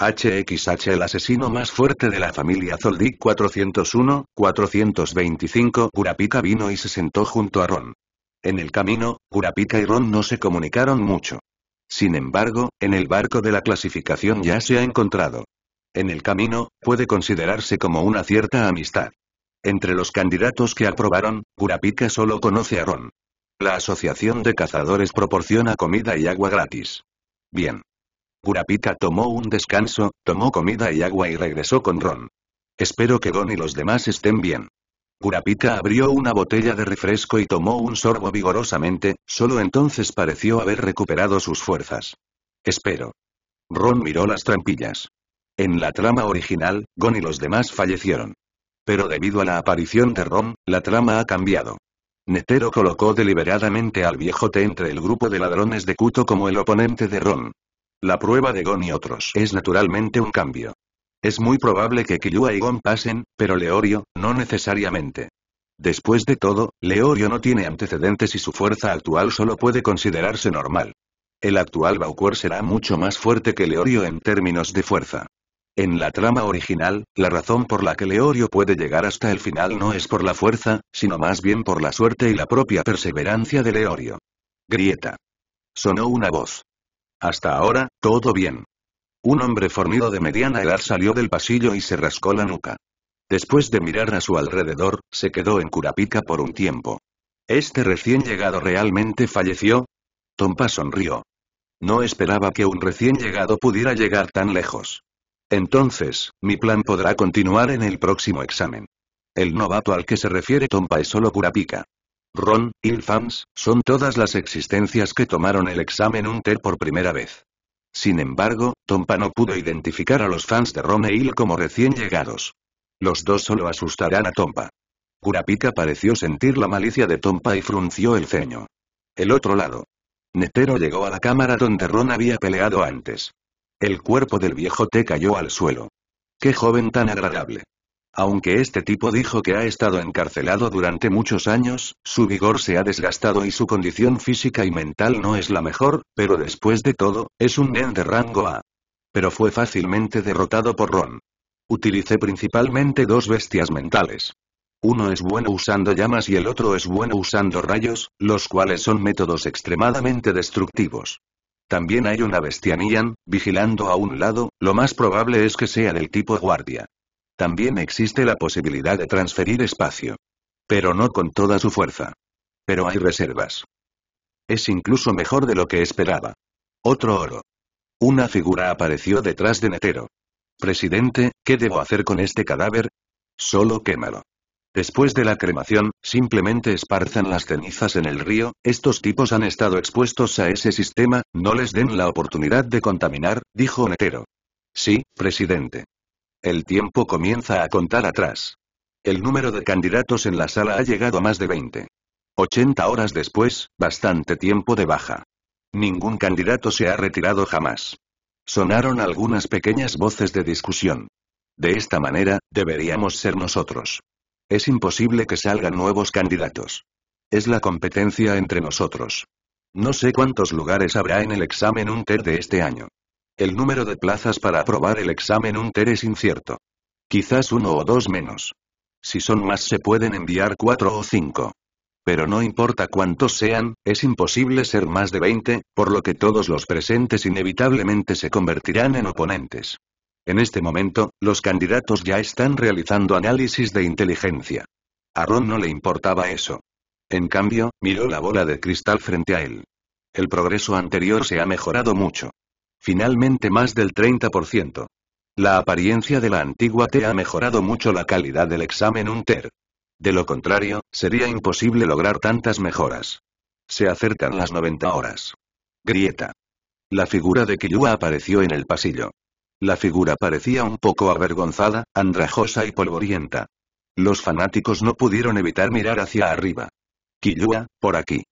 HXH el asesino más fuerte de la familia Zoldyck 401, 425 Kurapika vino y se sentó junto a Ron. En el camino, Kurapika y Ron no se comunicaron mucho. Sin embargo, en el barco de la clasificación ya se ha encontrado. En el camino, puede considerarse como una cierta amistad. Entre los candidatos que aprobaron, Kurapika solo conoce a Ron. La Asociación de Cazadores proporciona comida y agua gratis. Bien. Kurapika tomó un descanso, tomó comida y agua y regresó con Ron. Espero que Gon y los demás estén bien. Kurapika abrió una botella de refresco y tomó un sorbo vigorosamente, solo entonces pareció haber recuperado sus fuerzas. Espero. Ron miró las trampillas. En la trama original, Gon y los demás fallecieron. Pero debido a la aparición de Ron, la trama ha cambiado. Netero colocó deliberadamente al viejo viejote entre el grupo de ladrones de Kuto como el oponente de Ron. La prueba de Gon y otros es naturalmente un cambio. Es muy probable que Killua y Gon pasen, pero Leorio, no necesariamente. Después de todo, Leorio no tiene antecedentes y su fuerza actual solo puede considerarse normal. El actual Vaucor será mucho más fuerte que Leorio en términos de fuerza. En la trama original, la razón por la que Leorio puede llegar hasta el final no es por la fuerza, sino más bien por la suerte y la propia perseverancia de Leorio. Grieta. Sonó una voz. Hasta ahora, todo bien. Un hombre fornido de mediana edad salió del pasillo y se rascó la nuca. Después de mirar a su alrededor, se quedó en Curapica por un tiempo. ¿Este recién llegado realmente falleció? Tompa sonrió. No esperaba que un recién llegado pudiera llegar tan lejos. Entonces, mi plan podrá continuar en el próximo examen. El novato al que se refiere Tompa es solo Curapica. Ron, Ilfams, son todas las existencias que tomaron el examen Hunter por primera vez. Sin embargo, Tompa no pudo identificar a los fans de Ron e Il como recién llegados. Los dos solo asustarán a Tompa. Kurapika pareció sentir la malicia de Tompa y frunció el ceño. El otro lado. Netero llegó a la cámara donde Ron había peleado antes. El cuerpo del viejo te cayó al suelo. ¡Qué joven tan agradable! Aunque este tipo dijo que ha estado encarcelado durante muchos años, su vigor se ha desgastado y su condición física y mental no es la mejor, pero después de todo, es un Nen de rango A. Pero fue fácilmente derrotado por Ron. Utilicé principalmente dos bestias mentales. Uno es bueno usando llamas y el otro es bueno usando rayos, los cuales son métodos extremadamente destructivos. También hay una bestia Nian, vigilando a un lado, lo más probable es que sea del tipo guardia. También existe la posibilidad de transferir espacio. Pero no con toda su fuerza. Pero hay reservas. Es incluso mejor de lo que esperaba. Otro oro. Una figura apareció detrás de Netero. Presidente, ¿qué debo hacer con este cadáver? Solo quémalo. Después de la cremación, simplemente esparzan las cenizas en el río, estos tipos han estado expuestos a ese sistema, no les den la oportunidad de contaminar, dijo Netero. Sí, presidente. El tiempo comienza a contar atrás. El número de candidatos en la sala ha llegado a más de 20. 80 horas después, bastante tiempo de baja. Ningún candidato se ha retirado jamás. Sonaron algunas pequeñas voces de discusión. De esta manera, deberíamos ser nosotros. Es imposible que salgan nuevos candidatos. Es la competencia entre nosotros. No sé cuántos lugares habrá en el examen UNTER de este año. El número de plazas para aprobar el examen Unter es incierto. Quizás uno o dos menos. Si son más se pueden enviar cuatro o cinco. Pero no importa cuántos sean, es imposible ser más de 20, por lo que todos los presentes inevitablemente se convertirán en oponentes. En este momento, los candidatos ya están realizando análisis de inteligencia. A Ron no le importaba eso. En cambio, miró la bola de cristal frente a él. El progreso anterior se ha mejorado mucho. Finalmente más del 30%. La apariencia de la antigua T ha mejorado mucho la calidad del examen UNTER. De lo contrario, sería imposible lograr tantas mejoras. Se acercan las 90 horas. Grieta. La figura de Killua apareció en el pasillo. La figura parecía un poco avergonzada, andrajosa y polvorienta. Los fanáticos no pudieron evitar mirar hacia arriba. Killua, por aquí.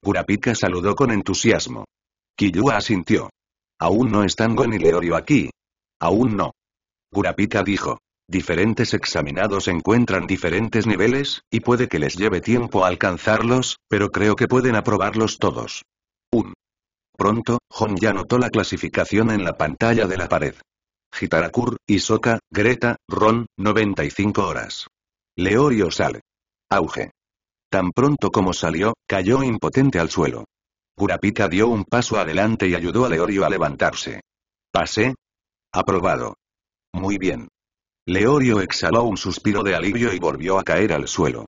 Kurapika saludó con entusiasmo. Killua asintió. Aún no están Gon y Leorio aquí. Aún no. Gurapita dijo. Diferentes examinados encuentran diferentes niveles, y puede que les lleve tiempo alcanzarlos, pero creo que pueden aprobarlos todos. Un. Pronto, Hon ya notó la clasificación en la pantalla de la pared. Hitarakur, Isoka, Greta, Ron, 95 horas. Leorio sale. Auge. Tan pronto como salió, cayó impotente al suelo. Kurapika dio un paso adelante y ayudó a Leorio a levantarse. ¿Pasé? Aprobado. Muy bien. Leorio exhaló un suspiro de alivio y volvió a caer al suelo.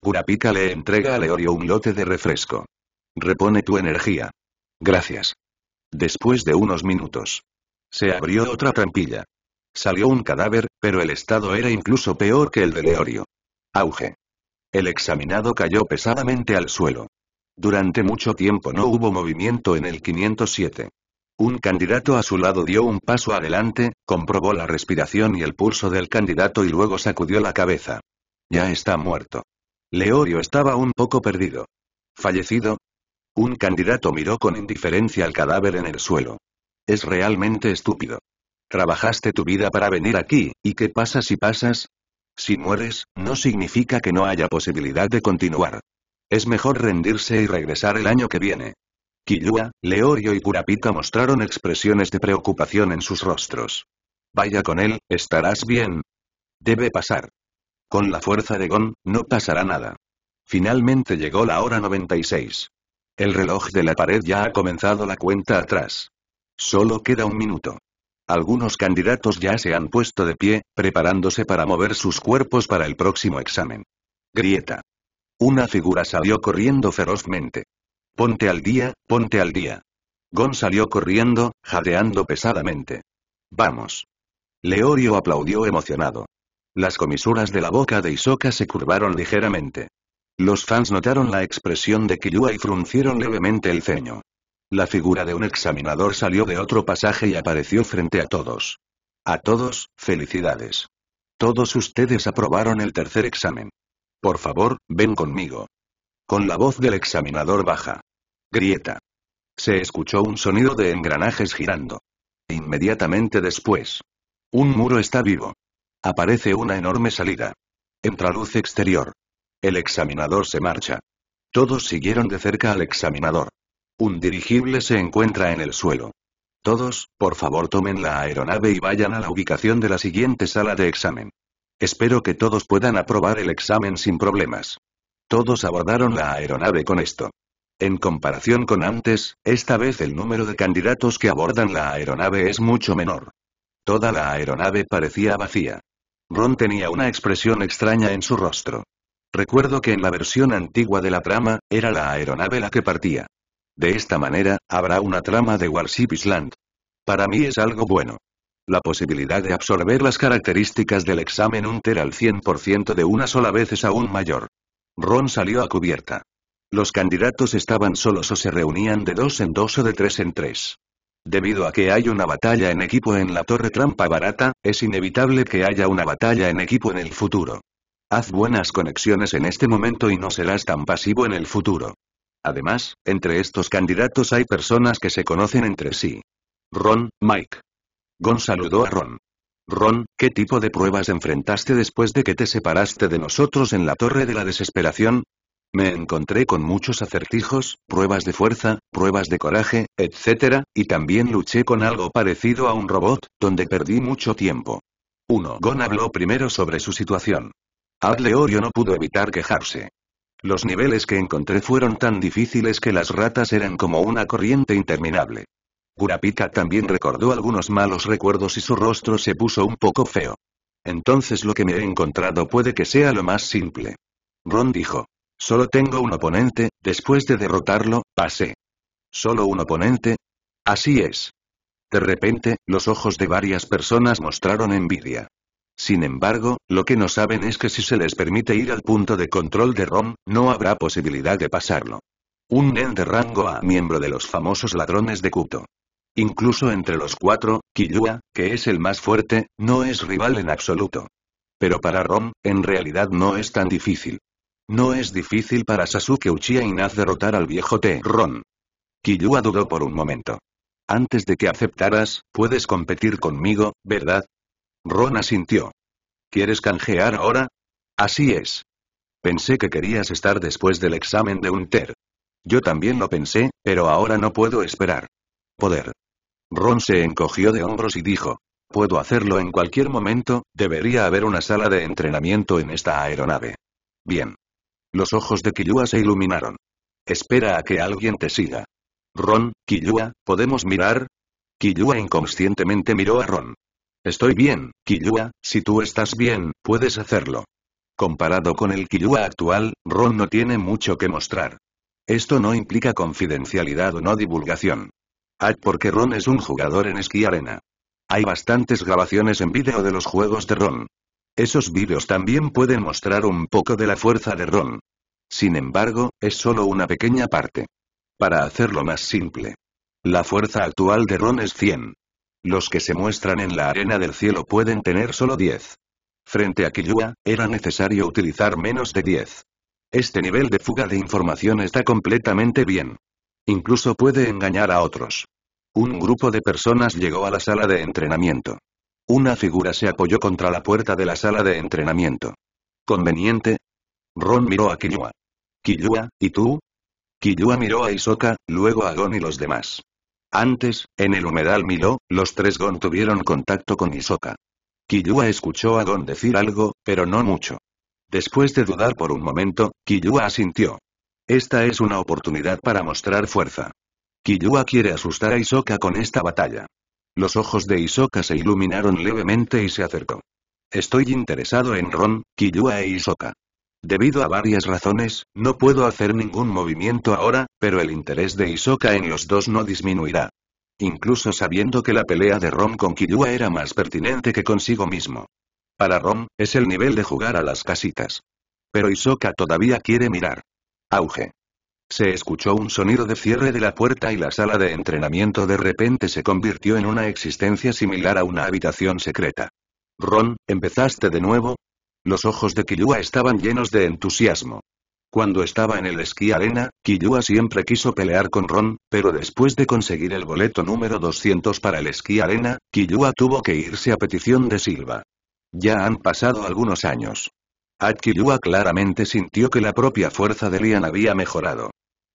Kurapika le entrega a Leorio un lote de refresco. Repone tu energía. Gracias. Después de unos minutos. Se abrió otra trampilla. Salió un cadáver, pero el estado era incluso peor que el de Leorio. Auge. El examinado cayó pesadamente al suelo. Durante mucho tiempo no hubo movimiento en el 507. Un candidato a su lado dio un paso adelante, comprobó la respiración y el pulso del candidato y luego sacudió la cabeza. Ya está muerto. Leorio estaba un poco perdido. ¿Fallecido? Un candidato miró con indiferencia al cadáver en el suelo. Es realmente estúpido. Trabajaste tu vida para venir aquí, ¿y qué pasa si pasas? Si mueres, no significa que no haya posibilidad de continuar. Es mejor rendirse y regresar el año que viene. Killua, Leorio y Kurapika mostraron expresiones de preocupación en sus rostros. Vaya con él, estarás bien. Debe pasar. Con la fuerza de Gon, no pasará nada. Finalmente llegó la hora 96. El reloj de la pared ya ha comenzado la cuenta atrás. Solo queda un minuto. Algunos candidatos ya se han puesto de pie, preparándose para mover sus cuerpos para el próximo examen. Grieta. Una figura salió corriendo ferozmente. Ponte al día, ponte al día. Gon salió corriendo, jadeando pesadamente. Vamos. Leorio aplaudió emocionado. Las comisuras de la boca de Isoka se curvaron ligeramente. Los fans notaron la expresión de Killua y fruncieron levemente el ceño. La figura de un examinador salió de otro pasaje y apareció frente a todos. A todos, felicidades. Todos ustedes aprobaron el tercer examen. Por favor, ven conmigo. Con la voz del examinador baja. Grieta. Se escuchó un sonido de engranajes girando. Inmediatamente después. Un muro está vivo. Aparece una enorme salida. Entra luz exterior. El examinador se marcha. Todos siguieron de cerca al examinador. Un dirigible se encuentra en el suelo. Todos, por favor, tomen la aeronave y vayan a la ubicación de la siguiente sala de examen. Espero que todos puedan aprobar el examen sin problemas. Todos abordaron la aeronave con esto. En comparación con antes, esta vez el número de candidatos que abordan la aeronave es mucho menor. Toda la aeronave parecía vacía. Ron tenía una expresión extraña en su rostro. Recuerdo que en la versión antigua de la trama, era la aeronave la que partía. De esta manera, habrá una trama de Warship Island. Para mí es algo bueno. La posibilidad de absorber las características del examen UNTER al 100% de una sola vez es aún mayor. Ron salió a cubierta. Los candidatos estaban solos o se reunían de dos en dos o de tres en tres. Debido a que hay una batalla en equipo en la torre trampa barata, es inevitable que haya una batalla en equipo en el futuro. Haz buenas conexiones en este momento y no serás tan pasivo en el futuro. Además, entre estos candidatos hay personas que se conocen entre sí. Ron, Mike, Gon saludó a Ron. Ron, ¿qué tipo de pruebas enfrentaste después de que te separaste de nosotros en la Torre de la Desesperación? Me encontré con muchos acertijos, pruebas de fuerza, pruebas de coraje, etc., y también luché con algo parecido a un robot, donde perdí mucho tiempo. Uno. Gon habló primero sobre su situación. Adleorio no pudo evitar quejarse. Los niveles que encontré fueron tan difíciles que las ratas eran como una corriente interminable. Kurapika también recordó algunos malos recuerdos y su rostro se puso un poco feo. Entonces lo que me he encontrado puede que sea lo más simple. Ron dijo. Solo tengo un oponente, después de derrotarlo, pasé. ¿Solo un oponente? Así es. De repente, los ojos de varias personas mostraron envidia. Sin embargo, lo que no saben es que si se les permite ir al punto de control de Ron, no habrá posibilidad de pasarlo. Un Nen de rango A miembro de los famosos ladrones de Kuto. Incluso entre los cuatro, Killua, que es el más fuerte, no es rival en absoluto. Pero para Ron, en realidad no es tan difícil. No es difícil para Sasuke Uchiha y Naz derrotar al viejo T-Ron. Killua dudó por un momento. Antes de que aceptaras, puedes competir conmigo, ¿verdad? Ron asintió. ¿Quieres canjear ahora? Así es. Pensé que querías estar después del examen de un TER. Yo también lo pensé, pero ahora no puedo esperar poder. Ron se encogió de hombros y dijo, puedo hacerlo en cualquier momento, debería haber una sala de entrenamiento en esta aeronave. Bien. Los ojos de Killua se iluminaron. Espera a que alguien te siga. Ron, Killua, ¿podemos mirar? Killua inconscientemente miró a Ron. Estoy bien, Killua, si tú estás bien, puedes hacerlo. Comparado con el Killua actual, Ron no tiene mucho que mostrar. Esto no implica confidencialidad o no divulgación porque Ron es un jugador en esquí arena. Hay bastantes grabaciones en vídeo de los juegos de Ron. Esos vídeos también pueden mostrar un poco de la fuerza de Ron. Sin embargo, es solo una pequeña parte. Para hacerlo más simple. La fuerza actual de Ron es 100. Los que se muestran en la arena del cielo pueden tener solo 10. Frente a Killua, era necesario utilizar menos de 10. Este nivel de fuga de información está completamente bien. Incluso puede engañar a otros. Un grupo de personas llegó a la sala de entrenamiento. Una figura se apoyó contra la puerta de la sala de entrenamiento. ¿Conveniente? Ron miró a Kiyua. ¿Kiyua, ¿y tú? Kiyua miró a Isoka, luego a Gon y los demás. Antes, en el humedal Milo, los tres Gon tuvieron contacto con Isoka. Kiyua escuchó a Gon decir algo, pero no mucho. Después de dudar por un momento, Kiyua asintió. Esta es una oportunidad para mostrar fuerza. Killua quiere asustar a Isoka con esta batalla. Los ojos de Isoka se iluminaron levemente y se acercó. Estoy interesado en Ron, Killua e Isoka. Debido a varias razones, no puedo hacer ningún movimiento ahora, pero el interés de Isoka en los dos no disminuirá. Incluso sabiendo que la pelea de Ron con Killua era más pertinente que consigo mismo. Para Ron, es el nivel de jugar a las casitas. Pero Isoka todavía quiere mirar. Auge. Se escuchó un sonido de cierre de la puerta y la sala de entrenamiento de repente se convirtió en una existencia similar a una habitación secreta. Ron, ¿empezaste de nuevo? Los ojos de Killua estaban llenos de entusiasmo. Cuando estaba en el esquí arena, Killua siempre quiso pelear con Ron, pero después de conseguir el boleto número 200 para el esquí arena, Killua tuvo que irse a petición de Silva. Ya han pasado algunos años. Ad-Kiyua claramente sintió que la propia fuerza de Lian había mejorado.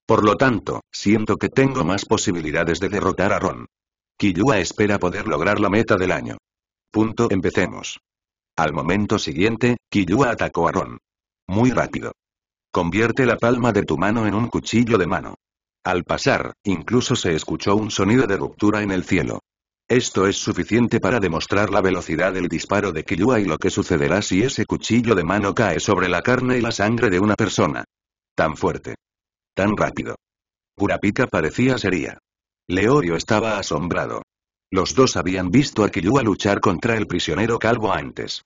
Por lo tanto, siento que tengo más posibilidades de derrotar a Ron. Kiyua espera poder lograr la meta del año. Punto empecemos. Al momento siguiente, Kiyua atacó a Ron. Muy rápido. Convierte la palma de tu mano en un cuchillo de mano. Al pasar, incluso se escuchó un sonido de ruptura en el cielo. Esto es suficiente para demostrar la velocidad del disparo de Killua y lo que sucederá si ese cuchillo de mano cae sobre la carne y la sangre de una persona. Tan fuerte. Tan rápido. Kurapika parecía sería. Leorio estaba asombrado. Los dos habían visto a Killua luchar contra el prisionero calvo antes.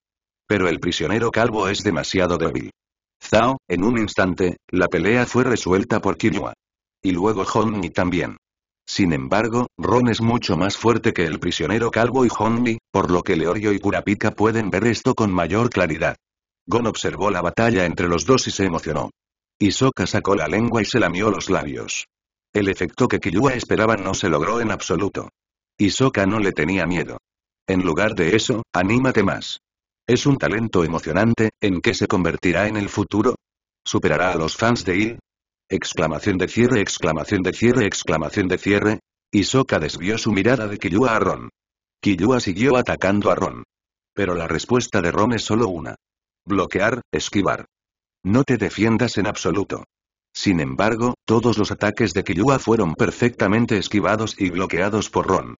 Pero el prisionero calvo es demasiado débil. Zao, en un instante, la pelea fue resuelta por Killua. Y luego y también. Sin embargo, Ron es mucho más fuerte que el prisionero calvo y Honmi, por lo que Leorio y Kurapika pueden ver esto con mayor claridad. Gon observó la batalla entre los dos y se emocionó. Hisoka sacó la lengua y se lamió los labios. El efecto que Killua esperaba no se logró en absoluto. Hisoka no le tenía miedo. En lugar de eso, anímate más. Es un talento emocionante, ¿en qué se convertirá en el futuro? ¿Superará a los fans de Il? Exclamación de cierre, exclamación de cierre, exclamación de cierre. Hisoka desvió su mirada de Killua a Ron. Killua siguió atacando a Ron. Pero la respuesta de Ron es solo una. Bloquear, esquivar. No te defiendas en absoluto. Sin embargo, todos los ataques de Killua fueron perfectamente esquivados y bloqueados por Ron.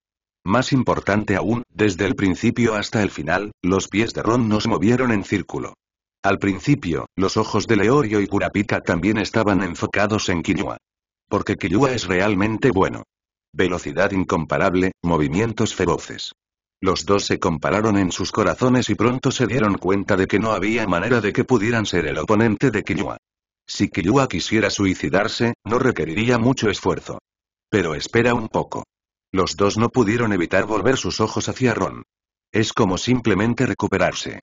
Más importante aún, desde el principio hasta el final, los pies de Ron nos movieron en círculo. Al principio, los ojos de Leorio y Kurapika también estaban enfocados en Killua. Porque Killua es realmente bueno. Velocidad incomparable, movimientos feroces. Los dos se compararon en sus corazones y pronto se dieron cuenta de que no había manera de que pudieran ser el oponente de Killua. Si Killua quisiera suicidarse, no requeriría mucho esfuerzo. Pero espera un poco. Los dos no pudieron evitar volver sus ojos hacia Ron. Es como simplemente recuperarse.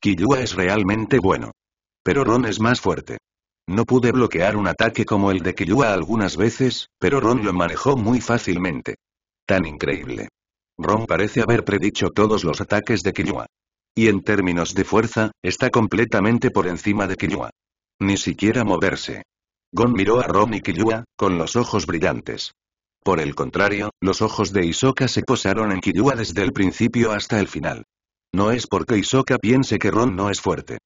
Killua es realmente bueno. Pero Ron es más fuerte. No pude bloquear un ataque como el de Killua algunas veces, pero Ron lo manejó muy fácilmente. Tan increíble. Ron parece haber predicho todos los ataques de Killua. Y en términos de fuerza, está completamente por encima de Killua. Ni siquiera moverse. Gon miró a Ron y Killua, con los ojos brillantes. Por el contrario, los ojos de Isoka se posaron en Killua desde el principio hasta el final. No es porque Isoka piense que Ron no es fuerte.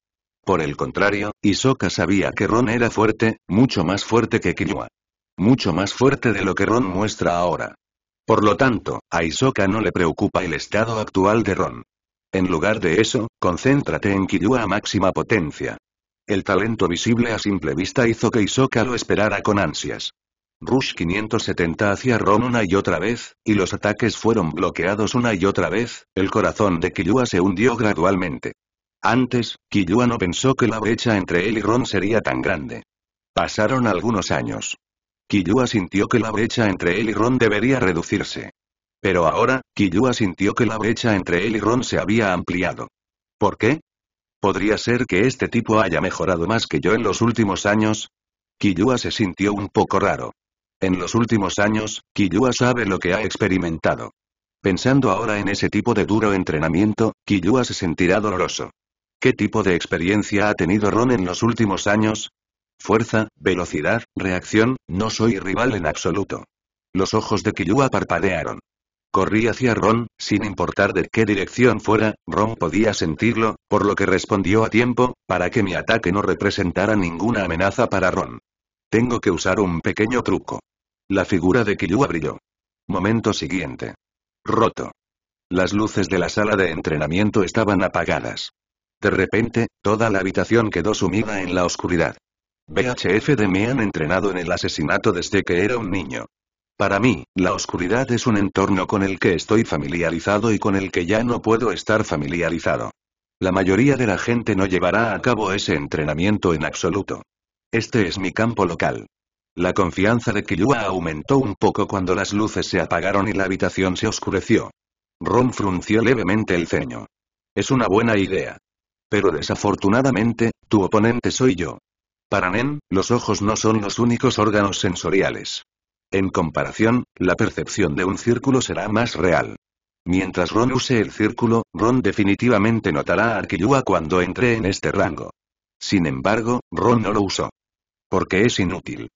Por el contrario, Isoka sabía que Ron era fuerte, mucho más fuerte que Killua. Mucho más fuerte de lo que Ron muestra ahora. Por lo tanto, a Isoka no le preocupa el estado actual de Ron. En lugar de eso, concéntrate en Killua a máxima potencia. El talento visible a simple vista hizo que Isoka lo esperara con ansias. Rush 570 hacia Ron una y otra vez, y los ataques fueron bloqueados una y otra vez, el corazón de Killua se hundió gradualmente. Antes, Killua no pensó que la brecha entre él y Ron sería tan grande. Pasaron algunos años. Killua sintió que la brecha entre él y Ron debería reducirse. Pero ahora, Killua sintió que la brecha entre él y Ron se había ampliado. ¿Por qué? ¿Podría ser que este tipo haya mejorado más que yo en los últimos años? Killua se sintió un poco raro. En los últimos años, Killua sabe lo que ha experimentado. Pensando ahora en ese tipo de duro entrenamiento, Killua se sentirá doloroso. ¿Qué tipo de experiencia ha tenido Ron en los últimos años? Fuerza, velocidad, reacción, no soy rival en absoluto. Los ojos de Killua parpadearon. Corrí hacia Ron, sin importar de qué dirección fuera, Ron podía sentirlo, por lo que respondió a tiempo, para que mi ataque no representara ninguna amenaza para Ron. Tengo que usar un pequeño truco. La figura de Killua brilló. Momento siguiente. Roto. Las luces de la sala de entrenamiento estaban apagadas. De repente, toda la habitación quedó sumida en la oscuridad. BHF de me han entrenado en el asesinato desde que era un niño. Para mí, la oscuridad es un entorno con el que estoy familiarizado y con el que ya no puedo estar familiarizado. La mayoría de la gente no llevará a cabo ese entrenamiento en absoluto. Este es mi campo local. La confianza de Killua aumentó un poco cuando las luces se apagaron y la habitación se oscureció. Ron frunció levemente el ceño. Es una buena idea. Pero desafortunadamente, tu oponente soy yo. Para Nen, los ojos no son los únicos órganos sensoriales. En comparación, la percepción de un círculo será más real. Mientras Ron use el círculo, Ron definitivamente notará a Killua cuando entre en este rango. Sin embargo, Ron no lo usó. Porque es inútil.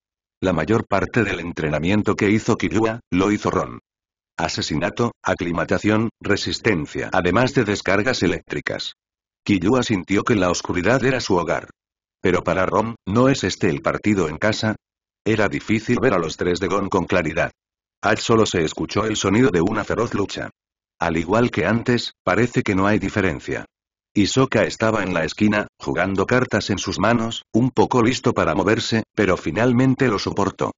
La mayor parte del entrenamiento que hizo Kiyua lo hizo Ron. Asesinato, aclimatación, resistencia, además de descargas eléctricas. Kiyua sintió que la oscuridad era su hogar. Pero para Ron, ¿no es este el partido en casa? Era difícil ver a los tres de Gon con claridad. Al solo se escuchó el sonido de una feroz lucha. Al igual que antes, parece que no hay diferencia. Isoka estaba en la esquina, jugando cartas en sus manos, un poco listo para moverse, pero finalmente lo soportó.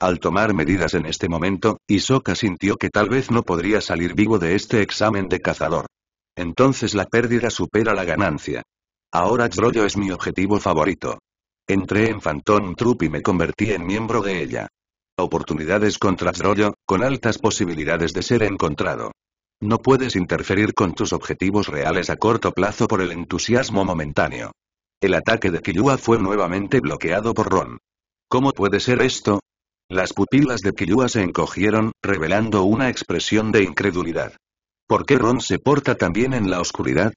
Al tomar medidas en este momento, Isoka sintió que tal vez no podría salir vivo de este examen de cazador. Entonces la pérdida supera la ganancia. Ahora Xroyo es mi objetivo favorito. Entré en Phantom Troop y me convertí en miembro de ella. Oportunidades contra Xroyo, con altas posibilidades de ser encontrado. No puedes interferir con tus objetivos reales a corto plazo por el entusiasmo momentáneo. El ataque de Killua fue nuevamente bloqueado por Ron. ¿Cómo puede ser esto? Las pupilas de Killua se encogieron, revelando una expresión de incredulidad. ¿Por qué Ron se porta tan bien en la oscuridad?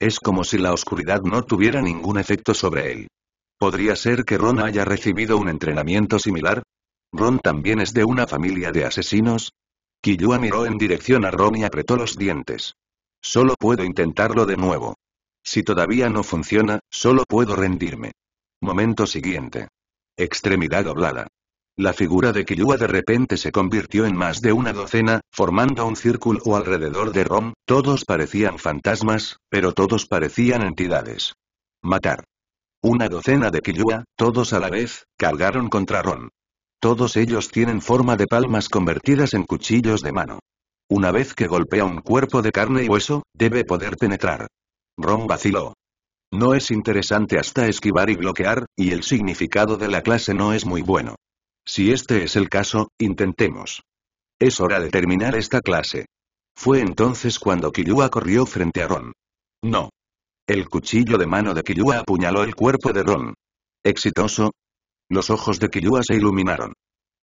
Es como si la oscuridad no tuviera ningún efecto sobre él. ¿Podría ser que Ron haya recibido un entrenamiento similar? ¿Ron también es de una familia de asesinos? Killua miró en dirección a Ron y apretó los dientes. Solo puedo intentarlo de nuevo. Si todavía no funciona, solo puedo rendirme. Momento siguiente. Extremidad doblada. La figura de Killua de repente se convirtió en más de una docena, formando un círculo alrededor de Ron, todos parecían fantasmas, pero todos parecían entidades. Matar. Una docena de Killua, todos a la vez, cargaron contra Ron. Todos ellos tienen forma de palmas convertidas en cuchillos de mano. Una vez que golpea un cuerpo de carne y hueso, debe poder penetrar. Ron vaciló. No es interesante hasta esquivar y bloquear, y el significado de la clase no es muy bueno. Si este es el caso, intentemos. Es hora de terminar esta clase. Fue entonces cuando Killua corrió frente a Ron. No. El cuchillo de mano de Killua apuñaló el cuerpo de Ron. Exitoso, los ojos de Killua se iluminaron.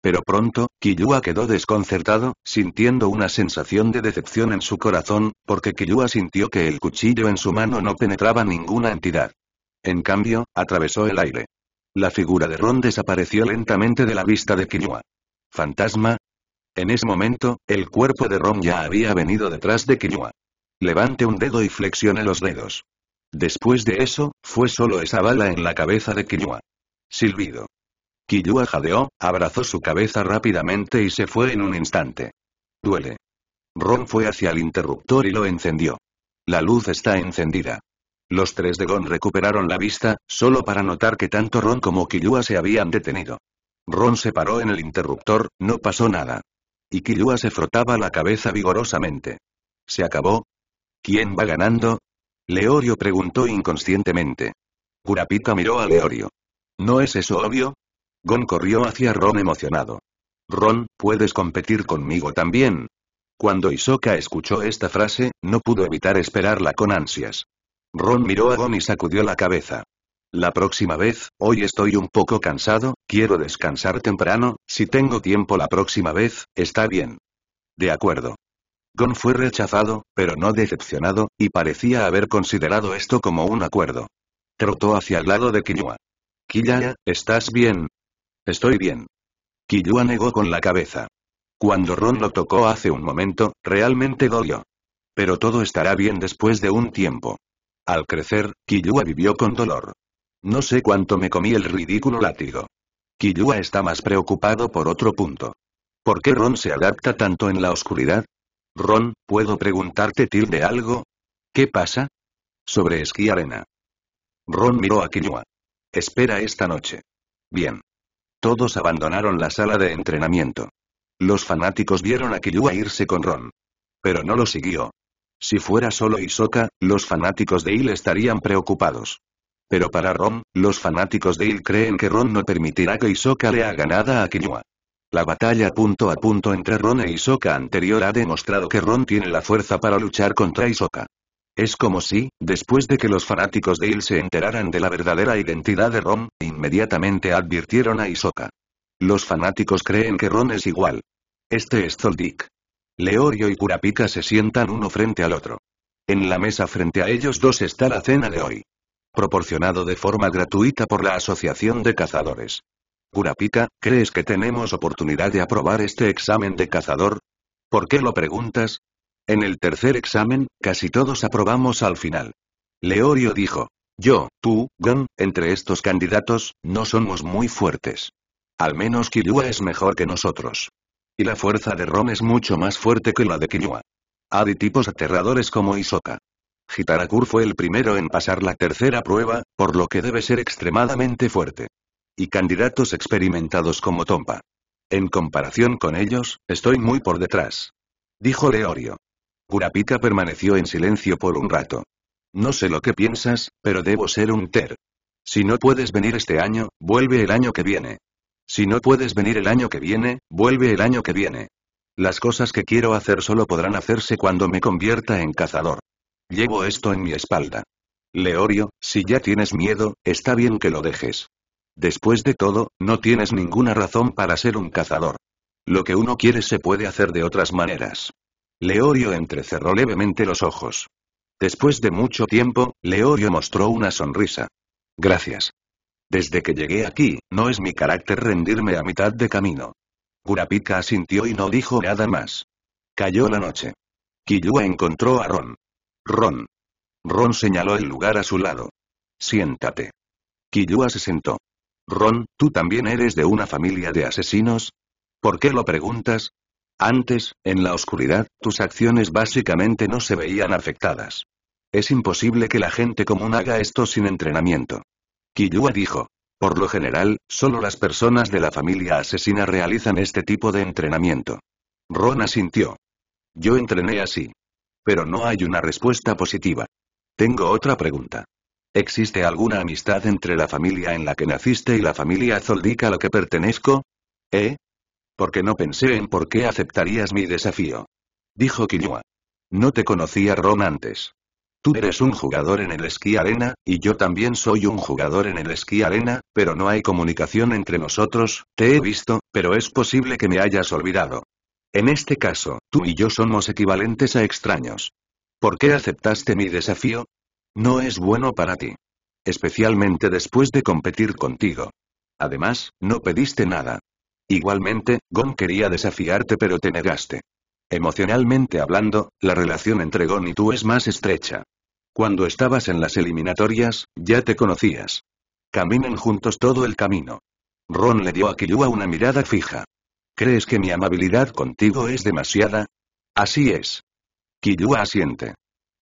Pero pronto, Killua quedó desconcertado, sintiendo una sensación de decepción en su corazón, porque Killua sintió que el cuchillo en su mano no penetraba ninguna entidad. En cambio, atravesó el aire. La figura de Ron desapareció lentamente de la vista de Killua. ¿Fantasma? En ese momento, el cuerpo de Ron ya había venido detrás de Killua. Levante un dedo y flexione los dedos. Después de eso, fue solo esa bala en la cabeza de Killua. Silbido. Killua jadeó, abrazó su cabeza rápidamente y se fue en un instante. Duele. Ron fue hacia el interruptor y lo encendió. La luz está encendida. Los tres de Gon recuperaron la vista, solo para notar que tanto Ron como Killua se habían detenido. Ron se paró en el interruptor, no pasó nada. Y Killua se frotaba la cabeza vigorosamente. ¿Se acabó? ¿Quién va ganando? Leorio preguntó inconscientemente. Kurapika miró a Leorio. ¿No es eso obvio? Gon corrió hacia Ron emocionado. Ron, ¿puedes competir conmigo también? Cuando Isoka escuchó esta frase, no pudo evitar esperarla con ansias. Ron miró a Gon y sacudió la cabeza. La próxima vez, hoy estoy un poco cansado, quiero descansar temprano, si tengo tiempo la próxima vez, está bien. De acuerdo. Gon fue rechazado, pero no decepcionado, y parecía haber considerado esto como un acuerdo. Trotó hacia el lado de Quinoa. Killua, ¿estás bien? Estoy bien. Kiyua negó con la cabeza. Cuando Ron lo tocó hace un momento, realmente dolió. Pero todo estará bien después de un tiempo. Al crecer, Kiyua vivió con dolor. No sé cuánto me comí el ridículo látigo. Kiyua está más preocupado por otro punto. ¿Por qué Ron se adapta tanto en la oscuridad? Ron, ¿puedo preguntarte tilde algo? ¿Qué pasa? Sobre esquí arena. Ron miró a Kiyua. Espera esta noche. Bien. Todos abandonaron la sala de entrenamiento. Los fanáticos vieron a Killua irse con Ron. Pero no lo siguió. Si fuera solo Isoka, los fanáticos de Il estarían preocupados. Pero para Ron, los fanáticos de Il creen que Ron no permitirá que Isoka le haga nada a Killua. La batalla punto a punto entre Ron e Isoka anterior ha demostrado que Ron tiene la fuerza para luchar contra Isoka. Es como si, después de que los fanáticos de Il se enteraran de la verdadera identidad de Ron, inmediatamente advirtieron a Isoka. Los fanáticos creen que Ron es igual. Este es Zoldyck. Leorio y Kurapika se sientan uno frente al otro. En la mesa frente a ellos dos está la cena de hoy. Proporcionado de forma gratuita por la Asociación de Cazadores. Kurapika, ¿crees que tenemos oportunidad de aprobar este examen de cazador? ¿Por qué lo preguntas? En el tercer examen, casi todos aprobamos al final. Leorio dijo. Yo, tú, Gun, entre estos candidatos, no somos muy fuertes. Al menos Killua es mejor que nosotros. Y la fuerza de Rom es mucho más fuerte que la de Kilua. Hay tipos aterradores como Isoka. Hitarakur fue el primero en pasar la tercera prueba, por lo que debe ser extremadamente fuerte. Y candidatos experimentados como Tompa. En comparación con ellos, estoy muy por detrás. Dijo Leorio. Kurapika permaneció en silencio por un rato. No sé lo que piensas, pero debo ser un ter. Si no puedes venir este año, vuelve el año que viene. Si no puedes venir el año que viene, vuelve el año que viene. Las cosas que quiero hacer solo podrán hacerse cuando me convierta en cazador. Llevo esto en mi espalda. Leorio, si ya tienes miedo, está bien que lo dejes. Después de todo, no tienes ninguna razón para ser un cazador. Lo que uno quiere se puede hacer de otras maneras. Leorio entrecerró levemente los ojos. Después de mucho tiempo, Leorio mostró una sonrisa. Gracias. Desde que llegué aquí, no es mi carácter rendirme a mitad de camino. Kurapika asintió y no dijo nada más. Cayó la noche. Killua encontró a Ron. Ron. Ron señaló el lugar a su lado. Siéntate. Killua se sentó. Ron, ¿tú también eres de una familia de asesinos? ¿Por qué lo preguntas? Antes, en la oscuridad, tus acciones básicamente no se veían afectadas. Es imposible que la gente común haga esto sin entrenamiento. Kiyua dijo. Por lo general, solo las personas de la familia asesina realizan este tipo de entrenamiento. Ron asintió. Yo entrené así. Pero no hay una respuesta positiva. Tengo otra pregunta. ¿Existe alguna amistad entre la familia en la que naciste y la familia Zoldica a la que pertenezco? ¿Eh? Porque no pensé en por qué aceptarías mi desafío. Dijo Kinyua. No te conocía Ron antes. Tú eres un jugador en el esquí arena, y yo también soy un jugador en el esquí arena, pero no hay comunicación entre nosotros, te he visto, pero es posible que me hayas olvidado. En este caso, tú y yo somos equivalentes a extraños. ¿Por qué aceptaste mi desafío? No es bueno para ti. Especialmente después de competir contigo. Además, no pediste nada. Igualmente, Gon quería desafiarte pero te negaste. Emocionalmente hablando, la relación entre Gon y tú es más estrecha. Cuando estabas en las eliminatorias, ya te conocías. Caminen juntos todo el camino. Ron le dio a Killua una mirada fija. ¿Crees que mi amabilidad contigo es demasiada? Así es. Killua asiente.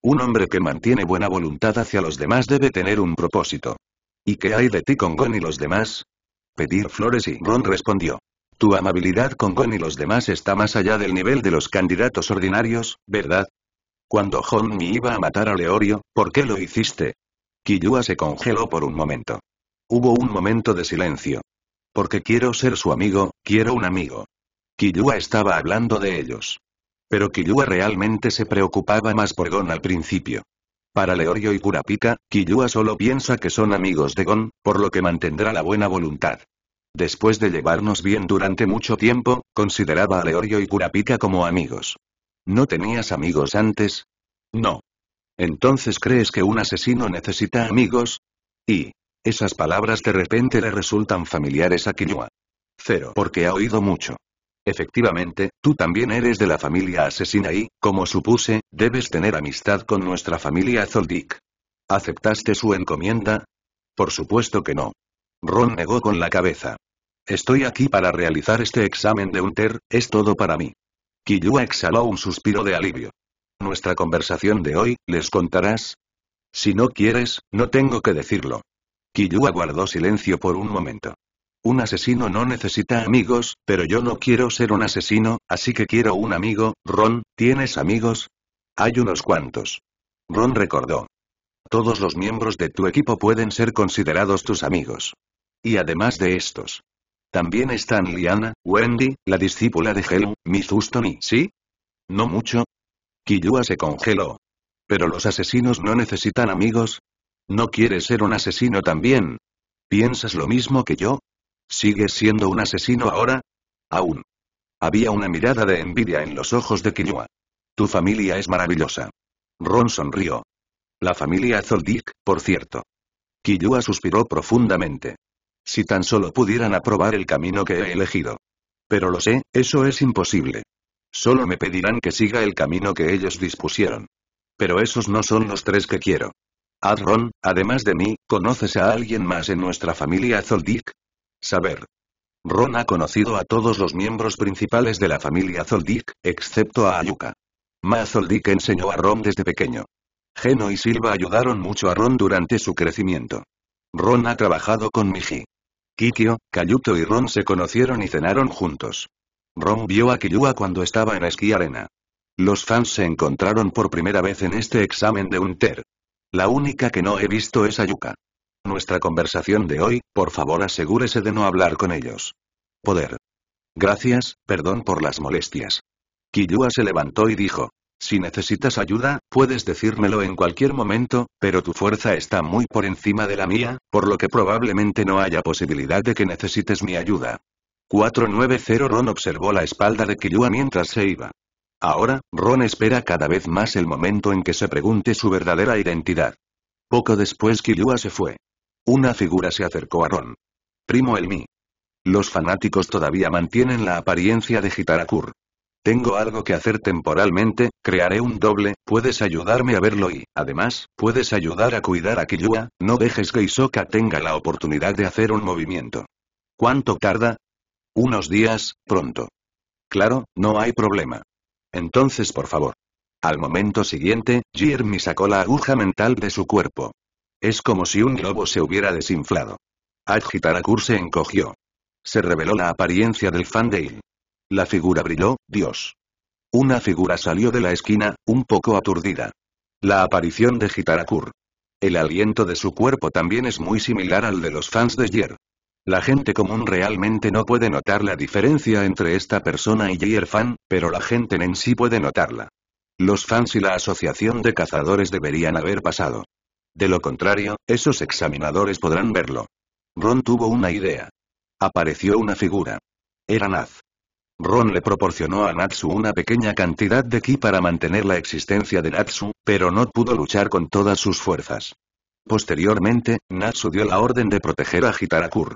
Un hombre que mantiene buena voluntad hacia los demás debe tener un propósito. ¿Y qué hay de ti con Gon y los demás? Pedir flores y Ron respondió. Tu amabilidad con Gon y los demás está más allá del nivel de los candidatos ordinarios, ¿verdad? Cuando Gon me iba a matar a Leorio, ¿por qué lo hiciste? Killua se congeló por un momento. Hubo un momento de silencio. Porque quiero ser su amigo, quiero un amigo. Killua estaba hablando de ellos. Pero Killua realmente se preocupaba más por Gon al principio. Para Leorio y Kurapika, Killua solo piensa que son amigos de Gon, por lo que mantendrá la buena voluntad. Después de llevarnos bien durante mucho tiempo, consideraba a Leorio y Curapica como amigos. ¿No tenías amigos antes? No. Entonces crees que un asesino necesita amigos? Y. Esas palabras de repente le resultan familiares a Killua. Cero, porque ha oído mucho. Efectivamente, tú también eres de la familia asesina y, como supuse, debes tener amistad con nuestra familia Zoldik. ¿Aceptaste su encomienda? Por supuesto que no. Ron negó con la cabeza. Estoy aquí para realizar este examen de un es todo para mí. Killua exhaló un suspiro de alivio. Nuestra conversación de hoy, ¿les contarás? Si no quieres, no tengo que decirlo. Killua guardó silencio por un momento. Un asesino no necesita amigos, pero yo no quiero ser un asesino, así que quiero un amigo, Ron, ¿tienes amigos? Hay unos cuantos. Ron recordó. Todos los miembros de tu equipo pueden ser considerados tus amigos. Y además de estos. También están Liana, Wendy, la discípula de Helm, Miss y... ¿Sí? No mucho. Killua se congeló. Pero los asesinos no necesitan amigos. ¿No quieres ser un asesino también? ¿Piensas lo mismo que yo? ¿Sigues siendo un asesino ahora? Aún. Había una mirada de envidia en los ojos de Killua. Tu familia es maravillosa. Ron sonrió. La familia Zoldyck, por cierto. Killua suspiró profundamente. Si tan solo pudieran aprobar el camino que he elegido. Pero lo sé, eso es imposible. Solo me pedirán que siga el camino que ellos dispusieron. Pero esos no son los tres que quiero. Adron, además de mí, ¿conoces a alguien más en nuestra familia Zoldyck? Saber. Ron ha conocido a todos los miembros principales de la familia Zoldyck, excepto a Ayuka. Ma Zoldyck enseñó a Ron desde pequeño. Geno y Silva ayudaron mucho a Ron durante su crecimiento. Ron ha trabajado con Miji. Kikio, Kayuto y Ron se conocieron y cenaron juntos. Ron vio a Kiyua cuando estaba en Esquí Arena. Los fans se encontraron por primera vez en este examen de Unter. La única que no he visto es Yuka. Nuestra conversación de hoy, por favor asegúrese de no hablar con ellos. Poder. Gracias, perdón por las molestias. Kiyua se levantó y dijo. Si necesitas ayuda, puedes decírmelo en cualquier momento, pero tu fuerza está muy por encima de la mía, por lo que probablemente no haya posibilidad de que necesites mi ayuda. 490 Ron observó la espalda de Killua mientras se iba. Ahora, Ron espera cada vez más el momento en que se pregunte su verdadera identidad. Poco después Killua se fue. Una figura se acercó a Ron. Primo Elmi. Los fanáticos todavía mantienen la apariencia de Gitarakur. Tengo algo que hacer temporalmente, crearé un doble, puedes ayudarme a verlo y, además, puedes ayudar a cuidar a Killua, no dejes que Isoka tenga la oportunidad de hacer un movimiento. ¿Cuánto tarda? Unos días, pronto. Claro, no hay problema. Entonces por favor. Al momento siguiente, Jeremy sacó la aguja mental de su cuerpo. Es como si un globo se hubiera desinflado. Adjitarakur se encogió. Se reveló la apariencia del Fandale. La figura brilló, Dios. Una figura salió de la esquina, un poco aturdida. La aparición de Gitarakur. El aliento de su cuerpo también es muy similar al de los fans de Jier. La gente común realmente no puede notar la diferencia entre esta persona y Jier fan, pero la gente en sí puede notarla. Los fans y la asociación de cazadores deberían haber pasado. De lo contrario, esos examinadores podrán verlo. Ron tuvo una idea. Apareció una figura. Era Naz. Ron le proporcionó a Natsu una pequeña cantidad de ki para mantener la existencia de Natsu, pero no pudo luchar con todas sus fuerzas. Posteriormente, Natsu dio la orden de proteger a Hitarakur.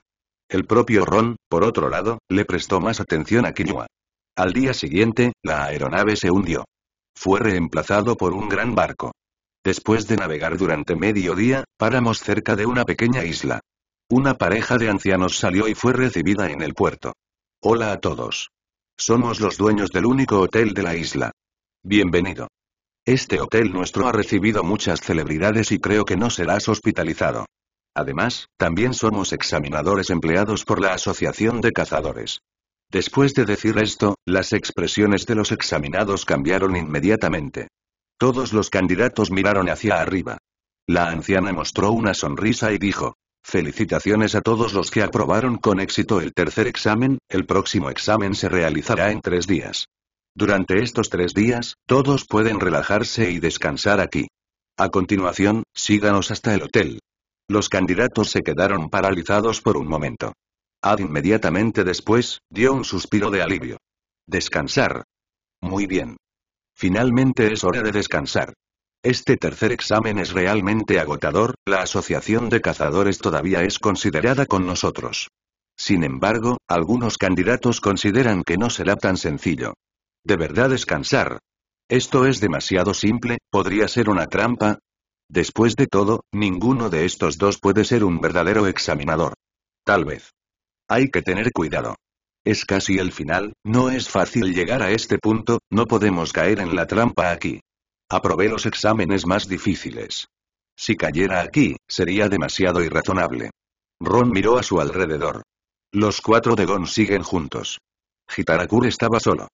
El propio Ron, por otro lado, le prestó más atención a Kinua. Al día siguiente, la aeronave se hundió. Fue reemplazado por un gran barco. Después de navegar durante medio día, paramos cerca de una pequeña isla. Una pareja de ancianos salió y fue recibida en el puerto. Hola a todos. Somos los dueños del único hotel de la isla. Bienvenido. Este hotel nuestro ha recibido muchas celebridades y creo que no serás hospitalizado. Además, también somos examinadores empleados por la Asociación de Cazadores. Después de decir esto, las expresiones de los examinados cambiaron inmediatamente. Todos los candidatos miraron hacia arriba. La anciana mostró una sonrisa y dijo, Felicitaciones a todos los que aprobaron con éxito el tercer examen, el próximo examen se realizará en tres días. Durante estos tres días, todos pueden relajarse y descansar aquí. A continuación, síganos hasta el hotel. Los candidatos se quedaron paralizados por un momento. Ad inmediatamente después, dio un suspiro de alivio. Descansar. Muy bien. Finalmente es hora de descansar. Este tercer examen es realmente agotador, la asociación de cazadores todavía es considerada con nosotros. Sin embargo, algunos candidatos consideran que no será tan sencillo. ¿De verdad descansar? Esto es demasiado simple, podría ser una trampa. Después de todo, ninguno de estos dos puede ser un verdadero examinador. Tal vez. Hay que tener cuidado. Es casi el final, no es fácil llegar a este punto, no podemos caer en la trampa aquí. Aprobé los exámenes más difíciles. Si cayera aquí, sería demasiado irrazonable. Ron miró a su alrededor. Los cuatro de Gon siguen juntos. Hitarakur estaba solo.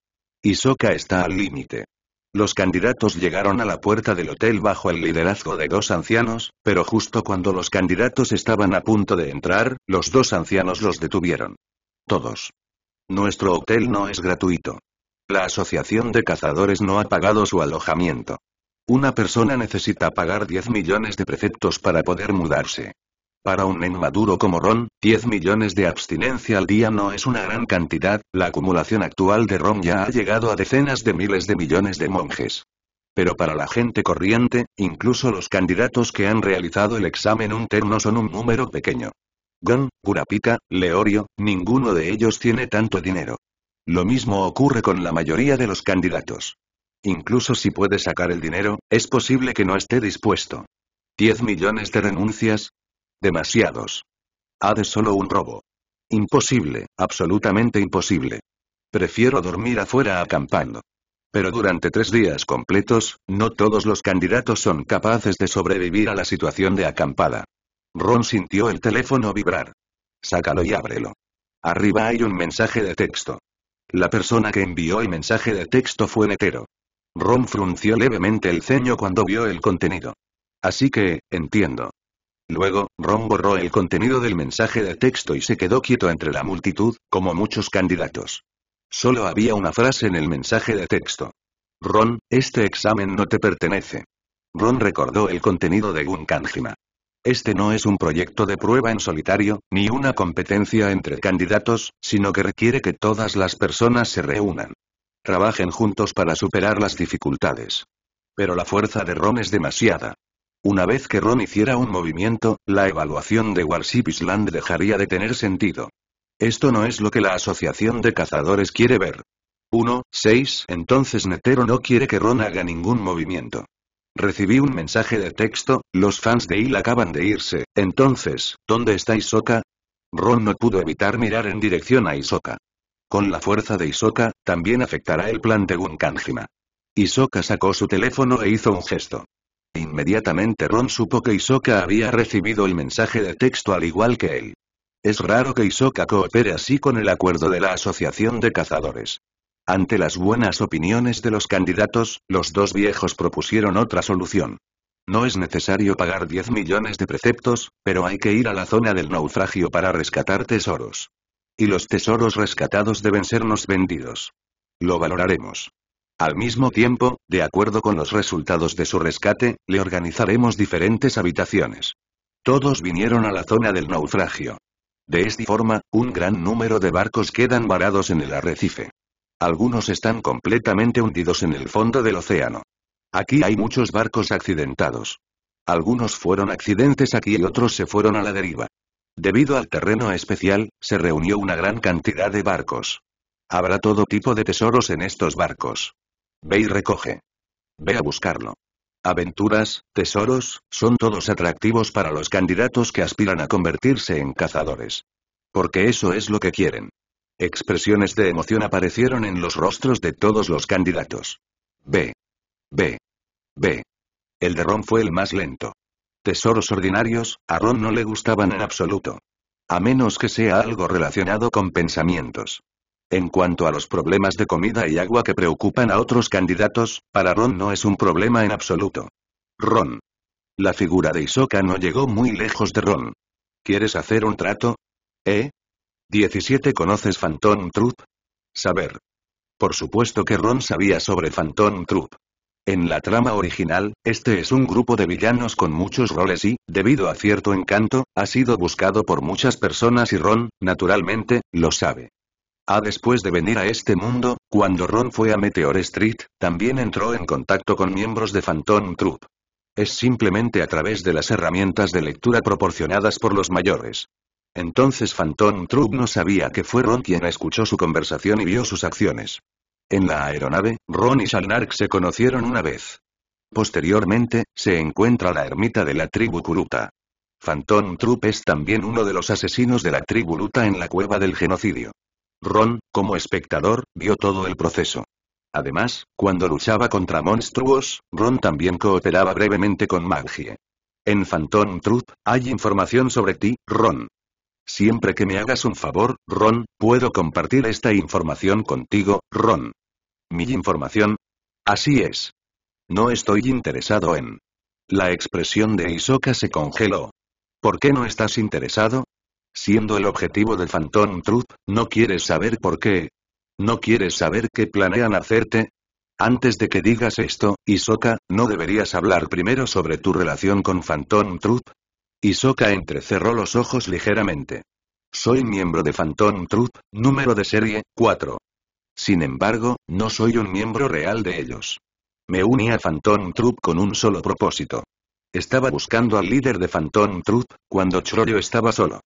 Isoka está al límite. Los candidatos llegaron a la puerta del hotel bajo el liderazgo de dos ancianos, pero justo cuando los candidatos estaban a punto de entrar, los dos ancianos los detuvieron. Todos. Nuestro hotel no es gratuito. La Asociación de Cazadores no ha pagado su alojamiento. Una persona necesita pagar 10 millones de preceptos para poder mudarse. Para un nen maduro como Ron, 10 millones de abstinencia al día no es una gran cantidad, la acumulación actual de Ron ya ha llegado a decenas de miles de millones de monjes. Pero para la gente corriente, incluso los candidatos que han realizado el examen interno son un número pequeño. Gon, Kurapika, Leorio, ninguno de ellos tiene tanto dinero. Lo mismo ocurre con la mayoría de los candidatos. Incluso si puede sacar el dinero, es posible que no esté dispuesto. ¿10 millones de renuncias? Demasiados. Ha de solo un robo. Imposible, absolutamente imposible. Prefiero dormir afuera acampando. Pero durante tres días completos, no todos los candidatos son capaces de sobrevivir a la situación de acampada. Ron sintió el teléfono vibrar. Sácalo y ábrelo. Arriba hay un mensaje de texto. La persona que envió el mensaje de texto fue Netero. Ron frunció levemente el ceño cuando vio el contenido. Así que, entiendo. Luego, Ron borró el contenido del mensaje de texto y se quedó quieto entre la multitud, como muchos candidatos. Solo había una frase en el mensaje de texto. Ron, este examen no te pertenece. Ron recordó el contenido de Gunkanjima. Este no es un proyecto de prueba en solitario, ni una competencia entre candidatos, sino que requiere que todas las personas se reúnan trabajen juntos para superar las dificultades. Pero la fuerza de Ron es demasiada. Una vez que Ron hiciera un movimiento, la evaluación de Warship Island dejaría de tener sentido. Esto no es lo que la Asociación de Cazadores quiere ver. 1, 6. Entonces Netero no quiere que Ron haga ningún movimiento. Recibí un mensaje de texto, los fans de Il acaban de irse, entonces, ¿dónde está Isoka? Ron no pudo evitar mirar en dirección a Isoka. Con la fuerza de Isoka también afectará el plan de Gunkanjima. Isoka sacó su teléfono e hizo un gesto. Inmediatamente Ron supo que Isoka había recibido el mensaje de texto al igual que él. Es raro que Isoka coopere así con el acuerdo de la Asociación de Cazadores. Ante las buenas opiniones de los candidatos, los dos viejos propusieron otra solución. No es necesario pagar 10 millones de preceptos, pero hay que ir a la zona del naufragio para rescatar tesoros y los tesoros rescatados deben sernos vendidos. Lo valoraremos. Al mismo tiempo, de acuerdo con los resultados de su rescate, le organizaremos diferentes habitaciones. Todos vinieron a la zona del naufragio. De esta forma, un gran número de barcos quedan varados en el arrecife. Algunos están completamente hundidos en el fondo del océano. Aquí hay muchos barcos accidentados. Algunos fueron accidentes aquí y otros se fueron a la deriva. Debido al terreno especial, se reunió una gran cantidad de barcos. Habrá todo tipo de tesoros en estos barcos. Ve y recoge. Ve a buscarlo. Aventuras, tesoros, son todos atractivos para los candidatos que aspiran a convertirse en cazadores. Porque eso es lo que quieren. Expresiones de emoción aparecieron en los rostros de todos los candidatos. Ve. Ve. Ve. El de fue el más lento tesoros ordinarios, a Ron no le gustaban en absoluto. A menos que sea algo relacionado con pensamientos. En cuanto a los problemas de comida y agua que preocupan a otros candidatos, para Ron no es un problema en absoluto. Ron. La figura de Isoka no llegó muy lejos de Ron. ¿Quieres hacer un trato? ¿Eh? 17 ¿Conoces Phantom Troop? Saber. Por supuesto que Ron sabía sobre Phantom Troop. En la trama original, este es un grupo de villanos con muchos roles y, debido a cierto encanto, ha sido buscado por muchas personas y Ron, naturalmente, lo sabe. A ah, después de venir a este mundo, cuando Ron fue a Meteor Street, también entró en contacto con miembros de Phantom Troop. Es simplemente a través de las herramientas de lectura proporcionadas por los mayores. Entonces Phantom Troop no sabía que fue Ron quien escuchó su conversación y vio sus acciones. En la aeronave, Ron y Salnark se conocieron una vez. Posteriormente, se encuentra la ermita de la tribu Kuruta. Phantom Troop es también uno de los asesinos de la tribu Luta en la cueva del genocidio. Ron, como espectador, vio todo el proceso. Además, cuando luchaba contra monstruos, Ron también cooperaba brevemente con Magie. En Phantom Troop, hay información sobre ti, Ron. Siempre que me hagas un favor, Ron, puedo compartir esta información contigo, Ron. Mi información. Así es. No estoy interesado en. La expresión de Isoka se congeló. ¿Por qué no estás interesado? Siendo el objetivo de Phantom Truth, ¿no quieres saber por qué? ¿No quieres saber qué planean hacerte? Antes de que digas esto, Isoka, ¿no deberías hablar primero sobre tu relación con Phantom Truth? Isoka entrecerró los ojos ligeramente. Soy miembro de Phantom Truth, número de serie, 4. Sin embargo, no soy un miembro real de ellos. Me uní a Phantom Troop con un solo propósito. Estaba buscando al líder de Phantom Troop, cuando Chorio estaba solo.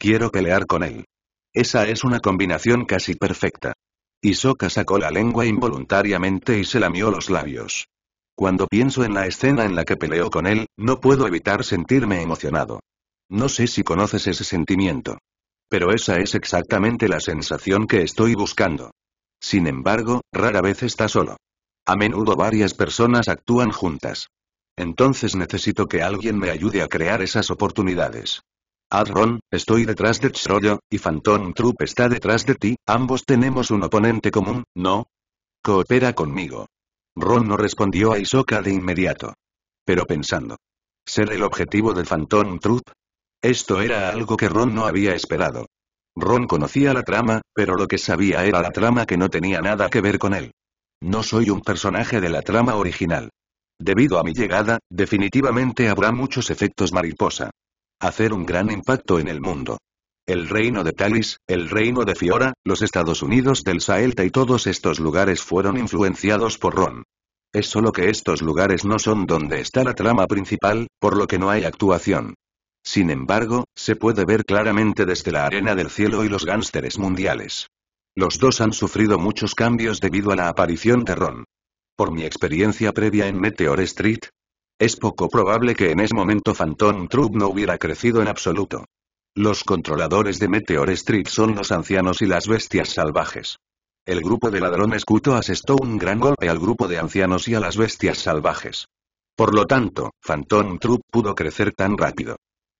Quiero pelear con él. Esa es una combinación casi perfecta. Isoka sacó la lengua involuntariamente y se lamió los labios. Cuando pienso en la escena en la que peleó con él, no puedo evitar sentirme emocionado. No sé si conoces ese sentimiento. Pero esa es exactamente la sensación que estoy buscando. Sin embargo, rara vez está solo. A menudo varias personas actúan juntas. Entonces necesito que alguien me ayude a crear esas oportunidades. Adron, estoy detrás de Chroyo, y Phantom Troop está detrás de ti, ambos tenemos un oponente común, ¿no? Coopera conmigo. Ron no respondió a Isoka de inmediato. Pero pensando. ¿Ser el objetivo del Phantom Troop? Esto era algo que Ron no había esperado. Ron conocía la trama, pero lo que sabía era la trama que no tenía nada que ver con él. No soy un personaje de la trama original. Debido a mi llegada, definitivamente habrá muchos efectos mariposa. Hacer un gran impacto en el mundo. El reino de Talis, el reino de Fiora, los Estados Unidos del Saelta y todos estos lugares fueron influenciados por Ron. Es solo que estos lugares no son donde está la trama principal, por lo que no hay actuación. Sin embargo, se puede ver claramente desde la arena del cielo y los gánsteres mundiales. Los dos han sufrido muchos cambios debido a la aparición de Ron. Por mi experiencia previa en Meteor Street, es poco probable que en ese momento Phantom Troop no hubiera crecido en absoluto. Los controladores de Meteor Street son los ancianos y las bestias salvajes. El grupo de ladrones Kuto asestó un gran golpe al grupo de ancianos y a las bestias salvajes. Por lo tanto, Phantom Troop pudo crecer tan rápido.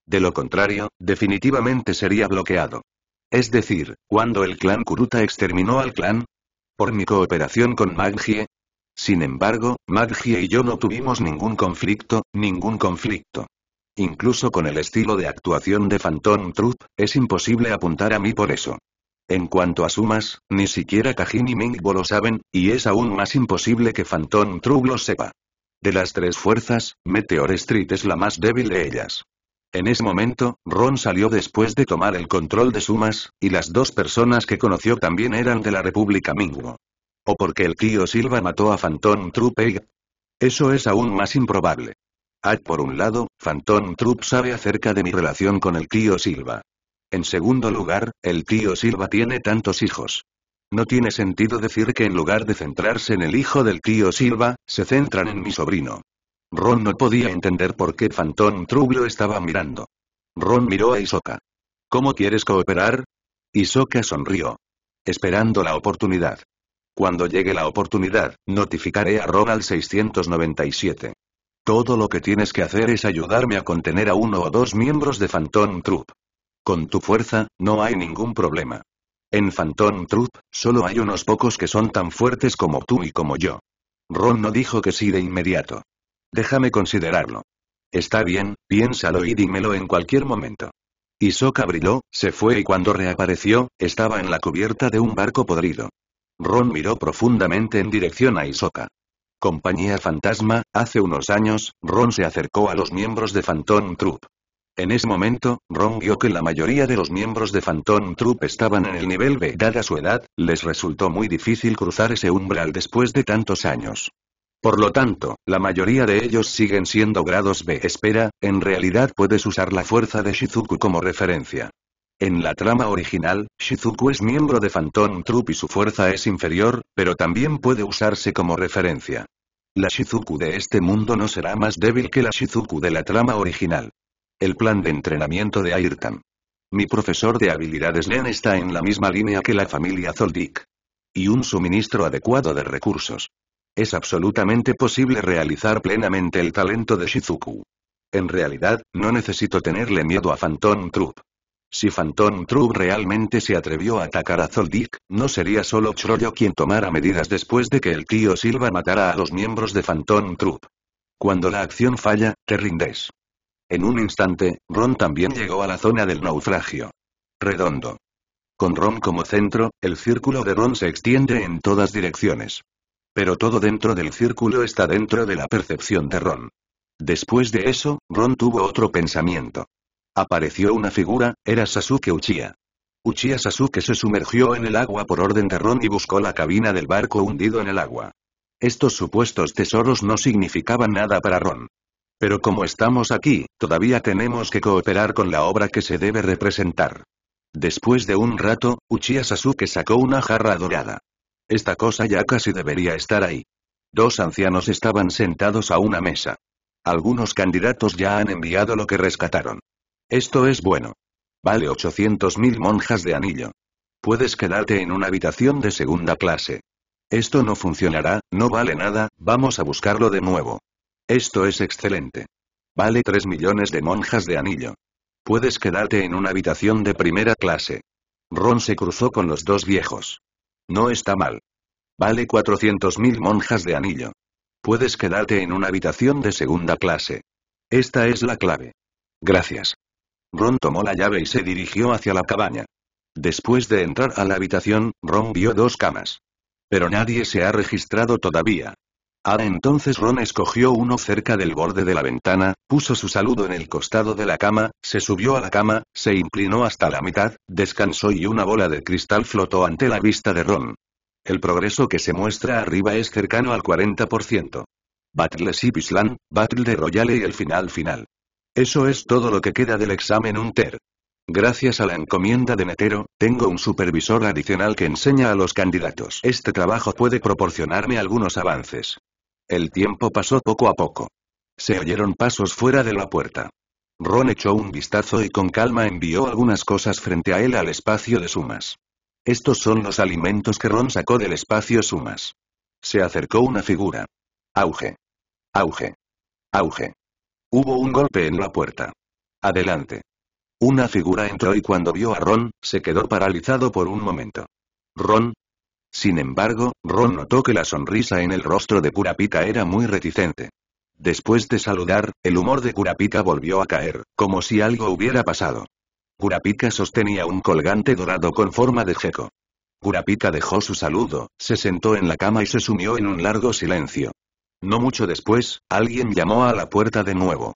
De lo contrario, definitivamente sería bloqueado. Es decir, cuando el clan Kuruta exterminó al clan, por mi cooperación con Magie. Sin embargo, Magie y yo no tuvimos ningún conflicto, ningún conflicto. Incluso con el estilo de actuación de Phantom Truth, es imposible apuntar a mí por eso. En cuanto a sumas, ni siquiera Kajin y Mingbo lo saben, y es aún más imposible que Phantom Truth lo sepa. De las tres fuerzas, Meteor Street es la más débil de ellas. En ese momento, Ron salió después de tomar el control de Sumas, y las dos personas que conoció también eran de la República Mingo. O porque el tío Silva mató a Phantom Troop Eso es aún más improbable. Ad por un lado, Phantom Troop sabe acerca de mi relación con el tío Silva. En segundo lugar, el tío Silva tiene tantos hijos. No tiene sentido decir que en lugar de centrarse en el hijo del tío Silva, se centran en mi sobrino. Ron no podía entender por qué Phantom True lo estaba mirando. Ron miró a Isoka. ¿Cómo quieres cooperar? Isoka sonrió. Esperando la oportunidad. Cuando llegue la oportunidad, notificaré a Ron al 697. Todo lo que tienes que hacer es ayudarme a contener a uno o dos miembros de Phantom Troop. Con tu fuerza, no hay ningún problema. En Phantom Troop, solo hay unos pocos que son tan fuertes como tú y como yo. Ron no dijo que sí de inmediato. Déjame considerarlo. Está bien, piénsalo y dímelo en cualquier momento. Isoka brilló, se fue y cuando reapareció, estaba en la cubierta de un barco podrido. Ron miró profundamente en dirección a Isoka. Compañía Fantasma, hace unos años, Ron se acercó a los miembros de Phantom Troop. En ese momento, Ron vio que la mayoría de los miembros de Phantom Troop estaban en el nivel B. Dada su edad, les resultó muy difícil cruzar ese umbral después de tantos años. Por lo tanto, la mayoría de ellos siguen siendo grados B. Espera, en realidad puedes usar la fuerza de Shizuku como referencia. En la trama original, Shizuku es miembro de Phantom Troop y su fuerza es inferior, pero también puede usarse como referencia. La Shizuku de este mundo no será más débil que la Shizuku de la trama original. El plan de entrenamiento de Ayrton. Mi profesor de habilidades Len está en la misma línea que la familia Zoldyck. Y un suministro adecuado de recursos. Es absolutamente posible realizar plenamente el talento de Shizuku. En realidad, no necesito tenerle miedo a Phantom Troop. Si Phantom Troop realmente se atrevió a atacar a Zoldyck, no sería solo Chroyo quien tomara medidas después de que el tío Silva matara a los miembros de Phantom Troop. Cuando la acción falla, te rindes. En un instante, Ron también llegó a la zona del naufragio. Redondo. Con Ron como centro, el círculo de Ron se extiende en todas direcciones. Pero todo dentro del círculo está dentro de la percepción de Ron. Después de eso, Ron tuvo otro pensamiento. Apareció una figura, era Sasuke Uchiha. Uchiha Sasuke se sumergió en el agua por orden de Ron y buscó la cabina del barco hundido en el agua. Estos supuestos tesoros no significaban nada para Ron. Pero como estamos aquí, todavía tenemos que cooperar con la obra que se debe representar. Después de un rato, Uchiha Sasuke sacó una jarra dorada. Esta cosa ya casi debería estar ahí. Dos ancianos estaban sentados a una mesa. Algunos candidatos ya han enviado lo que rescataron. Esto es bueno. Vale 800.000 monjas de anillo. Puedes quedarte en una habitación de segunda clase. Esto no funcionará, no vale nada, vamos a buscarlo de nuevo. Esto es excelente. Vale 3 millones de monjas de anillo. Puedes quedarte en una habitación de primera clase. Ron se cruzó con los dos viejos. No está mal. Vale 400.000 monjas de anillo. Puedes quedarte en una habitación de segunda clase. Esta es la clave. Gracias. Ron tomó la llave y se dirigió hacia la cabaña. Después de entrar a la habitación, Ron vio dos camas. Pero nadie se ha registrado todavía. Ah entonces Ron escogió uno cerca del borde de la ventana, puso su saludo en el costado de la cama, se subió a la cama, se inclinó hasta la mitad, descansó y una bola de cristal flotó ante la vista de Ron. El progreso que se muestra arriba es cercano al 40%. Ship Island, Battle de Royale y el final final. Eso es todo lo que queda del examen UNTER. Gracias a la encomienda de Netero, tengo un supervisor adicional que enseña a los candidatos. Este trabajo puede proporcionarme algunos avances. El tiempo pasó poco a poco. Se oyeron pasos fuera de la puerta. Ron echó un vistazo y con calma envió algunas cosas frente a él al espacio de sumas. Estos son los alimentos que Ron sacó del espacio sumas. Se acercó una figura. Auge. Auge. Auge. Hubo un golpe en la puerta. Adelante. Una figura entró y cuando vio a Ron, se quedó paralizado por un momento. Ron, sin embargo, Ron notó que la sonrisa en el rostro de Kurapika era muy reticente. Después de saludar, el humor de Kurapika volvió a caer, como si algo hubiera pasado. Kurapika sostenía un colgante dorado con forma de geco. Kurapika dejó su saludo, se sentó en la cama y se sumió en un largo silencio. No mucho después, alguien llamó a la puerta de nuevo.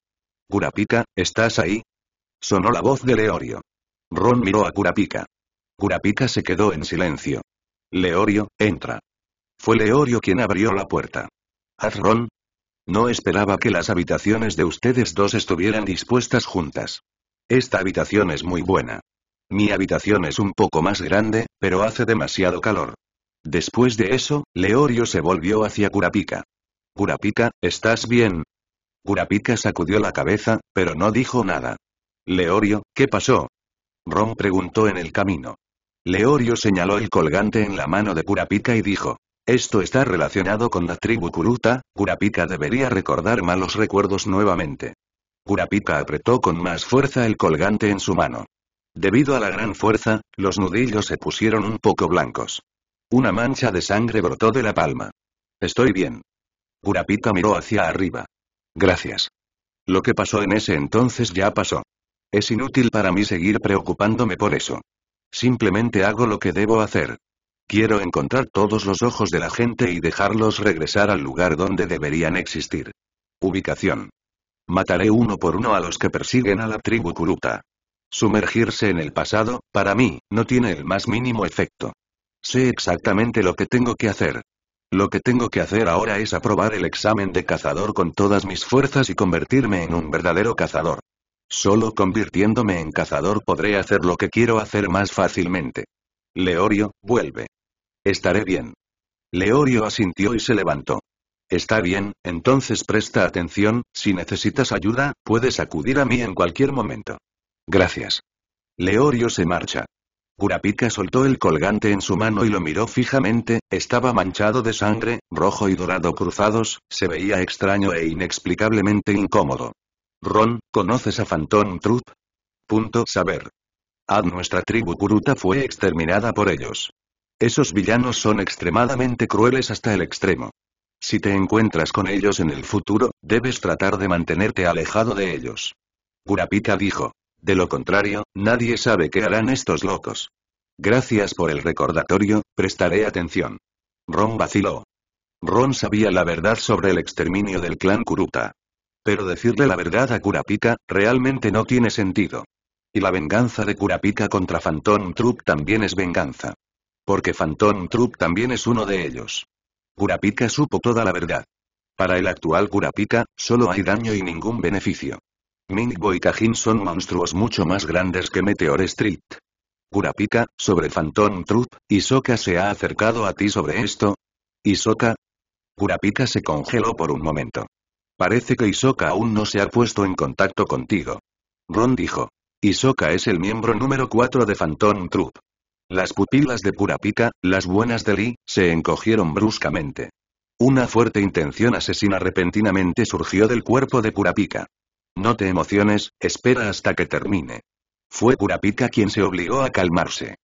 Kurapika, ¿estás ahí? Sonó la voz de Leorio. Ron miró a Kurapika. Kurapika se quedó en silencio. Leorio, entra. Fue Leorio quien abrió la puerta. ron. No esperaba que las habitaciones de ustedes dos estuvieran dispuestas juntas. Esta habitación es muy buena. Mi habitación es un poco más grande, pero hace demasiado calor. Después de eso, Leorio se volvió hacia Curapica. Curapica, ¿estás bien? Curapica sacudió la cabeza, pero no dijo nada. Leorio, ¿qué pasó? Ron preguntó en el camino. Leorio señaló el colgante en la mano de Kurapika y dijo. Esto está relacionado con la tribu Kuruta, Kurapika debería recordar malos recuerdos nuevamente. Kurapika apretó con más fuerza el colgante en su mano. Debido a la gran fuerza, los nudillos se pusieron un poco blancos. Una mancha de sangre brotó de la palma. Estoy bien. Kurapika miró hacia arriba. Gracias. Lo que pasó en ese entonces ya pasó. Es inútil para mí seguir preocupándome por eso. Simplemente hago lo que debo hacer. Quiero encontrar todos los ojos de la gente y dejarlos regresar al lugar donde deberían existir. Ubicación. Mataré uno por uno a los que persiguen a la tribu Kuruta. Sumergirse en el pasado, para mí, no tiene el más mínimo efecto. Sé exactamente lo que tengo que hacer. Lo que tengo que hacer ahora es aprobar el examen de cazador con todas mis fuerzas y convertirme en un verdadero cazador. Solo convirtiéndome en cazador podré hacer lo que quiero hacer más fácilmente. Leorio, vuelve. Estaré bien. Leorio asintió y se levantó. Está bien, entonces presta atención, si necesitas ayuda, puedes acudir a mí en cualquier momento. Gracias. Leorio se marcha. Kurapika soltó el colgante en su mano y lo miró fijamente, estaba manchado de sangre, rojo y dorado cruzados, se veía extraño e inexplicablemente incómodo. Ron, ¿conoces a Phantom Troop? Punto saber. a nuestra tribu Kuruta fue exterminada por ellos. Esos villanos son extremadamente crueles hasta el extremo. Si te encuentras con ellos en el futuro, debes tratar de mantenerte alejado de ellos. Kurapika dijo. De lo contrario, nadie sabe qué harán estos locos. Gracias por el recordatorio, prestaré atención. Ron vaciló. Ron sabía la verdad sobre el exterminio del clan Kuruta pero decirle la verdad a Kurapika, realmente no tiene sentido. Y la venganza de Kurapika contra Phantom Troop también es venganza. Porque Phantom Troop también es uno de ellos. Kurapika supo toda la verdad. Para el actual Kurapika, solo hay daño y ningún beneficio. Minibo y Kajin son monstruos mucho más grandes que Meteor Street. Kurapika, sobre Phantom Troop, Isoka se ha acercado a ti sobre esto. Isoka. Kurapika se congeló por un momento. Parece que Isoka aún no se ha puesto en contacto contigo. Ron dijo. Isoka es el miembro número 4 de Phantom Troop. Las pupilas de Purapika, las buenas de Lee, se encogieron bruscamente. Una fuerte intención asesina repentinamente surgió del cuerpo de Purapika. No te emociones, espera hasta que termine. Fue Purapika quien se obligó a calmarse.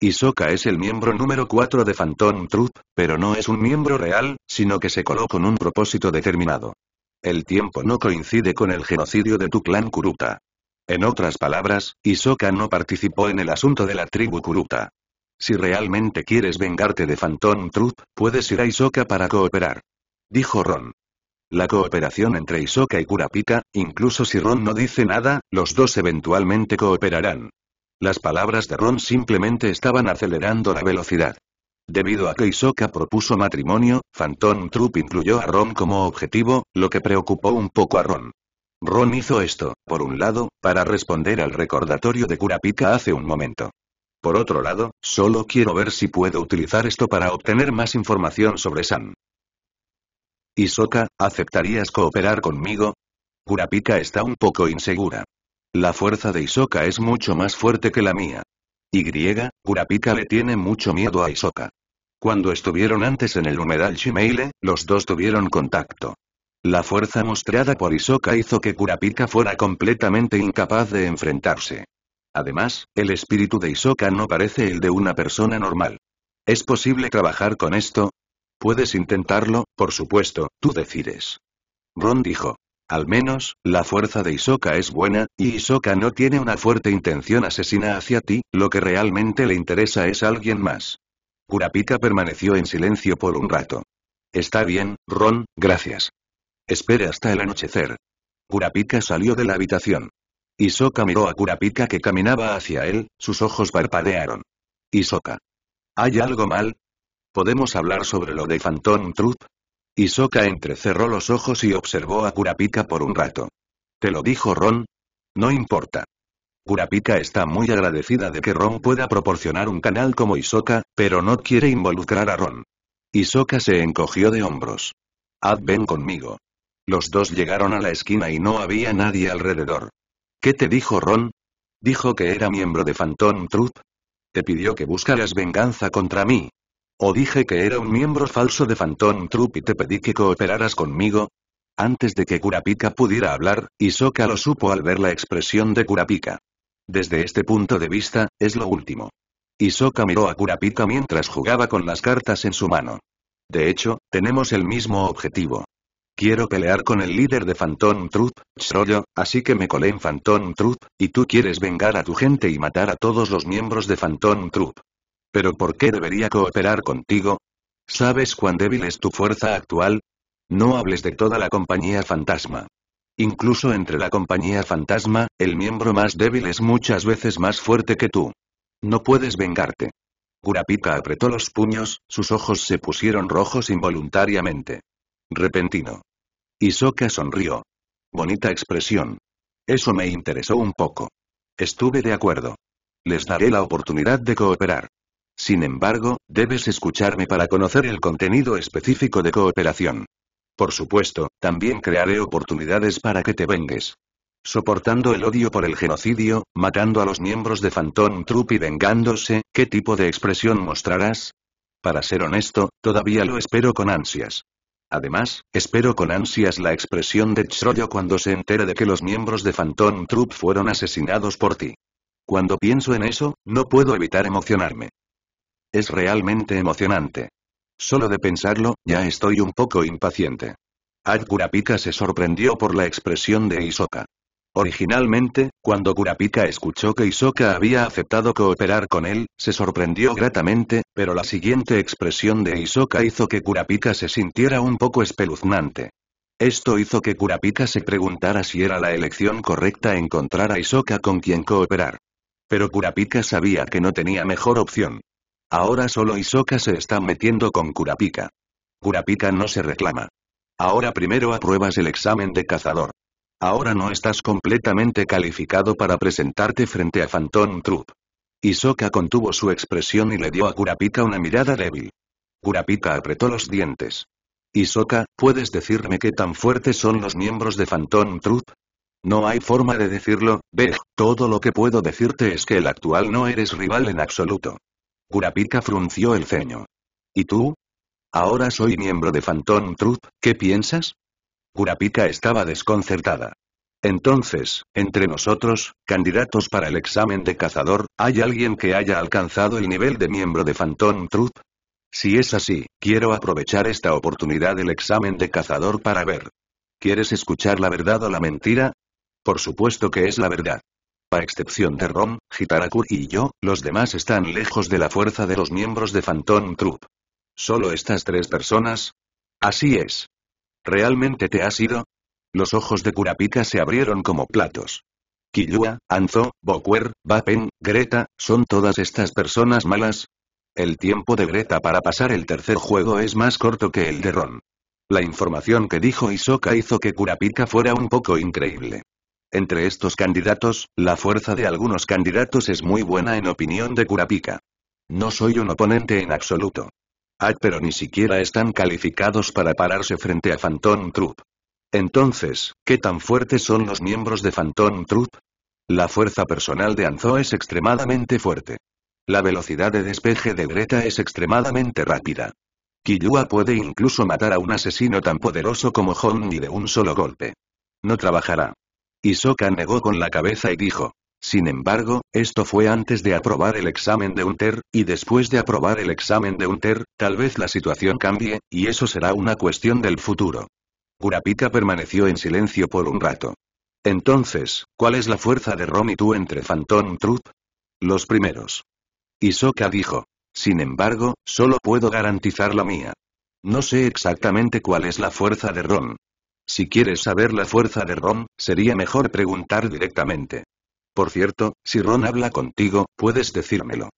Isoka es el miembro número 4 de Phantom Troop, pero no es un miembro real, sino que se coló con un propósito determinado el tiempo no coincide con el genocidio de tu clan Kuruta. En otras palabras, Isoka no participó en el asunto de la tribu Kuruta. Si realmente quieres vengarte de Phantom Troop, puedes ir a Isoka para cooperar. Dijo Ron. La cooperación entre Isoka y Kurapika, incluso si Ron no dice nada, los dos eventualmente cooperarán. Las palabras de Ron simplemente estaban acelerando la velocidad. Debido a que Isoka propuso matrimonio, Phantom Troop incluyó a Ron como objetivo, lo que preocupó un poco a Ron. Ron hizo esto, por un lado, para responder al recordatorio de Kurapika hace un momento. Por otro lado, solo quiero ver si puedo utilizar esto para obtener más información sobre Sam. Isoka ¿aceptarías cooperar conmigo? Kurapika está un poco insegura. La fuerza de Isoka es mucho más fuerte que la mía. Y, Kurapika le tiene mucho miedo a Isoka. Cuando estuvieron antes en el humedal Shimeile, los dos tuvieron contacto. La fuerza mostrada por Isoka hizo que Kurapika fuera completamente incapaz de enfrentarse. Además, el espíritu de Isoka no parece el de una persona normal. ¿Es posible trabajar con esto? Puedes intentarlo, por supuesto, tú decides. Ron dijo. Al menos, la fuerza de Isoka es buena, y Isoka no tiene una fuerte intención asesina hacia ti, lo que realmente le interesa es alguien más. Kurapika permaneció en silencio por un rato. Está bien, Ron, gracias. —Espere hasta el anochecer. Kurapika salió de la habitación. Isoka miró a Kurapika que caminaba hacia él, sus ojos parpadearon. Isoka. ¿Hay algo mal? ¿Podemos hablar sobre lo de Phantom Truth? Isoka entrecerró los ojos y observó a Kurapika por un rato. ¿Te lo dijo Ron? No importa. Kurapika está muy agradecida de que Ron pueda proporcionar un canal como Isoka, pero no quiere involucrar a Ron. Isoka se encogió de hombros. Ad ven conmigo. Los dos llegaron a la esquina y no había nadie alrededor. ¿Qué te dijo Ron? Dijo que era miembro de Phantom Troop. Te pidió que buscaras venganza contra mí. O dije que era un miembro falso de Phantom Troop y te pedí que cooperaras conmigo. Antes de que Kurapika pudiera hablar, Isoka lo supo al ver la expresión de Kurapika. Desde este punto de vista, es lo último. Isoka miró a Kurapika mientras jugaba con las cartas en su mano. De hecho, tenemos el mismo objetivo. Quiero pelear con el líder de Phantom Truth, Shroyo, así que me colé en Phantom Truth, y tú quieres vengar a tu gente y matar a todos los miembros de Phantom Troupe. ¿Pero por qué debería cooperar contigo? ¿Sabes cuán débil es tu fuerza actual? No hables de toda la compañía fantasma. Incluso entre la compañía fantasma, el miembro más débil es muchas veces más fuerte que tú. No puedes vengarte. Kurapika apretó los puños, sus ojos se pusieron rojos involuntariamente. Repentino. Isoka sonrió. Bonita expresión. Eso me interesó un poco. Estuve de acuerdo. Les daré la oportunidad de cooperar. Sin embargo, debes escucharme para conocer el contenido específico de cooperación. Por supuesto, también crearé oportunidades para que te vengues. Soportando el odio por el genocidio, matando a los miembros de Phantom Troop y vengándose, ¿qué tipo de expresión mostrarás? Para ser honesto, todavía lo espero con ansias. Además, espero con ansias la expresión de Troyo cuando se entera de que los miembros de Phantom Troop fueron asesinados por ti. Cuando pienso en eso, no puedo evitar emocionarme. Es realmente emocionante. Solo de pensarlo, ya estoy un poco impaciente. Ad Kurapika se sorprendió por la expresión de Isoka. Originalmente, cuando Kurapika escuchó que Isoka había aceptado cooperar con él, se sorprendió gratamente, pero la siguiente expresión de Isoka hizo que Kurapika se sintiera un poco espeluznante. Esto hizo que Kurapika se preguntara si era la elección correcta encontrar a Isoka con quien cooperar. Pero Kurapika sabía que no tenía mejor opción. Ahora solo Isoka se está metiendo con Kurapika. Kurapika no se reclama. Ahora primero apruebas el examen de cazador. Ahora no estás completamente calificado para presentarte frente a Phantom Troop. Isoka contuvo su expresión y le dio a Kurapika una mirada débil. Kurapika apretó los dientes. Isoka, ¿puedes decirme qué tan fuertes son los miembros de Phantom Troop? No hay forma de decirlo, Beg. todo lo que puedo decirte es que el actual no eres rival en absoluto. Kurapika frunció el ceño. ¿Y tú? Ahora soy miembro de Phantom Truth, ¿qué piensas? Kurapika estaba desconcertada. Entonces, entre nosotros, candidatos para el examen de cazador, ¿hay alguien que haya alcanzado el nivel de miembro de Phantom Truth? Si es así, quiero aprovechar esta oportunidad del examen de cazador para ver. ¿Quieres escuchar la verdad o la mentira? Por supuesto que es la verdad. A excepción de Ron, Hitarakur y yo, los demás están lejos de la fuerza de los miembros de Phantom Troop. ¿Solo estas tres personas? Así es. ¿Realmente te has ido? Los ojos de Kurapika se abrieron como platos. Killua, Anzo, Bokuer, Bapen, Greta, ¿son todas estas personas malas? El tiempo de Greta para pasar el tercer juego es más corto que el de Ron. La información que dijo Isoka hizo que Kurapika fuera un poco increíble. Entre estos candidatos, la fuerza de algunos candidatos es muy buena en opinión de Kurapika. No soy un oponente en absoluto. pero ni siquiera están calificados para pararse frente a Phantom Troop. Entonces, ¿qué tan fuertes son los miembros de Phantom Troop? La fuerza personal de Anzo es extremadamente fuerte. La velocidad de despeje de Greta es extremadamente rápida. Killua puede incluso matar a un asesino tan poderoso como y de un solo golpe. No trabajará. Isoka negó con la cabeza y dijo. Sin embargo, esto fue antes de aprobar el examen de Unter, y después de aprobar el examen de Unter, tal vez la situación cambie, y eso será una cuestión del futuro. Kurapika permaneció en silencio por un rato. Entonces, ¿cuál es la fuerza de Rom y tú entre Phantom Truth? Los primeros. Isoka dijo. Sin embargo, solo puedo garantizar la mía. No sé exactamente cuál es la fuerza de Ron. Si quieres saber la fuerza de Ron, sería mejor preguntar directamente. Por cierto, si Ron habla contigo, puedes decírmelo.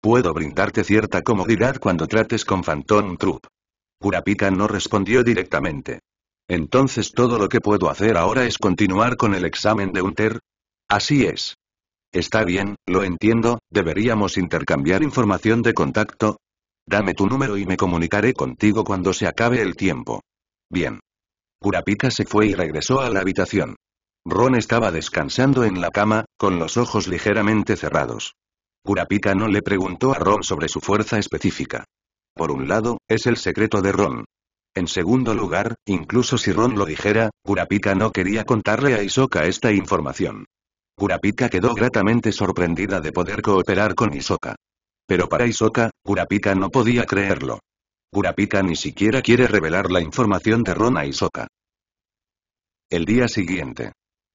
Puedo brindarte cierta comodidad cuando trates con Phantom Troop. Kurapika no respondió directamente. Entonces todo lo que puedo hacer ahora es continuar con el examen de Unter. Así es. Está bien, lo entiendo, deberíamos intercambiar información de contacto. Dame tu número y me comunicaré contigo cuando se acabe el tiempo. Bien. Kurapika se fue y regresó a la habitación. Ron estaba descansando en la cama, con los ojos ligeramente cerrados. Kurapika no le preguntó a Ron sobre su fuerza específica. Por un lado, es el secreto de Ron. En segundo lugar, incluso si Ron lo dijera, Kurapika no quería contarle a Isoka esta información. Kurapika quedó gratamente sorprendida de poder cooperar con Isoka. Pero para Isoka, Kurapika no podía creerlo. Kurapika ni siquiera quiere revelar la información de Rona y Soka. El día siguiente.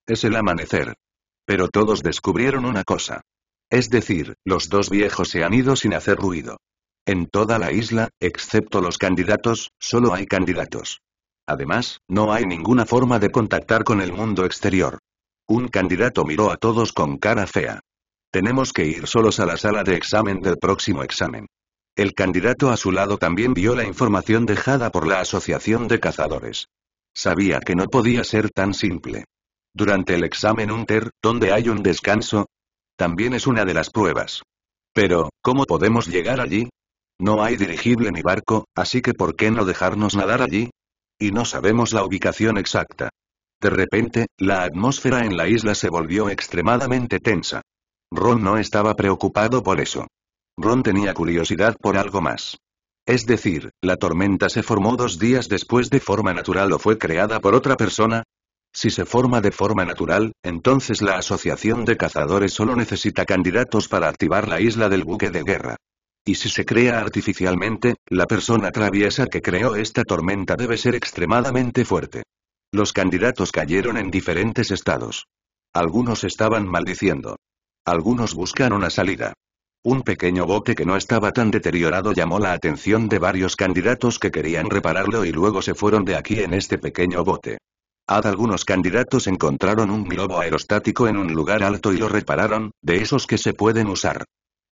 Es el amanecer. Pero todos descubrieron una cosa. Es decir, los dos viejos se han ido sin hacer ruido. En toda la isla, excepto los candidatos, solo hay candidatos. Además, no hay ninguna forma de contactar con el mundo exterior. Un candidato miró a todos con cara fea. Tenemos que ir solos a la sala de examen del próximo examen. El candidato a su lado también vio la información dejada por la Asociación de Cazadores. Sabía que no podía ser tan simple. Durante el examen UNTER, donde hay un descanso, también es una de las pruebas. Pero, ¿cómo podemos llegar allí? No hay dirigible ni barco, así que ¿por qué no dejarnos nadar allí? Y no sabemos la ubicación exacta. De repente, la atmósfera en la isla se volvió extremadamente tensa. Ron no estaba preocupado por eso. Ron tenía curiosidad por algo más. Es decir, ¿la tormenta se formó dos días después de forma natural o fue creada por otra persona? Si se forma de forma natural, entonces la Asociación de Cazadores solo necesita candidatos para activar la isla del buque de guerra. Y si se crea artificialmente, la persona traviesa que creó esta tormenta debe ser extremadamente fuerte. Los candidatos cayeron en diferentes estados. Algunos estaban maldiciendo. Algunos buscan una salida. Un pequeño bote que no estaba tan deteriorado llamó la atención de varios candidatos que querían repararlo y luego se fueron de aquí en este pequeño bote. Algunos candidatos encontraron un globo aerostático en un lugar alto y lo repararon, de esos que se pueden usar.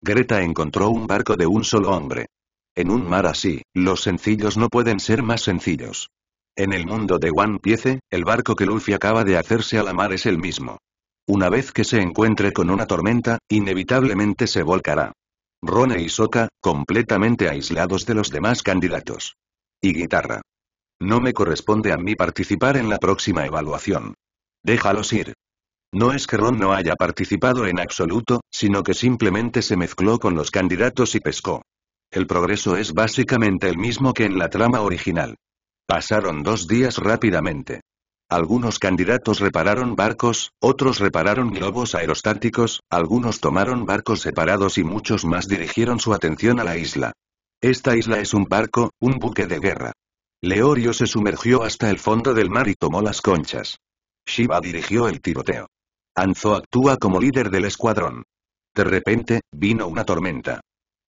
Greta encontró un barco de un solo hombre. En un mar así, los sencillos no pueden ser más sencillos. En el mundo de One Piece, el barco que Luffy acaba de hacerse a la mar es el mismo. Una vez que se encuentre con una tormenta, inevitablemente se volcará. Ron y Soka, completamente aislados de los demás candidatos. Y guitarra. No me corresponde a mí participar en la próxima evaluación. Déjalos ir. No es que Ron no haya participado en absoluto, sino que simplemente se mezcló con los candidatos y pescó. El progreso es básicamente el mismo que en la trama original. Pasaron dos días rápidamente. Algunos candidatos repararon barcos, otros repararon globos aerostáticos, algunos tomaron barcos separados y muchos más dirigieron su atención a la isla. Esta isla es un barco, un buque de guerra. Leorio se sumergió hasta el fondo del mar y tomó las conchas. Shiva dirigió el tiroteo. Anzo actúa como líder del escuadrón. De repente, vino una tormenta.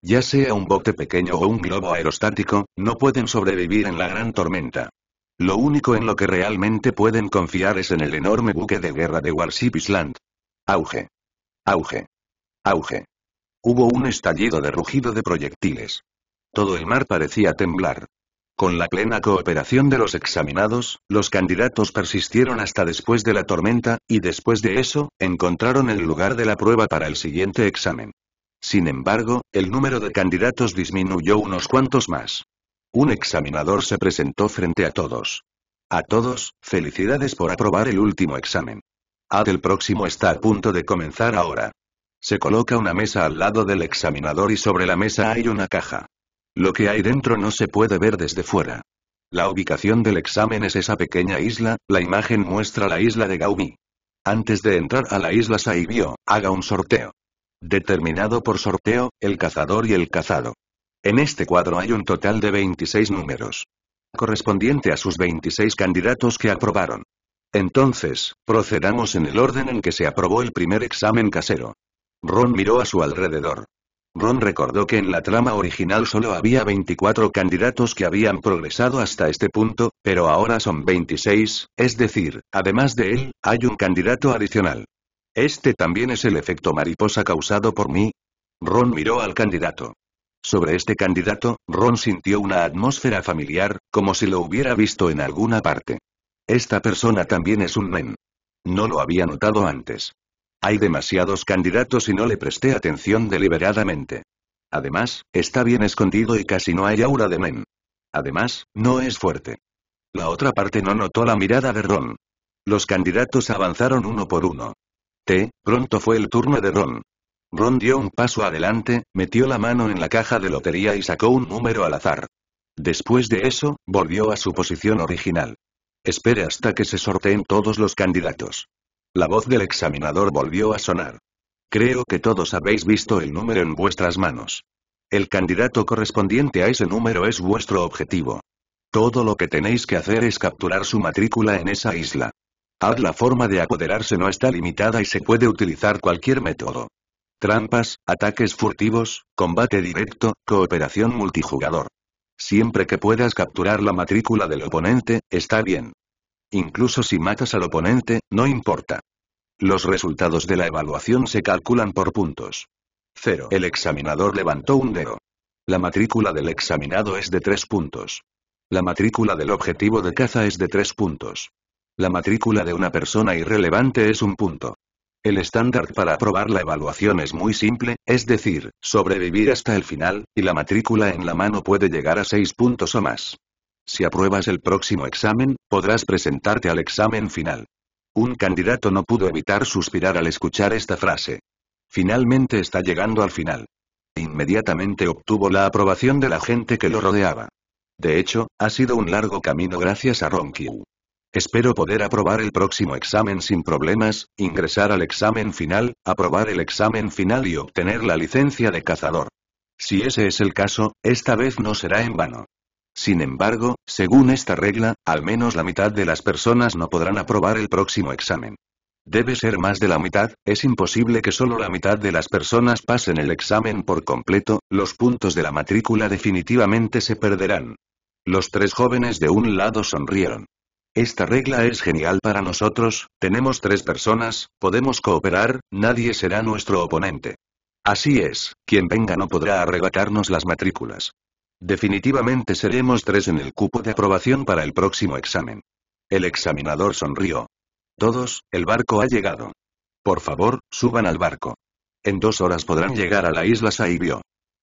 Ya sea un bote pequeño o un globo aerostático, no pueden sobrevivir en la gran tormenta. Lo único en lo que realmente pueden confiar es en el enorme buque de guerra de Warship Island. Auge. Auge. Auge. Hubo un estallido de rugido de proyectiles. Todo el mar parecía temblar. Con la plena cooperación de los examinados, los candidatos persistieron hasta después de la tormenta, y después de eso, encontraron el lugar de la prueba para el siguiente examen. Sin embargo, el número de candidatos disminuyó unos cuantos más. Un examinador se presentó frente a todos. A todos, felicidades por aprobar el último examen. Adel el próximo está a punto de comenzar ahora. Se coloca una mesa al lado del examinador y sobre la mesa hay una caja. Lo que hay dentro no se puede ver desde fuera. La ubicación del examen es esa pequeña isla, la imagen muestra la isla de Gaumi. Antes de entrar a la isla Saibio, haga un sorteo. Determinado por sorteo, el cazador y el cazado. En este cuadro hay un total de 26 números. Correspondiente a sus 26 candidatos que aprobaron. Entonces, procedamos en el orden en que se aprobó el primer examen casero. Ron miró a su alrededor. Ron recordó que en la trama original solo había 24 candidatos que habían progresado hasta este punto, pero ahora son 26, es decir, además de él, hay un candidato adicional. ¿Este también es el efecto mariposa causado por mí? Ron miró al candidato. Sobre este candidato, Ron sintió una atmósfera familiar, como si lo hubiera visto en alguna parte. Esta persona también es un men. No lo había notado antes. Hay demasiados candidatos y no le presté atención deliberadamente. Además, está bien escondido y casi no hay aura de men. Además, no es fuerte. La otra parte no notó la mirada de Ron. Los candidatos avanzaron uno por uno. T, pronto fue el turno de Ron. Ron dio un paso adelante, metió la mano en la caja de lotería y sacó un número al azar. Después de eso, volvió a su posición original. Espere hasta que se sorteen todos los candidatos. La voz del examinador volvió a sonar. Creo que todos habéis visto el número en vuestras manos. El candidato correspondiente a ese número es vuestro objetivo. Todo lo que tenéis que hacer es capturar su matrícula en esa isla. Haz la forma de apoderarse no está limitada y se puede utilizar cualquier método. Trampas, ataques furtivos, combate directo, cooperación multijugador. Siempre que puedas capturar la matrícula del oponente, está bien. Incluso si matas al oponente, no importa. Los resultados de la evaluación se calculan por puntos. 0. El examinador levantó un dedo. La matrícula del examinado es de 3 puntos. La matrícula del objetivo de caza es de 3 puntos. La matrícula de una persona irrelevante es un punto. El estándar para aprobar la evaluación es muy simple, es decir, sobrevivir hasta el final, y la matrícula en la mano puede llegar a seis puntos o más. Si apruebas el próximo examen, podrás presentarte al examen final. Un candidato no pudo evitar suspirar al escuchar esta frase. Finalmente está llegando al final. Inmediatamente obtuvo la aprobación de la gente que lo rodeaba. De hecho, ha sido un largo camino gracias a Ronkiu. Espero poder aprobar el próximo examen sin problemas, ingresar al examen final, aprobar el examen final y obtener la licencia de cazador. Si ese es el caso, esta vez no será en vano. Sin embargo, según esta regla, al menos la mitad de las personas no podrán aprobar el próximo examen. Debe ser más de la mitad, es imposible que solo la mitad de las personas pasen el examen por completo, los puntos de la matrícula definitivamente se perderán. Los tres jóvenes de un lado sonrieron. Esta regla es genial para nosotros, tenemos tres personas, podemos cooperar, nadie será nuestro oponente. Así es, quien venga no podrá arrebatarnos las matrículas. Definitivamente seremos tres en el cupo de aprobación para el próximo examen. El examinador sonrió. Todos, el barco ha llegado. Por favor, suban al barco. En dos horas podrán llegar a la isla Saibio.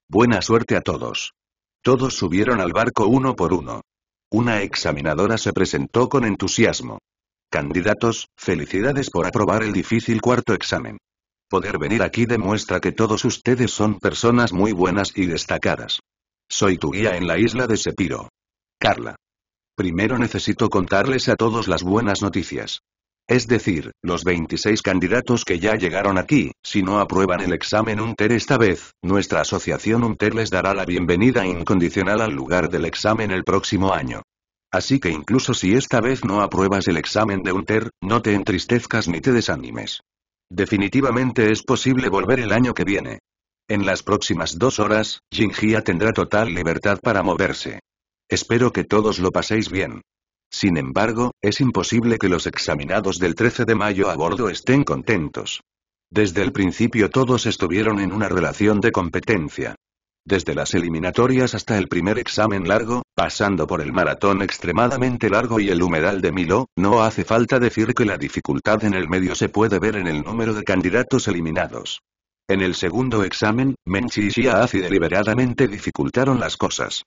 Buena suerte a todos. Todos subieron al barco uno por uno. Una examinadora se presentó con entusiasmo. Candidatos, felicidades por aprobar el difícil cuarto examen. Poder venir aquí demuestra que todos ustedes son personas muy buenas y destacadas. Soy tu guía en la isla de Sepiro. Carla. Primero necesito contarles a todos las buenas noticias. Es decir, los 26 candidatos que ya llegaron aquí, si no aprueban el examen UNTER esta vez, nuestra asociación UNTER les dará la bienvenida incondicional al lugar del examen el próximo año. Así que incluso si esta vez no apruebas el examen de UNTER, no te entristezcas ni te desanimes. Definitivamente es posible volver el año que viene. En las próximas dos horas, Jingia tendrá total libertad para moverse. Espero que todos lo paséis bien. Sin embargo, es imposible que los examinados del 13 de mayo a bordo estén contentos. Desde el principio todos estuvieron en una relación de competencia. Desde las eliminatorias hasta el primer examen largo, pasando por el maratón extremadamente largo y el humedal de Milo, no hace falta decir que la dificultad en el medio se puede ver en el número de candidatos eliminados. En el segundo examen, Menchi y Siaazi deliberadamente dificultaron las cosas.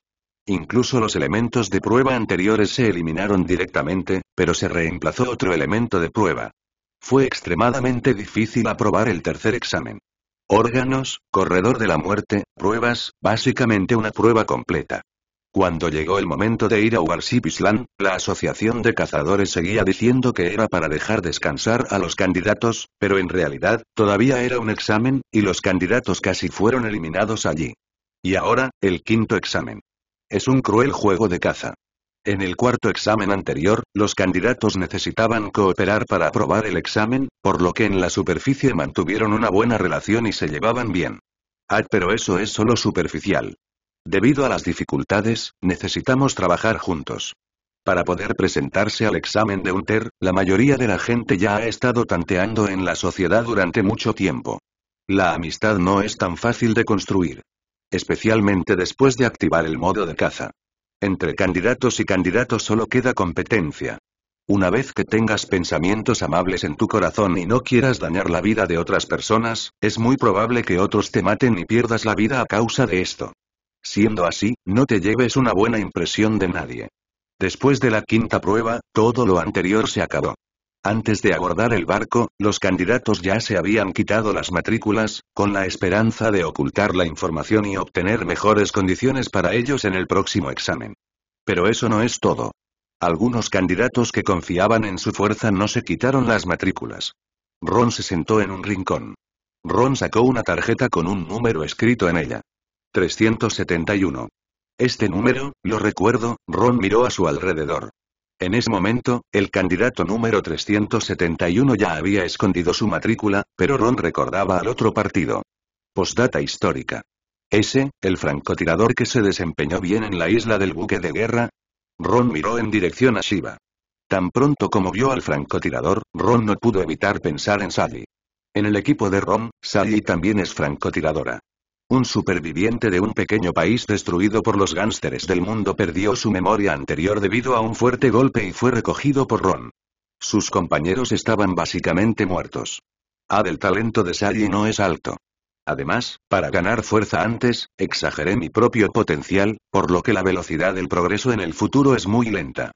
Incluso los elementos de prueba anteriores se eliminaron directamente, pero se reemplazó otro elemento de prueba. Fue extremadamente difícil aprobar el tercer examen. Órganos, corredor de la muerte, pruebas, básicamente una prueba completa. Cuando llegó el momento de ir a Warship la asociación de cazadores seguía diciendo que era para dejar descansar a los candidatos, pero en realidad, todavía era un examen, y los candidatos casi fueron eliminados allí. Y ahora, el quinto examen. Es un cruel juego de caza. En el cuarto examen anterior, los candidatos necesitaban cooperar para aprobar el examen, por lo que en la superficie mantuvieron una buena relación y se llevaban bien. Ah, pero eso es solo superficial. Debido a las dificultades, necesitamos trabajar juntos. Para poder presentarse al examen de UNTER, la mayoría de la gente ya ha estado tanteando en la sociedad durante mucho tiempo. La amistad no es tan fácil de construir especialmente después de activar el modo de caza. Entre candidatos y candidatos solo queda competencia. Una vez que tengas pensamientos amables en tu corazón y no quieras dañar la vida de otras personas, es muy probable que otros te maten y pierdas la vida a causa de esto. Siendo así, no te lleves una buena impresión de nadie. Después de la quinta prueba, todo lo anterior se acabó. Antes de abordar el barco, los candidatos ya se habían quitado las matrículas, con la esperanza de ocultar la información y obtener mejores condiciones para ellos en el próximo examen. Pero eso no es todo. Algunos candidatos que confiaban en su fuerza no se quitaron las matrículas. Ron se sentó en un rincón. Ron sacó una tarjeta con un número escrito en ella. 371. Este número, lo recuerdo, Ron miró a su alrededor. En ese momento, el candidato número 371 ya había escondido su matrícula, pero Ron recordaba al otro partido. Postdata histórica. Ese, el francotirador que se desempeñó bien en la isla del buque de guerra. Ron miró en dirección a Shiva. Tan pronto como vio al francotirador, Ron no pudo evitar pensar en Sally. En el equipo de Ron, Sally también es francotiradora. Un superviviente de un pequeño país destruido por los gánsteres del mundo perdió su memoria anterior debido a un fuerte golpe y fue recogido por Ron. Sus compañeros estaban básicamente muertos. A ah, del talento de Sally no es alto. Además, para ganar fuerza antes, exageré mi propio potencial, por lo que la velocidad del progreso en el futuro es muy lenta.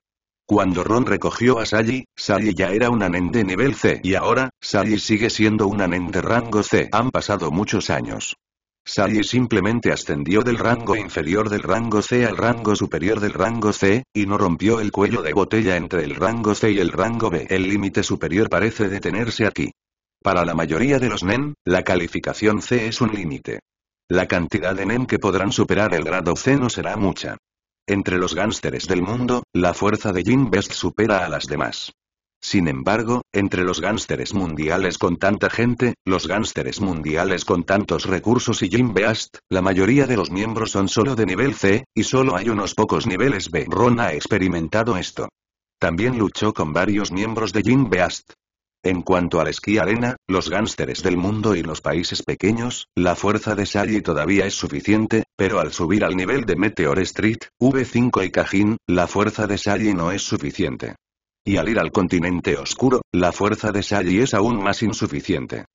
Cuando Ron recogió a Sally, Sally ya era un Nen de nivel C y ahora, Sally sigue siendo un Nen de rango C. Han pasado muchos años. Sally simplemente ascendió del rango inferior del rango C al rango superior del rango C, y no rompió el cuello de botella entre el rango C y el rango B. El límite superior parece detenerse aquí. Para la mayoría de los Nen, e la calificación C es un límite. La cantidad de Nen e que podrán superar el grado C no será mucha. Entre los gánsteres del mundo, la fuerza de Jim Best supera a las demás. Sin embargo, entre los gánsteres mundiales con tanta gente, los gánsteres mundiales con tantos recursos y Jim Beast, la mayoría de los miembros son solo de nivel C, y solo hay unos pocos niveles B. Ron ha experimentado esto. También luchó con varios miembros de Jim Beast. En cuanto al esquí arena, los gánsteres del mundo y los países pequeños, la fuerza de Sally todavía es suficiente, pero al subir al nivel de Meteor Street, V5 y Cajin, la fuerza de Sally no es suficiente. Y al ir al continente oscuro, la fuerza de Sally es aún más insuficiente.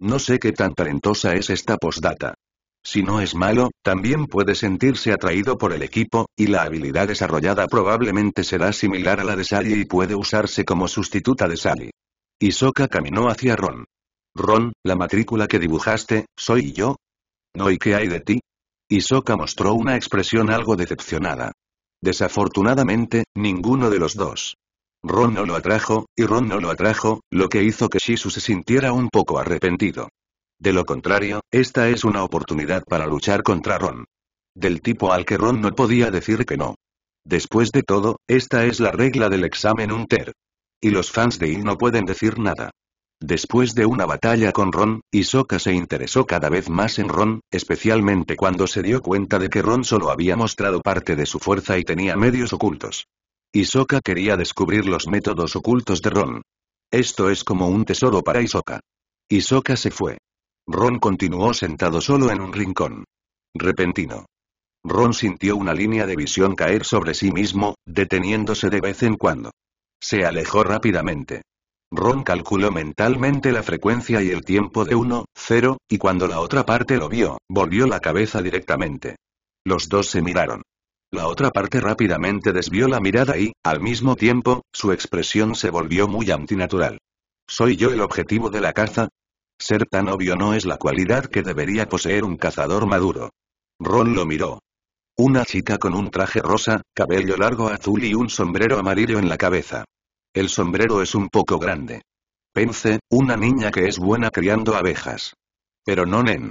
No sé qué tan talentosa es esta postdata. Si no es malo, también puede sentirse atraído por el equipo, y la habilidad desarrollada probablemente será similar a la de Sally y puede usarse como sustituta de Sally. Isoka caminó hacia Ron. Ron, la matrícula que dibujaste, ¿soy yo? No, ¿y qué hay de ti? Isoka mostró una expresión algo decepcionada. Desafortunadamente, ninguno de los dos. Ron no lo atrajo, y Ron no lo atrajo, lo que hizo que Shisu se sintiera un poco arrepentido. De lo contrario, esta es una oportunidad para luchar contra Ron. Del tipo al que Ron no podía decir que no. Después de todo, esta es la regla del examen Unter. Y los fans de Il no pueden decir nada. Después de una batalla con Ron, Isoka se interesó cada vez más en Ron, especialmente cuando se dio cuenta de que Ron solo había mostrado parte de su fuerza y tenía medios ocultos. Isoka quería descubrir los métodos ocultos de Ron. Esto es como un tesoro para Isoka. Isoka se fue. Ron continuó sentado solo en un rincón. Repentino. Ron sintió una línea de visión caer sobre sí mismo, deteniéndose de vez en cuando. Se alejó rápidamente. Ron calculó mentalmente la frecuencia y el tiempo de 1, 0, y cuando la otra parte lo vio, volvió la cabeza directamente. Los dos se miraron. La otra parte rápidamente desvió la mirada y, al mismo tiempo, su expresión se volvió muy antinatural. ¿Soy yo el objetivo de la caza? Ser tan obvio no es la cualidad que debería poseer un cazador maduro. Ron lo miró. Una chica con un traje rosa, cabello largo azul y un sombrero amarillo en la cabeza. El sombrero es un poco grande. Pense, una niña que es buena criando abejas. Pero no nen.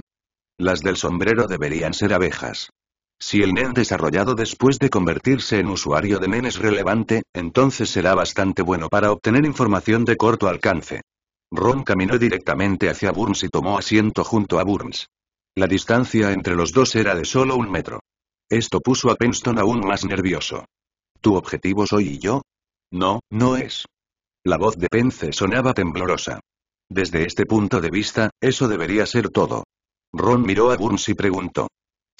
Las del sombrero deberían ser abejas. Si el NEN e desarrollado después de convertirse en usuario de NEN e es relevante, entonces será bastante bueno para obtener información de corto alcance. Ron caminó directamente hacia Burns y tomó asiento junto a Burns. La distancia entre los dos era de solo un metro. Esto puso a Penston aún más nervioso. ¿Tu objetivo soy yo? No, no es. La voz de Pence sonaba temblorosa. Desde este punto de vista, eso debería ser todo. Ron miró a Burns y preguntó.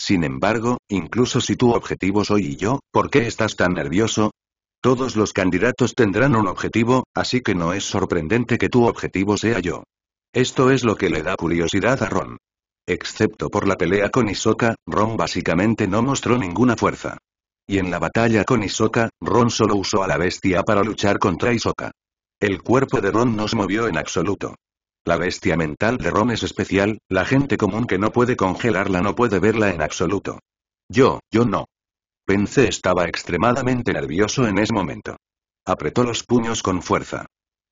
Sin embargo, incluso si tu objetivo soy yo, ¿por qué estás tan nervioso? Todos los candidatos tendrán un objetivo, así que no es sorprendente que tu objetivo sea yo. Esto es lo que le da curiosidad a Ron. Excepto por la pelea con Isoka, Ron básicamente no mostró ninguna fuerza. Y en la batalla con Isoka, Ron solo usó a la bestia para luchar contra Isoka. El cuerpo de Ron no se movió en absoluto. La bestia mental de Ron es especial, la gente común que no puede congelarla no puede verla en absoluto. Yo, yo no. Pence estaba extremadamente nervioso en ese momento. Apretó los puños con fuerza.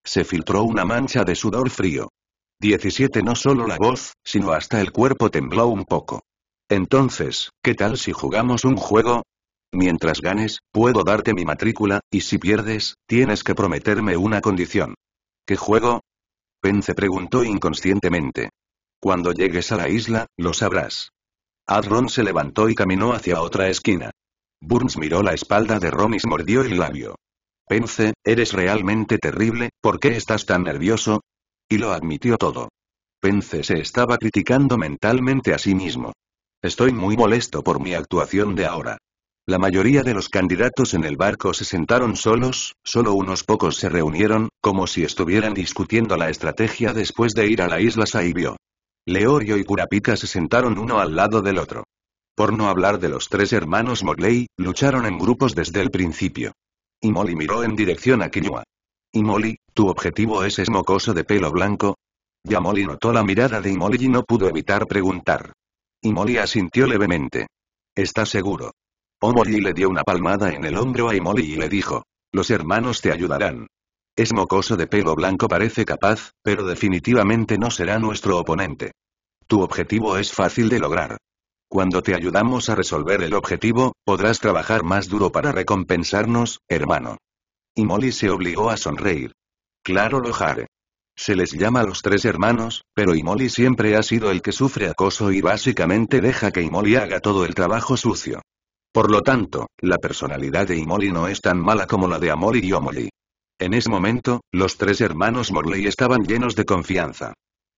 Se filtró una mancha de sudor frío. 17 No solo la voz, sino hasta el cuerpo tembló un poco. Entonces, ¿qué tal si jugamos un juego? Mientras ganes, puedo darte mi matrícula, y si pierdes, tienes que prometerme una condición. ¿Qué juego? Pence preguntó inconscientemente. Cuando llegues a la isla, lo sabrás. Adron se levantó y caminó hacia otra esquina. Burns miró la espalda de romis y mordió el labio. Pence, eres realmente terrible, ¿por qué estás tan nervioso? Y lo admitió todo. Pence se estaba criticando mentalmente a sí mismo. Estoy muy molesto por mi actuación de ahora. La mayoría de los candidatos en el barco se sentaron solos, solo unos pocos se reunieron, como si estuvieran discutiendo la estrategia después de ir a la isla Saibio. Leorio y Kurapika se sentaron uno al lado del otro. Por no hablar de los tres hermanos Mowgli, lucharon en grupos desde el principio. Y miró en dirección a Killua. Y Molly, ¿tu objetivo es ese mocoso de pelo blanco? Yamoli notó la mirada de Imoli y no pudo evitar preguntar. Imoli asintió levemente. ¿Estás seguro? Omori le dio una palmada en el hombro a Imoli y le dijo. Los hermanos te ayudarán. Es mocoso de pelo blanco parece capaz, pero definitivamente no será nuestro oponente. Tu objetivo es fácil de lograr. Cuando te ayudamos a resolver el objetivo, podrás trabajar más duro para recompensarnos, hermano. Y se obligó a sonreír. Claro lo haré. Se les llama a los tres hermanos, pero Imoli siempre ha sido el que sufre acoso y básicamente deja que Imoli haga todo el trabajo sucio. Por lo tanto, la personalidad de Imoli no es tan mala como la de Amori y Omoli. En ese momento, los tres hermanos Morley estaban llenos de confianza.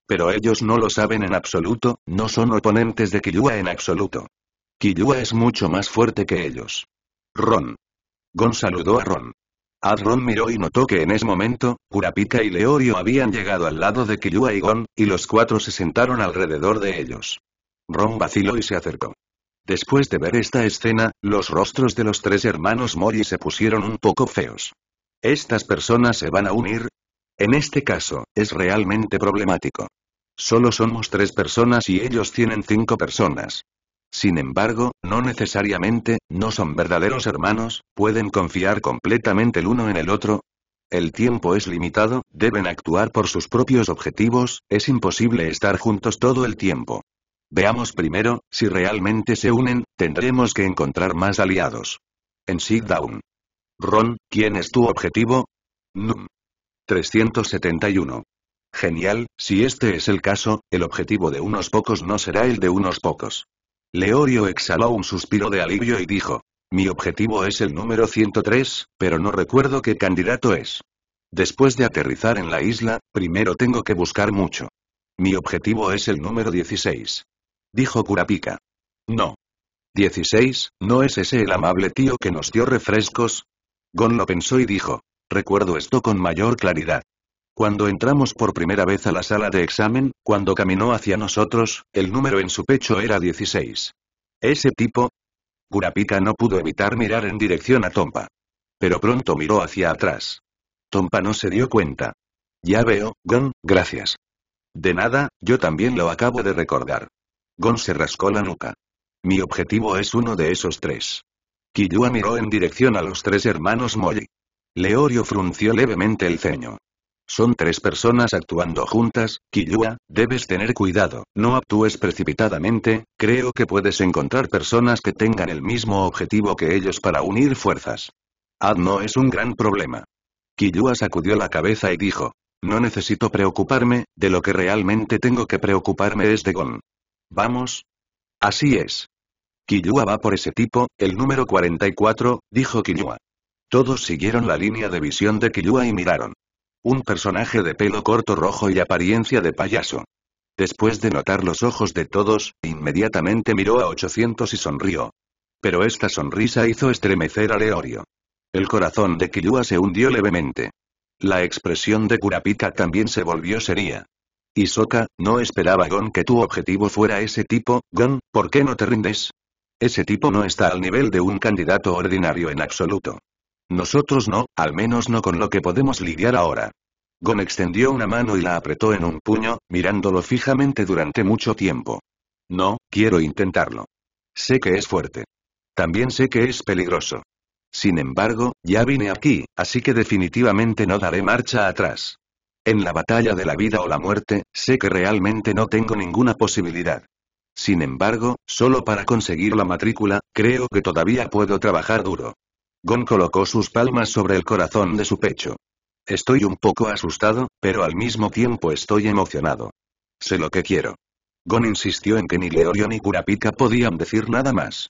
Pero ellos no lo saben en absoluto, no son oponentes de Killua en absoluto. Killua es mucho más fuerte que ellos. Ron. Gon saludó a Ron. Adron miró y notó que en ese momento, Kurapika y Leorio habían llegado al lado de Killua y Gon, y los cuatro se sentaron alrededor de ellos. Ron vaciló y se acercó. Después de ver esta escena, los rostros de los tres hermanos Mori se pusieron un poco feos. ¿Estas personas se van a unir? En este caso, es realmente problemático. Solo somos tres personas y ellos tienen cinco personas. Sin embargo, no necesariamente, no son verdaderos hermanos, pueden confiar completamente el uno en el otro. El tiempo es limitado, deben actuar por sus propios objetivos, es imposible estar juntos todo el tiempo. Veamos primero, si realmente se unen, tendremos que encontrar más aliados. En Sit Down. Ron, ¿quién es tu objetivo? Num. 371. Genial, si este es el caso, el objetivo de unos pocos no será el de unos pocos. Leorio exhaló un suspiro de alivio y dijo. Mi objetivo es el número 103, pero no recuerdo qué candidato es. Después de aterrizar en la isla, primero tengo que buscar mucho. Mi objetivo es el número 16 dijo Kurapika. No. 16. ¿No es ese el amable tío que nos dio refrescos? Gon lo pensó y dijo. Recuerdo esto con mayor claridad. Cuando entramos por primera vez a la sala de examen, cuando caminó hacia nosotros, el número en su pecho era 16. ¿Ese tipo? Kurapika no pudo evitar mirar en dirección a Tompa. Pero pronto miró hacia atrás. Tompa no se dio cuenta. Ya veo, Gon, gracias. De nada, yo también lo acabo de recordar. Gon se rascó la nuca. Mi objetivo es uno de esos tres. Kiyua miró en dirección a los tres hermanos Mori. Leorio frunció levemente el ceño. Son tres personas actuando juntas, Kiyua, debes tener cuidado, no actúes precipitadamente, creo que puedes encontrar personas que tengan el mismo objetivo que ellos para unir fuerzas. Adno no es un gran problema. Kiyua sacudió la cabeza y dijo, no necesito preocuparme, de lo que realmente tengo que preocuparme es de Gon. Vamos. Así es. Killua va por ese tipo, el número 44, dijo Killua. Todos siguieron la línea de visión de Killua y miraron. Un personaje de pelo corto rojo y apariencia de payaso. Después de notar los ojos de todos, inmediatamente miró a 800 y sonrió. Pero esta sonrisa hizo estremecer a Leorio. El corazón de Killua se hundió levemente. La expresión de Kurapika también se volvió seria. «Isoka, no esperaba Gon que tu objetivo fuera ese tipo, Gon, ¿por qué no te rindes? Ese tipo no está al nivel de un candidato ordinario en absoluto. Nosotros no, al menos no con lo que podemos lidiar ahora. Gon extendió una mano y la apretó en un puño, mirándolo fijamente durante mucho tiempo. No, quiero intentarlo. Sé que es fuerte. También sé que es peligroso. Sin embargo, ya vine aquí, así que definitivamente no daré marcha atrás. En la batalla de la vida o la muerte, sé que realmente no tengo ninguna posibilidad. Sin embargo, solo para conseguir la matrícula, creo que todavía puedo trabajar duro. Gon colocó sus palmas sobre el corazón de su pecho. Estoy un poco asustado, pero al mismo tiempo estoy emocionado. Sé lo que quiero. Gon insistió en que ni Leorio ni Kurapika podían decir nada más.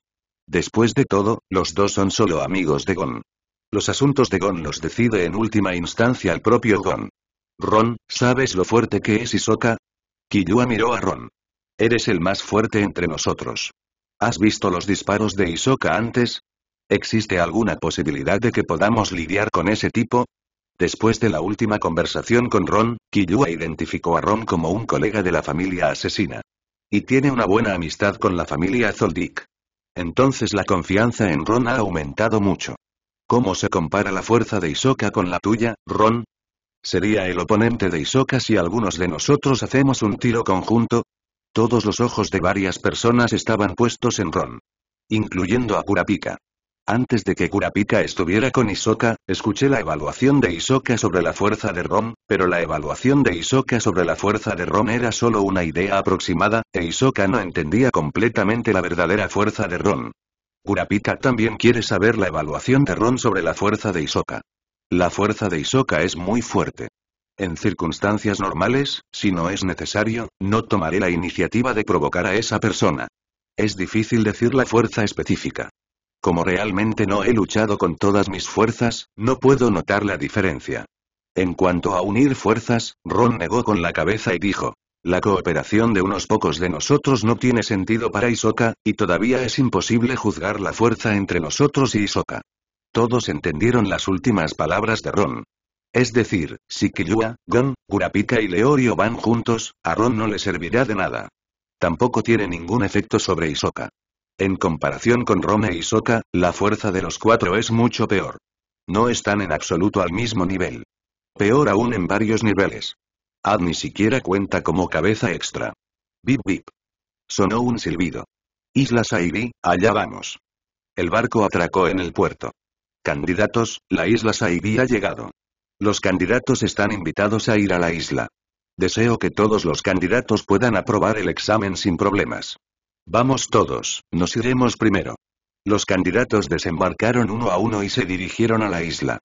Después de todo, los dos son solo amigos de Gon. Los asuntos de Gon los decide en última instancia el propio Gon. Ron, ¿sabes lo fuerte que es Isoka? Killua miró a Ron. Eres el más fuerte entre nosotros. ¿Has visto los disparos de Isoka antes? ¿Existe alguna posibilidad de que podamos lidiar con ese tipo? Después de la última conversación con Ron, Killua identificó a Ron como un colega de la familia asesina. Y tiene una buena amistad con la familia Zoldyck. Entonces la confianza en Ron ha aumentado mucho. ¿Cómo se compara la fuerza de Isoka con la tuya, Ron? Sería el oponente de Isoka si algunos de nosotros hacemos un tiro conjunto. Todos los ojos de varias personas estaban puestos en Ron. Incluyendo a Kurapika. Antes de que Kurapika estuviera con Isoka, escuché la evaluación de Isoka sobre la fuerza de Ron, pero la evaluación de Isoka sobre la fuerza de Ron era solo una idea aproximada, e Isoka no entendía completamente la verdadera fuerza de Ron. Kurapika también quiere saber la evaluación de Ron sobre la fuerza de Isoka. La fuerza de Isoka es muy fuerte. En circunstancias normales, si no es necesario, no tomaré la iniciativa de provocar a esa persona. Es difícil decir la fuerza específica. Como realmente no he luchado con todas mis fuerzas, no puedo notar la diferencia. En cuanto a unir fuerzas, Ron negó con la cabeza y dijo, la cooperación de unos pocos de nosotros no tiene sentido para Isoka, y todavía es imposible juzgar la fuerza entre nosotros y Isoka. Todos entendieron las últimas palabras de Ron. Es decir, si Killua, Gon, Kurapika y Leorio van juntos, a Ron no le servirá de nada. Tampoco tiene ningún efecto sobre Isoka. En comparación con Ron e Isoka, la fuerza de los cuatro es mucho peor. No están en absoluto al mismo nivel. Peor aún en varios niveles. Ad ni siquiera cuenta como cabeza extra. Bip bip. Sonó un silbido. Isla Saibi, allá vamos. El barco atracó en el puerto candidatos, la isla Saidi ha llegado. Los candidatos están invitados a ir a la isla. Deseo que todos los candidatos puedan aprobar el examen sin problemas. Vamos todos, nos iremos primero. Los candidatos desembarcaron uno a uno y se dirigieron a la isla.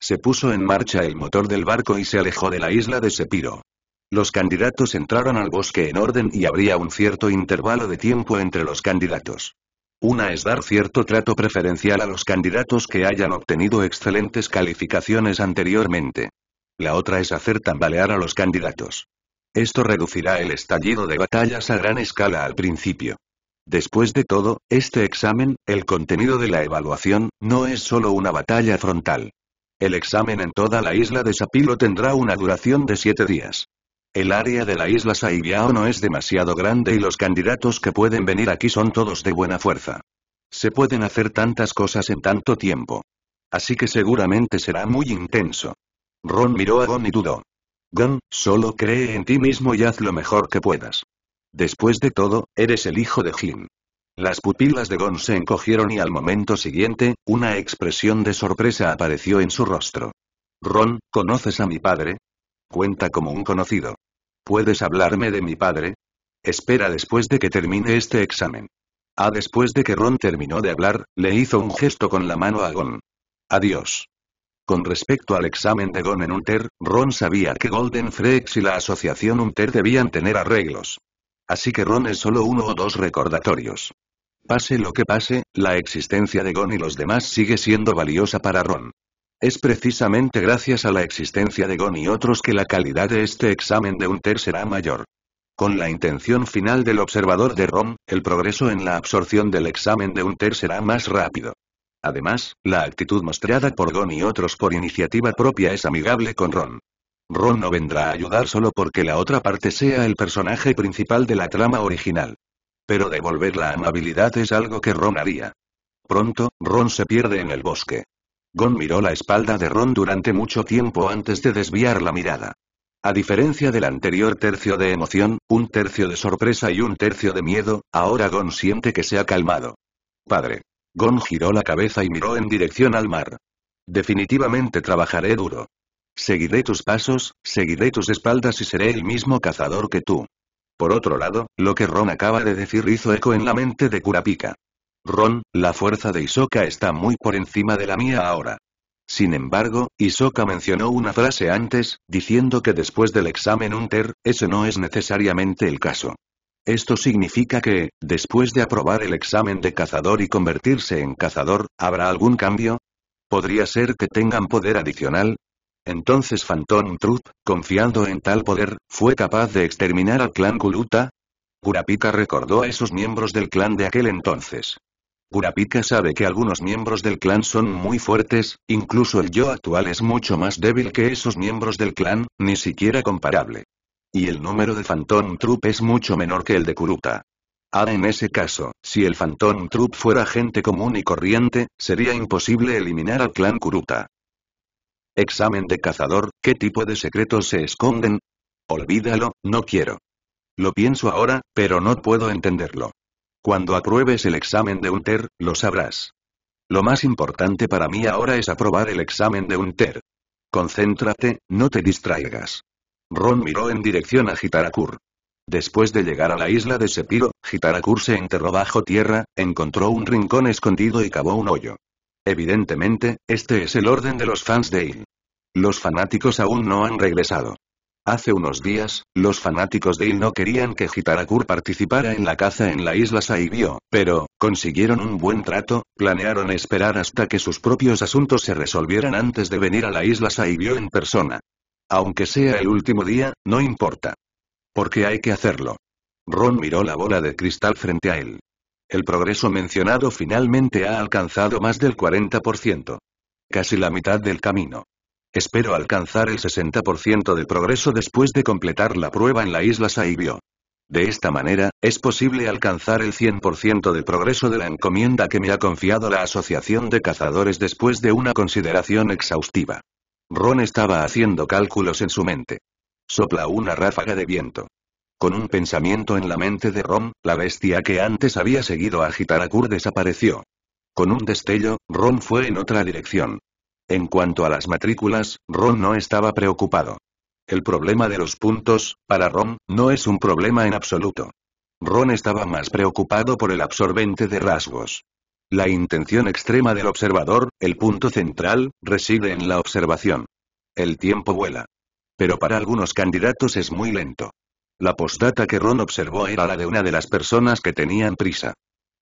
Se puso en marcha el motor del barco y se alejó de la isla de Sepiro. Los candidatos entraron al bosque en orden y habría un cierto intervalo de tiempo entre los candidatos. Una es dar cierto trato preferencial a los candidatos que hayan obtenido excelentes calificaciones anteriormente. La otra es hacer tambalear a los candidatos. Esto reducirá el estallido de batallas a gran escala al principio. Después de todo, este examen, el contenido de la evaluación, no es solo una batalla frontal. El examen en toda la isla de Sapilo tendrá una duración de siete días. El área de la isla Saibiao no es demasiado grande y los candidatos que pueden venir aquí son todos de buena fuerza. Se pueden hacer tantas cosas en tanto tiempo. Así que seguramente será muy intenso. Ron miró a Gon y dudó. Gon, solo cree en ti mismo y haz lo mejor que puedas. Después de todo, eres el hijo de Jim. Las pupilas de Gon se encogieron y al momento siguiente, una expresión de sorpresa apareció en su rostro. Ron, ¿conoces a mi padre? Cuenta como un conocido. ¿Puedes hablarme de mi padre? Espera después de que termine este examen. Ah, después de que Ron terminó de hablar, le hizo un gesto con la mano a Gon. Adiós. Con respecto al examen de Gon en Unter, Ron sabía que Golden Freaks y la asociación Unter debían tener arreglos. Así que Ron es solo uno o dos recordatorios. Pase lo que pase, la existencia de Gon y los demás sigue siendo valiosa para Ron. Es precisamente gracias a la existencia de Gon y otros que la calidad de este examen de UNTER será mayor. Con la intención final del observador de Ron, el progreso en la absorción del examen de UNTER será más rápido. Además, la actitud mostrada por Gon y otros por iniciativa propia es amigable con Ron. Ron no vendrá a ayudar solo porque la otra parte sea el personaje principal de la trama original. Pero devolver la amabilidad es algo que Ron haría. Pronto, Ron se pierde en el bosque. Gon miró la espalda de Ron durante mucho tiempo antes de desviar la mirada. A diferencia del anterior tercio de emoción, un tercio de sorpresa y un tercio de miedo, ahora Gon siente que se ha calmado. Padre. Gon giró la cabeza y miró en dirección al mar. Definitivamente trabajaré duro. Seguiré tus pasos, seguiré tus espaldas y seré el mismo cazador que tú. Por otro lado, lo que Ron acaba de decir hizo eco en la mente de Kurapika. Ron, la fuerza de Isoka está muy por encima de la mía ahora. Sin embargo, Isoka mencionó una frase antes, diciendo que después del examen Hunter, eso no es necesariamente el caso. Esto significa que, después de aprobar el examen de cazador y convertirse en cazador, ¿habrá algún cambio? ¿Podría ser que tengan poder adicional? Entonces Phantom Troop, confiando en tal poder, ¿fue capaz de exterminar al clan Kuluta? Kurapika recordó a esos miembros del clan de aquel entonces. Kurapika sabe que algunos miembros del clan son muy fuertes, incluso el yo actual es mucho más débil que esos miembros del clan, ni siquiera comparable. Y el número de Phantom Troop es mucho menor que el de Kuruta. Ah en ese caso, si el Phantom Troop fuera gente común y corriente, sería imposible eliminar al clan Kuruta. Examen de cazador, ¿qué tipo de secretos se esconden? Olvídalo, no quiero. Lo pienso ahora, pero no puedo entenderlo. Cuando apruebes el examen de UNTER, lo sabrás. Lo más importante para mí ahora es aprobar el examen de UNTER. Concéntrate, no te distraigas. Ron miró en dirección a Gitarakur. Después de llegar a la isla de Sepiro, Gitarakur se enterró bajo tierra, encontró un rincón escondido y cavó un hoyo. Evidentemente, este es el orden de los fans de Los fanáticos aún no han regresado. Hace unos días, los fanáticos de él no querían que Hitarakur participara en la caza en la isla Saibio, pero, consiguieron un buen trato, planearon esperar hasta que sus propios asuntos se resolvieran antes de venir a la isla Saibio en persona. Aunque sea el último día, no importa. Porque hay que hacerlo. Ron miró la bola de cristal frente a él. El progreso mencionado finalmente ha alcanzado más del 40%. Casi la mitad del camino. Espero alcanzar el 60% de progreso después de completar la prueba en la isla Saibio. De esta manera, es posible alcanzar el 100% de progreso de la encomienda que me ha confiado la Asociación de Cazadores después de una consideración exhaustiva. Ron estaba haciendo cálculos en su mente. Sopla una ráfaga de viento. Con un pensamiento en la mente de Ron, la bestia que antes había seguido a Kur desapareció. Con un destello, Ron fue en otra dirección. En cuanto a las matrículas, Ron no estaba preocupado. El problema de los puntos, para Ron, no es un problema en absoluto. Ron estaba más preocupado por el absorbente de rasgos. La intención extrema del observador, el punto central, reside en la observación. El tiempo vuela. Pero para algunos candidatos es muy lento. La postdata que Ron observó era la de una de las personas que tenían prisa.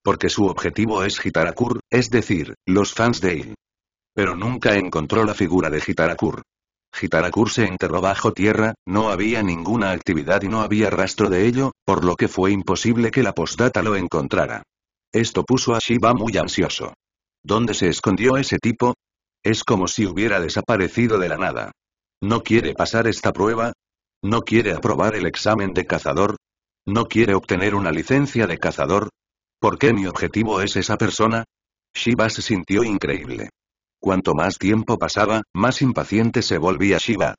Porque su objetivo es Gitarakur, es decir, los fans de él. Pero nunca encontró la figura de Gitarakur. Gitarakur se enterró bajo tierra, no había ninguna actividad y no había rastro de ello, por lo que fue imposible que la postdata lo encontrara. Esto puso a Shiba muy ansioso. ¿Dónde se escondió ese tipo? Es como si hubiera desaparecido de la nada. ¿No quiere pasar esta prueba? ¿No quiere aprobar el examen de cazador? ¿No quiere obtener una licencia de cazador? ¿Por qué mi objetivo es esa persona? Shiba se sintió increíble. Cuanto más tiempo pasaba, más impaciente se volvía Shiva.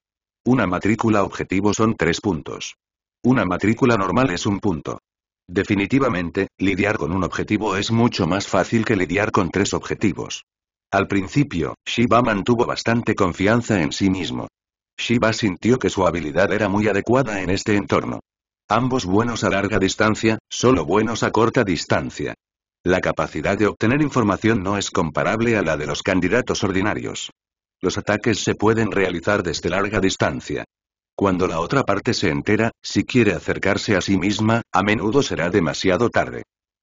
Una matrícula objetivo son tres puntos. Una matrícula normal es un punto. Definitivamente, lidiar con un objetivo es mucho más fácil que lidiar con tres objetivos. Al principio, Shiva mantuvo bastante confianza en sí mismo. Shiva sintió que su habilidad era muy adecuada en este entorno. Ambos buenos a larga distancia, solo buenos a corta distancia. La capacidad de obtener información no es comparable a la de los candidatos ordinarios. Los ataques se pueden realizar desde larga distancia. Cuando la otra parte se entera, si quiere acercarse a sí misma, a menudo será demasiado tarde.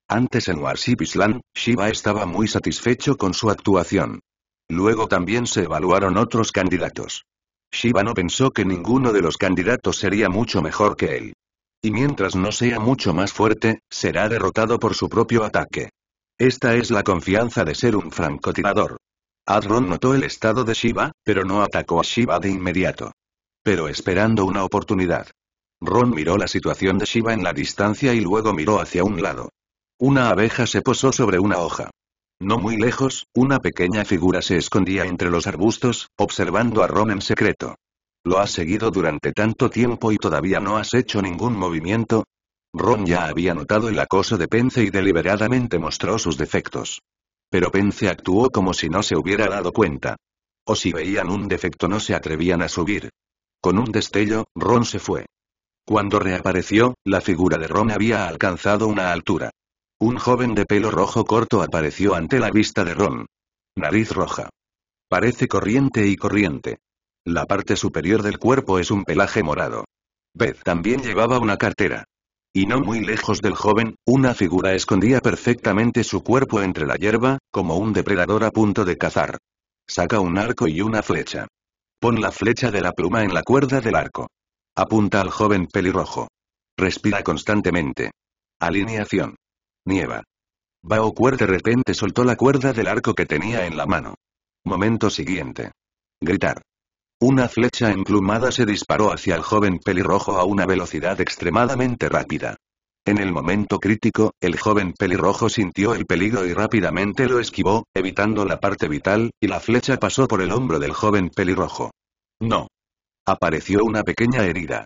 Antes en Warship Island, Shiva estaba muy satisfecho con su actuación. Luego también se evaluaron otros candidatos. Shiva no pensó que ninguno de los candidatos sería mucho mejor que él. Y mientras no sea mucho más fuerte, será derrotado por su propio ataque. Esta es la confianza de ser un francotirador. Adron notó el estado de Shiva, pero no atacó a Shiva de inmediato. Pero esperando una oportunidad. Ron miró la situación de Shiva en la distancia y luego miró hacia un lado. Una abeja se posó sobre una hoja. No muy lejos, una pequeña figura se escondía entre los arbustos, observando a Ron en secreto. ¿Lo has seguido durante tanto tiempo y todavía no has hecho ningún movimiento? Ron ya había notado el acoso de Pence y deliberadamente mostró sus defectos. Pero Pence actuó como si no se hubiera dado cuenta. O si veían un defecto no se atrevían a subir. Con un destello, Ron se fue. Cuando reapareció, la figura de Ron había alcanzado una altura. Un joven de pelo rojo corto apareció ante la vista de Ron. Nariz roja. Parece corriente y corriente. La parte superior del cuerpo es un pelaje morado. Beth también llevaba una cartera. Y no muy lejos del joven, una figura escondía perfectamente su cuerpo entre la hierba, como un depredador a punto de cazar. Saca un arco y una flecha. Pon la flecha de la pluma en la cuerda del arco. Apunta al joven pelirrojo. Respira constantemente. Alineación. Nieva. Baocuer de repente soltó la cuerda del arco que tenía en la mano. Momento siguiente. Gritar. Una flecha emplumada se disparó hacia el joven pelirrojo a una velocidad extremadamente rápida. En el momento crítico, el joven pelirrojo sintió el peligro y rápidamente lo esquivó, evitando la parte vital, y la flecha pasó por el hombro del joven pelirrojo. No. Apareció una pequeña herida.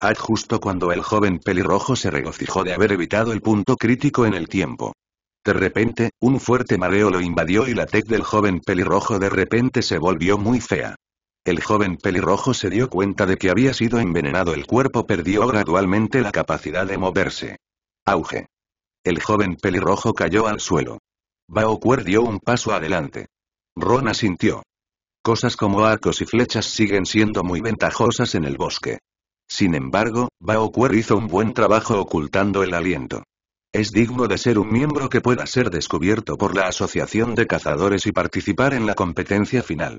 Ad justo cuando el joven pelirrojo se regocijó de haber evitado el punto crítico en el tiempo. De repente, un fuerte mareo lo invadió y la tez del joven pelirrojo de repente se volvió muy fea. El joven pelirrojo se dio cuenta de que había sido envenenado. El cuerpo perdió gradualmente la capacidad de moverse. Auge. El joven pelirrojo cayó al suelo. Bauquer dio un paso adelante. Ron asintió. Cosas como arcos y flechas siguen siendo muy ventajosas en el bosque. Sin embargo, Bauquer hizo un buen trabajo ocultando el aliento. Es digno de ser un miembro que pueda ser descubierto por la Asociación de Cazadores y participar en la competencia final.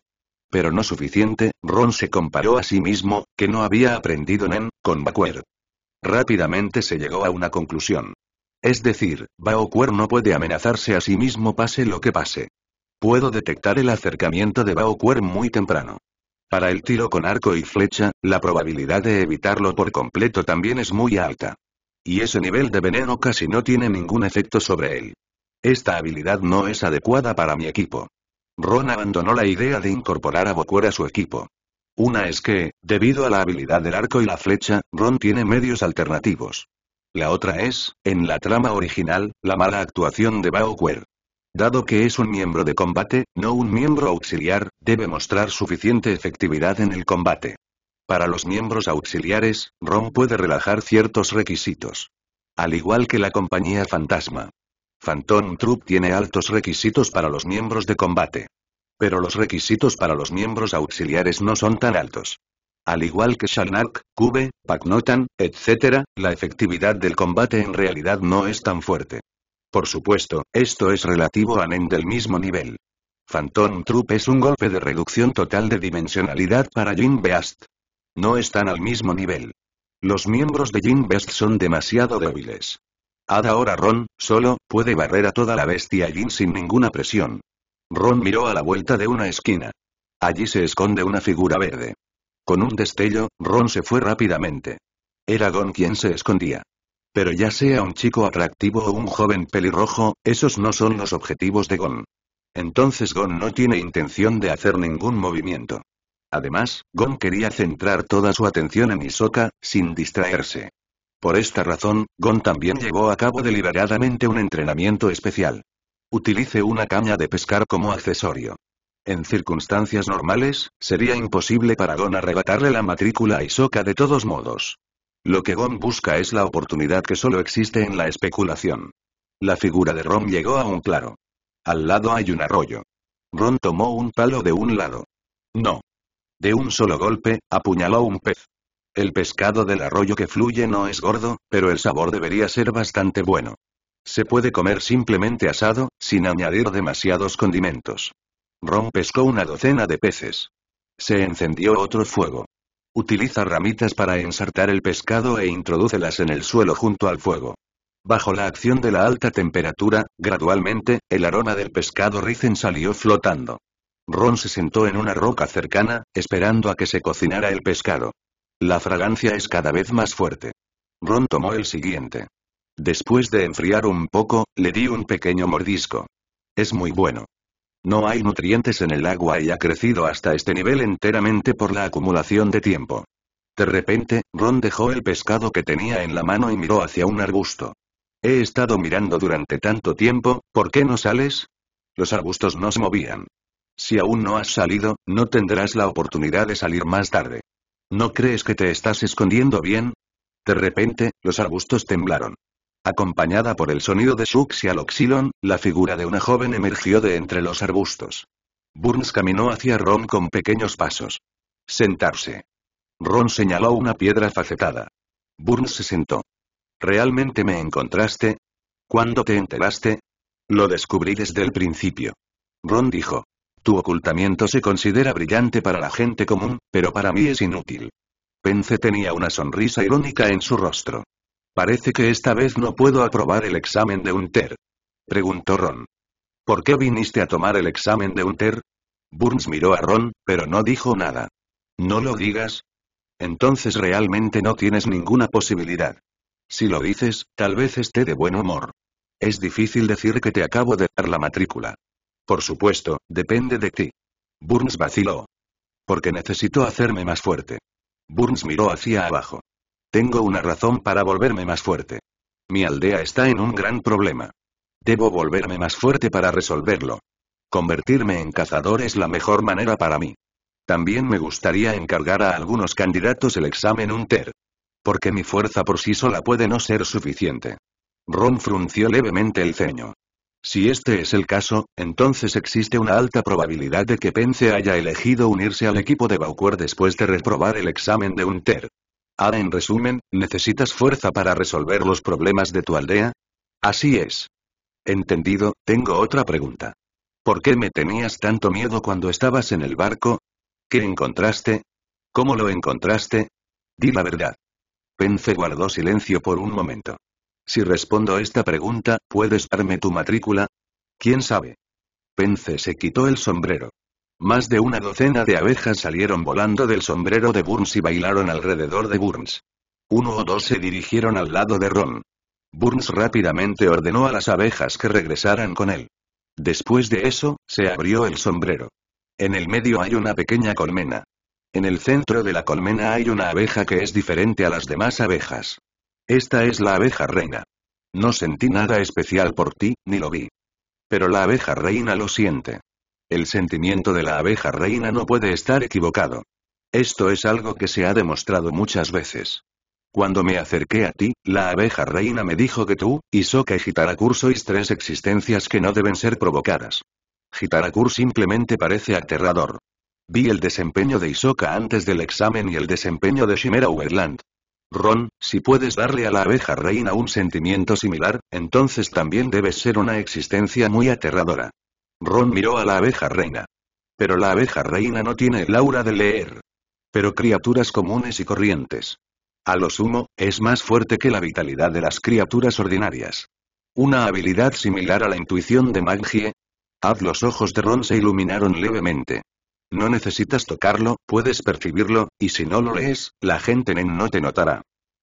Pero no suficiente, Ron se comparó a sí mismo, que no había aprendido Nen, con Bakuer. Rápidamente se llegó a una conclusión. Es decir, Baokuer no puede amenazarse a sí mismo pase lo que pase. Puedo detectar el acercamiento de Baokuer muy temprano. Para el tiro con arco y flecha, la probabilidad de evitarlo por completo también es muy alta. Y ese nivel de veneno casi no tiene ningún efecto sobre él. Esta habilidad no es adecuada para mi equipo. Ron abandonó la idea de incorporar a Bokor a su equipo. Una es que, debido a la habilidad del arco y la flecha, Ron tiene medios alternativos. La otra es, en la trama original, la mala actuación de Bowker. Dado que es un miembro de combate, no un miembro auxiliar, debe mostrar suficiente efectividad en el combate. Para los miembros auxiliares, Ron puede relajar ciertos requisitos. Al igual que la compañía fantasma. Phantom Troop tiene altos requisitos para los miembros de combate. Pero los requisitos para los miembros auxiliares no son tan altos. Al igual que Shalnark, Cube, Paknotan, etc., la efectividad del combate en realidad no es tan fuerte. Por supuesto, esto es relativo a Nen del mismo nivel. Phantom Troop es un golpe de reducción total de dimensionalidad para Jin Beast. No están al mismo nivel. Los miembros de Jin Beast son demasiado débiles. Had ahora Ron, solo, puede barrer a toda la bestia Jin sin ninguna presión. Ron miró a la vuelta de una esquina. Allí se esconde una figura verde. Con un destello, Ron se fue rápidamente. Era Gon quien se escondía. Pero ya sea un chico atractivo o un joven pelirrojo, esos no son los objetivos de Gon. Entonces Gon no tiene intención de hacer ningún movimiento. Además, Gon quería centrar toda su atención en Isoka, sin distraerse. Por esta razón, Gon también llevó a cabo deliberadamente un entrenamiento especial. Utilice una caña de pescar como accesorio. En circunstancias normales, sería imposible para Gon arrebatarle la matrícula a Isoka de todos modos. Lo que Gon busca es la oportunidad que solo existe en la especulación. La figura de Ron llegó a un claro. Al lado hay un arroyo. Ron tomó un palo de un lado. No. De un solo golpe, apuñaló un pez. El pescado del arroyo que fluye no es gordo, pero el sabor debería ser bastante bueno. Se puede comer simplemente asado, sin añadir demasiados condimentos. Ron pescó una docena de peces. Se encendió otro fuego. Utiliza ramitas para ensartar el pescado e introdúcelas en el suelo junto al fuego. Bajo la acción de la alta temperatura, gradualmente, el aroma del pescado ricen salió flotando. Ron se sentó en una roca cercana, esperando a que se cocinara el pescado. La fragancia es cada vez más fuerte. Ron tomó el siguiente. Después de enfriar un poco, le di un pequeño mordisco. Es muy bueno. No hay nutrientes en el agua y ha crecido hasta este nivel enteramente por la acumulación de tiempo. De repente, Ron dejó el pescado que tenía en la mano y miró hacia un arbusto. He estado mirando durante tanto tiempo, ¿por qué no sales? Los arbustos no se movían. Si aún no has salido, no tendrás la oportunidad de salir más tarde. ¿No crees que te estás escondiendo bien? De repente, los arbustos temblaron. Acompañada por el sonido de Shux y Aloxilon, la figura de una joven emergió de entre los arbustos. Burns caminó hacia Ron con pequeños pasos. Sentarse. Ron señaló una piedra facetada. Burns se sentó. ¿Realmente me encontraste? ¿Cuándo te enteraste? Lo descubrí desde el principio. Ron dijo. Tu ocultamiento se considera brillante para la gente común, pero para mí es inútil. Pence tenía una sonrisa irónica en su rostro. Parece que esta vez no puedo aprobar el examen de Unter. Preguntó Ron. ¿Por qué viniste a tomar el examen de Unter? Burns miró a Ron, pero no dijo nada. No lo digas. Entonces realmente no tienes ninguna posibilidad. Si lo dices, tal vez esté de buen humor. Es difícil decir que te acabo de dar la matrícula. Por supuesto, depende de ti. Burns vaciló. Porque necesito hacerme más fuerte. Burns miró hacia abajo. Tengo una razón para volverme más fuerte. Mi aldea está en un gran problema. Debo volverme más fuerte para resolverlo. Convertirme en cazador es la mejor manera para mí. También me gustaría encargar a algunos candidatos el examen UNTER. Porque mi fuerza por sí sola puede no ser suficiente. Ron frunció levemente el ceño. Si este es el caso, entonces existe una alta probabilidad de que Pence haya elegido unirse al equipo de Bauer después de reprobar el examen de un TER. en resumen, ¿necesitas fuerza para resolver los problemas de tu aldea? Así es. Entendido, tengo otra pregunta. ¿Por qué me tenías tanto miedo cuando estabas en el barco? ¿Qué encontraste? ¿Cómo lo encontraste? Di la verdad. Pence guardó silencio por un momento. Si respondo esta pregunta, ¿puedes darme tu matrícula? ¿Quién sabe? Pence se quitó el sombrero. Más de una docena de abejas salieron volando del sombrero de Burns y bailaron alrededor de Burns. Uno o dos se dirigieron al lado de Ron. Burns rápidamente ordenó a las abejas que regresaran con él. Después de eso, se abrió el sombrero. En el medio hay una pequeña colmena. En el centro de la colmena hay una abeja que es diferente a las demás abejas. Esta es la abeja reina. No sentí nada especial por ti, ni lo vi. Pero la abeja reina lo siente. El sentimiento de la abeja reina no puede estar equivocado. Esto es algo que se ha demostrado muchas veces. Cuando me acerqué a ti, la abeja reina me dijo que tú, Isoka y Hitarakur sois tres existencias que no deben ser provocadas. Hitarakur simplemente parece aterrador. Vi el desempeño de Isoka antes del examen y el desempeño de Shimera Overland. Ron, si puedes darle a la abeja reina un sentimiento similar, entonces también debes ser una existencia muy aterradora. Ron miró a la abeja reina. Pero la abeja reina no tiene la aura de leer. Pero criaturas comunes y corrientes. A lo sumo, es más fuerte que la vitalidad de las criaturas ordinarias. Una habilidad similar a la intuición de Magie. Haz los ojos de Ron se iluminaron levemente. No necesitas tocarlo, puedes percibirlo, y si no lo lees, la gente Nen no te notará.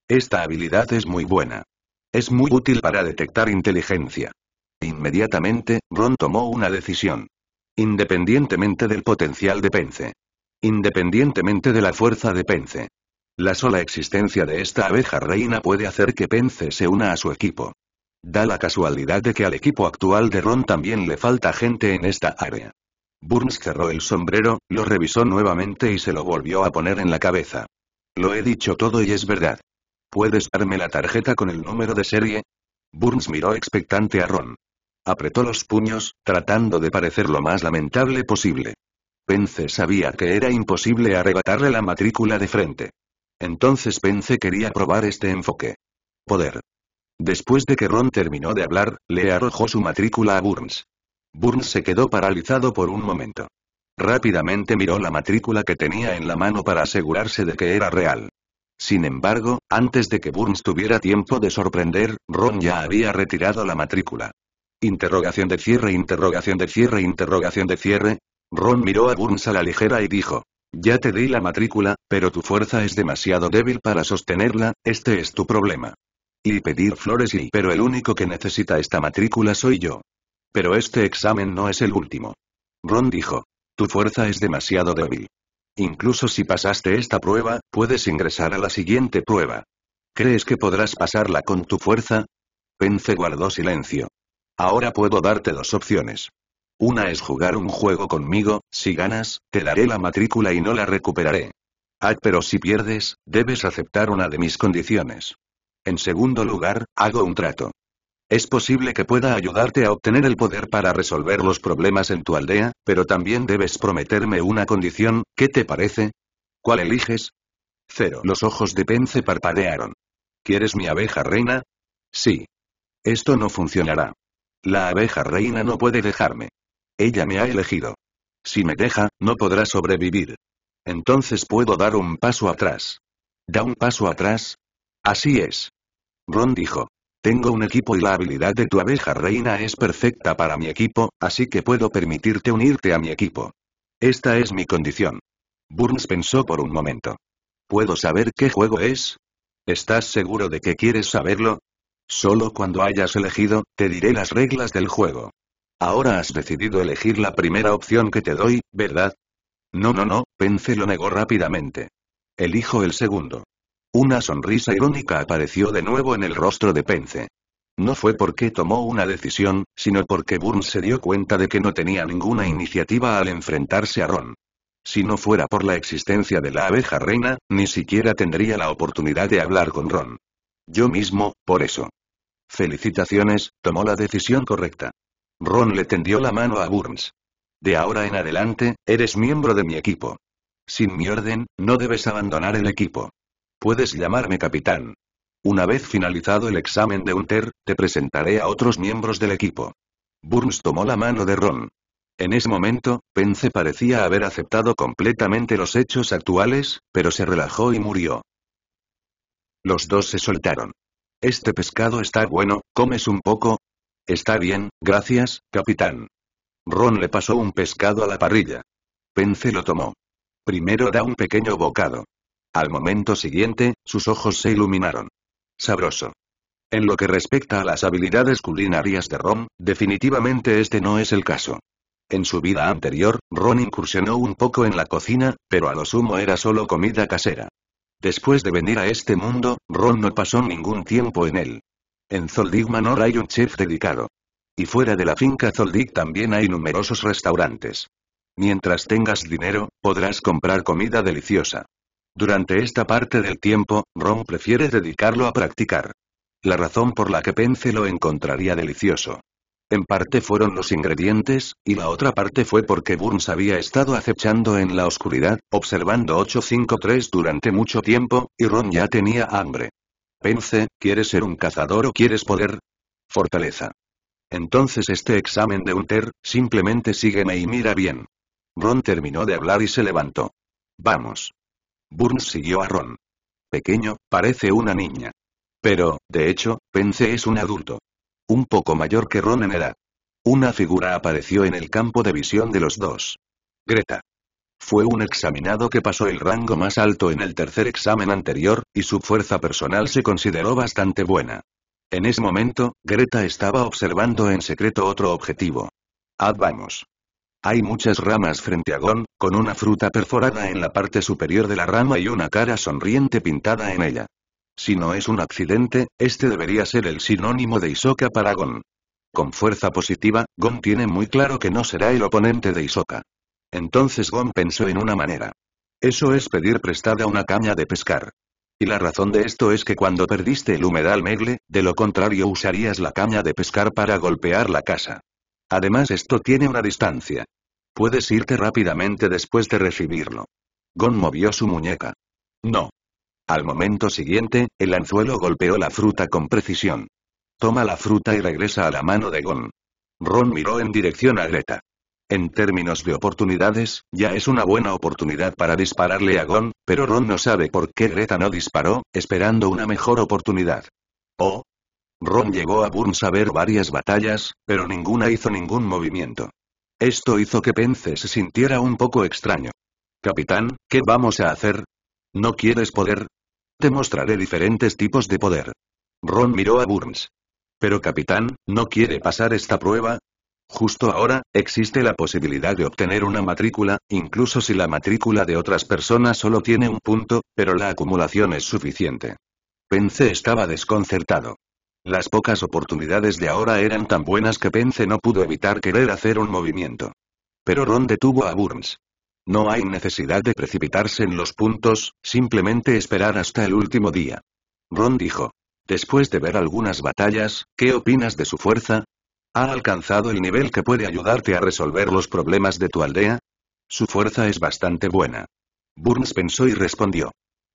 Esta habilidad es muy buena. Es muy útil para detectar inteligencia. Inmediatamente, Ron tomó una decisión. Independientemente del potencial de Pence. Independientemente de la fuerza de Pence. La sola existencia de esta abeja reina puede hacer que Pence se una a su equipo. Da la casualidad de que al equipo actual de Ron también le falta gente en esta área. Burns cerró el sombrero, lo revisó nuevamente y se lo volvió a poner en la cabeza. Lo he dicho todo y es verdad. ¿Puedes darme la tarjeta con el número de serie? Burns miró expectante a Ron. Apretó los puños, tratando de parecer lo más lamentable posible. Pence sabía que era imposible arrebatarle la matrícula de frente. Entonces Pence quería probar este enfoque. Poder. Después de que Ron terminó de hablar, le arrojó su matrícula a Burns. Burns se quedó paralizado por un momento. Rápidamente miró la matrícula que tenía en la mano para asegurarse de que era real. Sin embargo, antes de que Burns tuviera tiempo de sorprender, Ron ya había retirado la matrícula. Interrogación de cierre, interrogación de cierre, interrogación de cierre. Ron miró a Burns a la ligera y dijo, ya te di la matrícula, pero tu fuerza es demasiado débil para sostenerla, este es tu problema. Y pedir flores y... Pero el único que necesita esta matrícula soy yo. Pero este examen no es el último. Ron dijo. Tu fuerza es demasiado débil. Incluso si pasaste esta prueba, puedes ingresar a la siguiente prueba. ¿Crees que podrás pasarla con tu fuerza? Pence guardó silencio. Ahora puedo darte dos opciones. Una es jugar un juego conmigo, si ganas, te daré la matrícula y no la recuperaré. Ah, pero si pierdes, debes aceptar una de mis condiciones. En segundo lugar, hago un trato. Es posible que pueda ayudarte a obtener el poder para resolver los problemas en tu aldea, pero también debes prometerme una condición, ¿qué te parece? ¿Cuál eliges? Cero. Los ojos de Pence parpadearon. ¿Quieres mi abeja reina? Sí. Esto no funcionará. La abeja reina no puede dejarme. Ella me ha elegido. Si me deja, no podrá sobrevivir. Entonces puedo dar un paso atrás. ¿Da un paso atrás? Así es. Ron dijo. Tengo un equipo y la habilidad de tu abeja reina es perfecta para mi equipo, así que puedo permitirte unirte a mi equipo. Esta es mi condición. Burns pensó por un momento. ¿Puedo saber qué juego es? ¿Estás seguro de que quieres saberlo? Solo cuando hayas elegido, te diré las reglas del juego. Ahora has decidido elegir la primera opción que te doy, ¿verdad? No, no, no, Pence lo negó rápidamente. Elijo el segundo. Una sonrisa irónica apareció de nuevo en el rostro de Pence. No fue porque tomó una decisión, sino porque Burns se dio cuenta de que no tenía ninguna iniciativa al enfrentarse a Ron. Si no fuera por la existencia de la abeja reina, ni siquiera tendría la oportunidad de hablar con Ron. Yo mismo, por eso. Felicitaciones, tomó la decisión correcta. Ron le tendió la mano a Burns. De ahora en adelante, eres miembro de mi equipo. Sin mi orden, no debes abandonar el equipo. Puedes llamarme capitán. Una vez finalizado el examen de Hunter, te presentaré a otros miembros del equipo. Burns tomó la mano de Ron. En ese momento, Pence parecía haber aceptado completamente los hechos actuales, pero se relajó y murió. Los dos se soltaron. Este pescado está bueno, ¿comes un poco? Está bien, gracias, capitán. Ron le pasó un pescado a la parrilla. Pence lo tomó. Primero da un pequeño bocado. Al momento siguiente, sus ojos se iluminaron. Sabroso. En lo que respecta a las habilidades culinarias de Ron, definitivamente este no es el caso. En su vida anterior, Ron incursionó un poco en la cocina, pero a lo sumo era solo comida casera. Después de venir a este mundo, Ron no pasó ningún tiempo en él. En Zoldig Manor hay un chef dedicado. Y fuera de la finca Zoldig también hay numerosos restaurantes. Mientras tengas dinero, podrás comprar comida deliciosa. Durante esta parte del tiempo, Ron prefiere dedicarlo a practicar. La razón por la que Pence lo encontraría delicioso. En parte fueron los ingredientes, y la otra parte fue porque Burns había estado acechando en la oscuridad, observando 853 durante mucho tiempo, y Ron ya tenía hambre. Pence, ¿quieres ser un cazador o quieres poder? Fortaleza. Entonces este examen de Unter, simplemente sígueme y mira bien. Ron terminó de hablar y se levantó. Vamos. Burns siguió a Ron. Pequeño, parece una niña. Pero, de hecho, pensé es un adulto. Un poco mayor que Ron en edad. Una figura apareció en el campo de visión de los dos. Greta. Fue un examinado que pasó el rango más alto en el tercer examen anterior, y su fuerza personal se consideró bastante buena. En ese momento, Greta estaba observando en secreto otro objetivo. «¡Advamos! vamos. Hay muchas ramas frente a Ron.» con una fruta perforada en la parte superior de la rama y una cara sonriente pintada en ella. Si no es un accidente, este debería ser el sinónimo de Isoka para Gon. Con fuerza positiva, Gon tiene muy claro que no será el oponente de Isoka. Entonces Gon pensó en una manera. Eso es pedir prestada una caña de pescar. Y la razón de esto es que cuando perdiste el humedal Megle, de lo contrario usarías la caña de pescar para golpear la casa. Además esto tiene una distancia. Puedes irte rápidamente después de recibirlo. Gon movió su muñeca. No. Al momento siguiente, el anzuelo golpeó la fruta con precisión. Toma la fruta y regresa a la mano de Gon. Ron miró en dirección a Greta. En términos de oportunidades, ya es una buena oportunidad para dispararle a Gon, pero Ron no sabe por qué Greta no disparó, esperando una mejor oportunidad. Oh. Ron llegó a Burns a ver varias batallas, pero ninguna hizo ningún movimiento. Esto hizo que Pence se sintiera un poco extraño. Capitán, ¿qué vamos a hacer? ¿No quieres poder? Te mostraré diferentes tipos de poder. Ron miró a Burns. Pero capitán, ¿no quiere pasar esta prueba? Justo ahora, existe la posibilidad de obtener una matrícula, incluso si la matrícula de otras personas solo tiene un punto, pero la acumulación es suficiente. Pence estaba desconcertado. Las pocas oportunidades de ahora eran tan buenas que Pence no pudo evitar querer hacer un movimiento. Pero Ron detuvo a Burns. No hay necesidad de precipitarse en los puntos, simplemente esperar hasta el último día. Ron dijo. Después de ver algunas batallas, ¿qué opinas de su fuerza? ¿Ha alcanzado el nivel que puede ayudarte a resolver los problemas de tu aldea? Su fuerza es bastante buena. Burns pensó y respondió.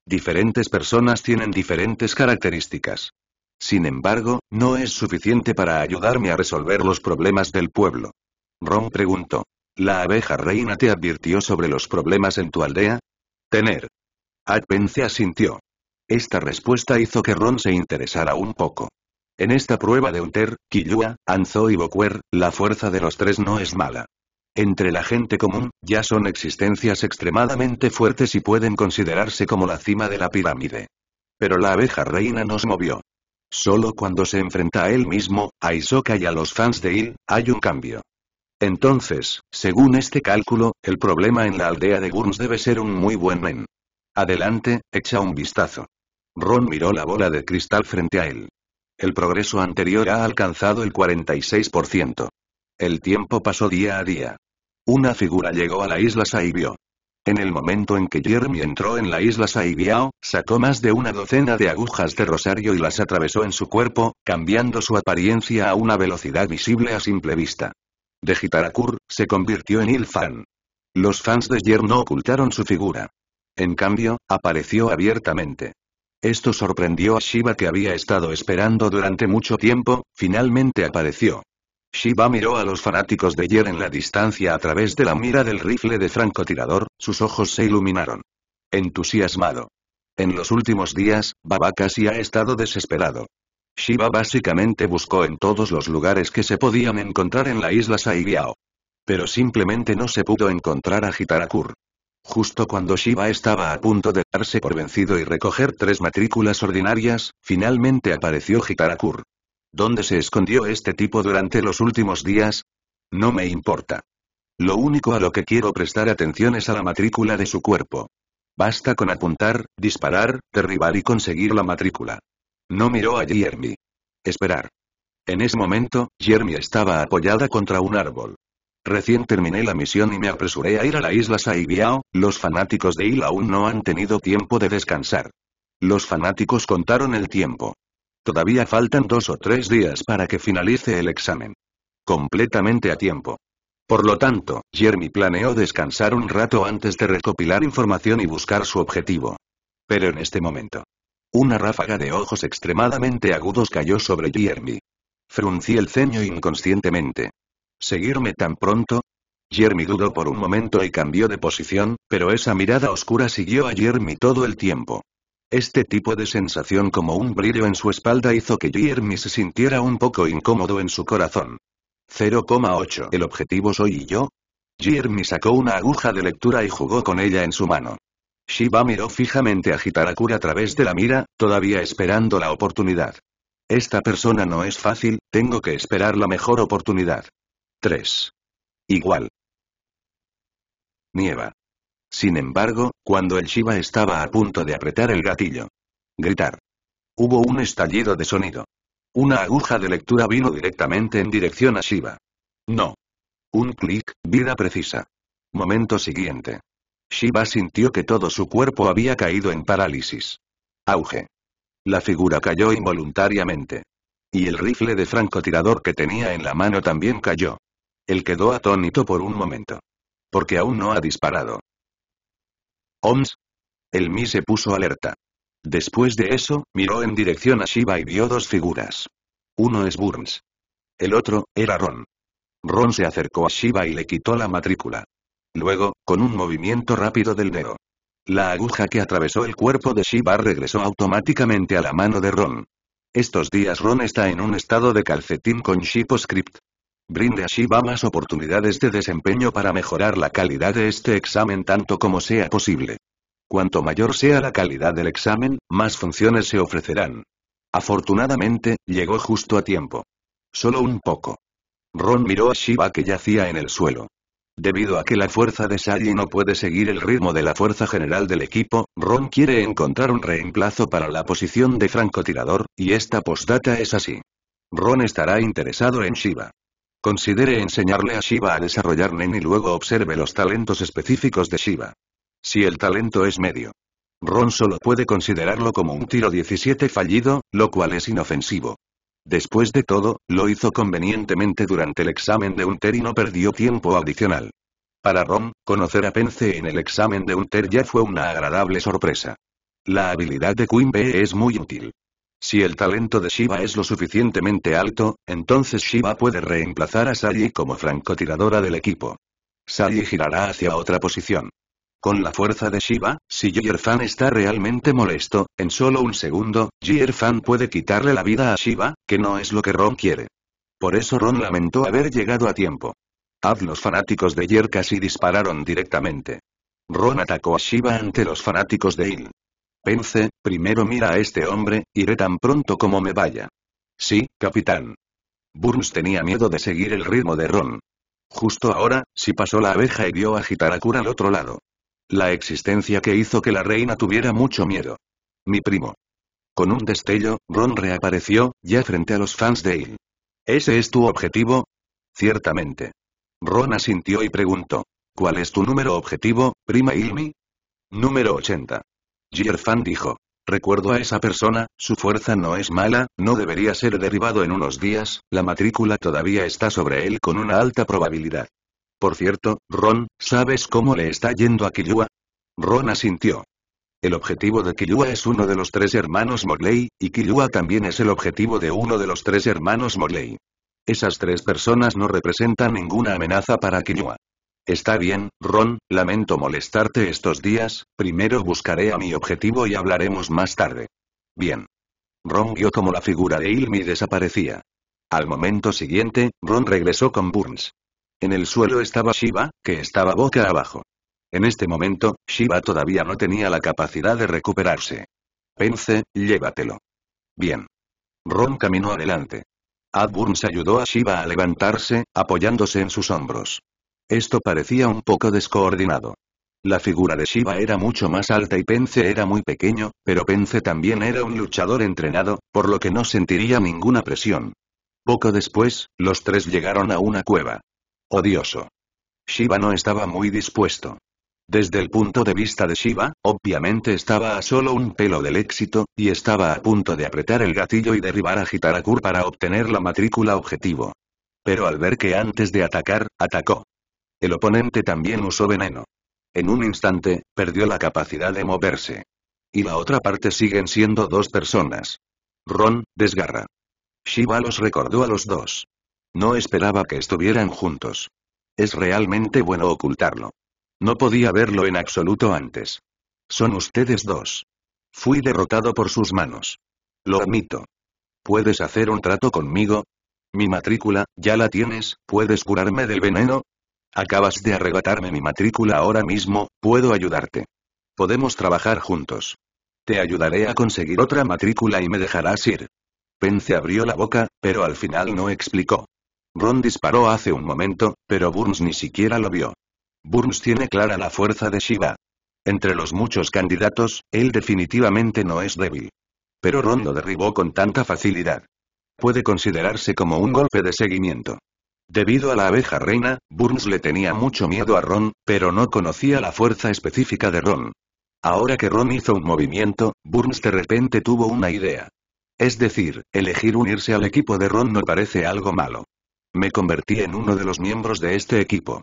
Diferentes personas tienen diferentes características. Sin embargo, no es suficiente para ayudarme a resolver los problemas del pueblo. Ron preguntó. ¿La abeja reina te advirtió sobre los problemas en tu aldea? Tener. se asintió. Esta respuesta hizo que Ron se interesara un poco. En esta prueba de Unter, Killua, Anzo y Bokuer, la fuerza de los tres no es mala. Entre la gente común, ya son existencias extremadamente fuertes y pueden considerarse como la cima de la pirámide. Pero la abeja reina nos movió. Solo cuando se enfrenta a él mismo, a Isoka y a los fans de Il, hay un cambio. Entonces, según este cálculo, el problema en la aldea de Gurns debe ser un muy buen men. Adelante, echa un vistazo. Ron miró la bola de cristal frente a él. El progreso anterior ha alcanzado el 46%. El tiempo pasó día a día. Una figura llegó a la isla Saibio. En el momento en que Jeremy entró en la isla Saibiao, sacó más de una docena de agujas de rosario y las atravesó en su cuerpo, cambiando su apariencia a una velocidad visible a simple vista. De Gitarakur, se convirtió en Ilfan. Los fans de Jeremy no ocultaron su figura. En cambio, apareció abiertamente. Esto sorprendió a Shiva que había estado esperando durante mucho tiempo, finalmente apareció. Shiba miró a los fanáticos de Yer en la distancia a través de la mira del rifle de francotirador, sus ojos se iluminaron. Entusiasmado. En los últimos días, Baba casi ha estado desesperado. Shiba básicamente buscó en todos los lugares que se podían encontrar en la isla Saibiao. Pero simplemente no se pudo encontrar a Hitarakur. Justo cuando Shiba estaba a punto de darse por vencido y recoger tres matrículas ordinarias, finalmente apareció Hitarakur. ¿Dónde se escondió este tipo durante los últimos días? No me importa. Lo único a lo que quiero prestar atención es a la matrícula de su cuerpo. Basta con apuntar, disparar, derribar y conseguir la matrícula. No miró a Jeremy. Esperar. En ese momento, Jeremy estaba apoyada contra un árbol. Recién terminé la misión y me apresuré a ir a la isla Saibiao, los fanáticos de IL aún no han tenido tiempo de descansar. Los fanáticos contaron el tiempo. Todavía faltan dos o tres días para que finalice el examen. Completamente a tiempo. Por lo tanto, Jeremy planeó descansar un rato antes de recopilar información y buscar su objetivo. Pero en este momento. Una ráfaga de ojos extremadamente agudos cayó sobre Jeremy. Fruncí el ceño inconscientemente. ¿Seguirme tan pronto? Jeremy dudó por un momento y cambió de posición, pero esa mirada oscura siguió a Jeremy todo el tiempo. Este tipo de sensación como un brillo en su espalda hizo que Jeremy se sintiera un poco incómodo en su corazón. 0,8 El objetivo soy yo. Jeremy sacó una aguja de lectura y jugó con ella en su mano. Shiba miró fijamente a Hitarakura a través de la mira, todavía esperando la oportunidad. Esta persona no es fácil, tengo que esperar la mejor oportunidad. 3. Igual. Nieva. Sin embargo, cuando el Shiva estaba a punto de apretar el gatillo. Gritar. Hubo un estallido de sonido. Una aguja de lectura vino directamente en dirección a Shiva. No. Un clic, vida precisa. Momento siguiente. Shiva sintió que todo su cuerpo había caído en parálisis. Auge. La figura cayó involuntariamente. Y el rifle de francotirador que tenía en la mano también cayó. Él quedó atónito por un momento. Porque aún no ha disparado. ¿Oms? El Mi se puso alerta. Después de eso, miró en dirección a Shiva y vio dos figuras. Uno es Burns. El otro, era Ron. Ron se acercó a Shiva y le quitó la matrícula. Luego, con un movimiento rápido del dedo. La aguja que atravesó el cuerpo de Shiva regresó automáticamente a la mano de Ron. Estos días Ron está en un estado de calcetín con Script. Brinde a Shiva más oportunidades de desempeño para mejorar la calidad de este examen tanto como sea posible. Cuanto mayor sea la calidad del examen, más funciones se ofrecerán. Afortunadamente, llegó justo a tiempo. Solo un poco. Ron miró a Shiva que yacía en el suelo. Debido a que la fuerza de Sally no puede seguir el ritmo de la fuerza general del equipo, Ron quiere encontrar un reemplazo para la posición de francotirador, y esta postdata es así. Ron estará interesado en Shiva. Considere enseñarle a Shiva a desarrollar Nen y luego observe los talentos específicos de Shiva. Si el talento es medio. Ron solo puede considerarlo como un tiro 17 fallido, lo cual es inofensivo. Después de todo, lo hizo convenientemente durante el examen de Unter y no perdió tiempo adicional. Para Ron, conocer a Pence en el examen de Unter ya fue una agradable sorpresa. La habilidad de Queen B es muy útil. Si el talento de Shiva es lo suficientemente alto, entonces Shiva puede reemplazar a Sally como francotiradora del equipo. Sally girará hacia otra posición. Con la fuerza de Shiva, si Fan está realmente molesto, en solo un segundo, Fan puede quitarle la vida a Shiva, que no es lo que Ron quiere. Por eso Ron lamentó haber llegado a tiempo. Haz los fanáticos de Yer casi dispararon directamente. Ron atacó a Shiva ante los fanáticos de Il. Pense, primero mira a este hombre, iré tan pronto como me vaya. Sí, capitán. Burns tenía miedo de seguir el ritmo de Ron. Justo ahora, si pasó la abeja y vio a Gitarakura al otro lado. La existencia que hizo que la reina tuviera mucho miedo. Mi primo. Con un destello, Ron reapareció, ya frente a los fans de él. ¿Ese es tu objetivo? Ciertamente. Ron asintió y preguntó. ¿Cuál es tu número objetivo, prima Ilmi? Número 80. Gierfan dijo. Recuerdo a esa persona, su fuerza no es mala, no debería ser derribado en unos días, la matrícula todavía está sobre él con una alta probabilidad. Por cierto, Ron, ¿sabes cómo le está yendo a Killua? Ron asintió. El objetivo de Killua es uno de los tres hermanos Morley, y Killua también es el objetivo de uno de los tres hermanos Morley. Esas tres personas no representan ninguna amenaza para Killua. Está bien, Ron, lamento molestarte estos días, primero buscaré a mi objetivo y hablaremos más tarde. Bien. Ron vio como la figura de Ilmi desaparecía. Al momento siguiente, Ron regresó con Burns. En el suelo estaba Shiva, que estaba boca abajo. En este momento, Shiva todavía no tenía la capacidad de recuperarse. Pense, llévatelo. Bien. Ron caminó adelante. Ad Burns ayudó a Shiva a levantarse, apoyándose en sus hombros. Esto parecía un poco descoordinado. La figura de Shiva era mucho más alta y Pence era muy pequeño, pero Pence también era un luchador entrenado, por lo que no sentiría ninguna presión. Poco después, los tres llegaron a una cueva. Odioso. Shiva no estaba muy dispuesto. Desde el punto de vista de Shiva, obviamente estaba a solo un pelo del éxito, y estaba a punto de apretar el gatillo y derribar a Gitarakur para obtener la matrícula objetivo. Pero al ver que antes de atacar, atacó. El oponente también usó veneno. En un instante, perdió la capacidad de moverse. Y la otra parte siguen siendo dos personas. Ron, desgarra. Shiva los recordó a los dos. No esperaba que estuvieran juntos. Es realmente bueno ocultarlo. No podía verlo en absoluto antes. Son ustedes dos. Fui derrotado por sus manos. Lo admito. ¿Puedes hacer un trato conmigo? Mi matrícula, ya la tienes, ¿puedes curarme del veneno? Acabas de arrebatarme mi matrícula ahora mismo, puedo ayudarte. Podemos trabajar juntos. Te ayudaré a conseguir otra matrícula y me dejarás ir. Pence abrió la boca, pero al final no explicó. Ron disparó hace un momento, pero Burns ni siquiera lo vio. Burns tiene clara la fuerza de Shiva. Entre los muchos candidatos, él definitivamente no es débil. Pero Ron lo derribó con tanta facilidad. Puede considerarse como un golpe de seguimiento. Debido a la abeja reina, Burns le tenía mucho miedo a Ron, pero no conocía la fuerza específica de Ron. Ahora que Ron hizo un movimiento, Burns de repente tuvo una idea. Es decir, elegir unirse al equipo de Ron no parece algo malo. Me convertí en uno de los miembros de este equipo.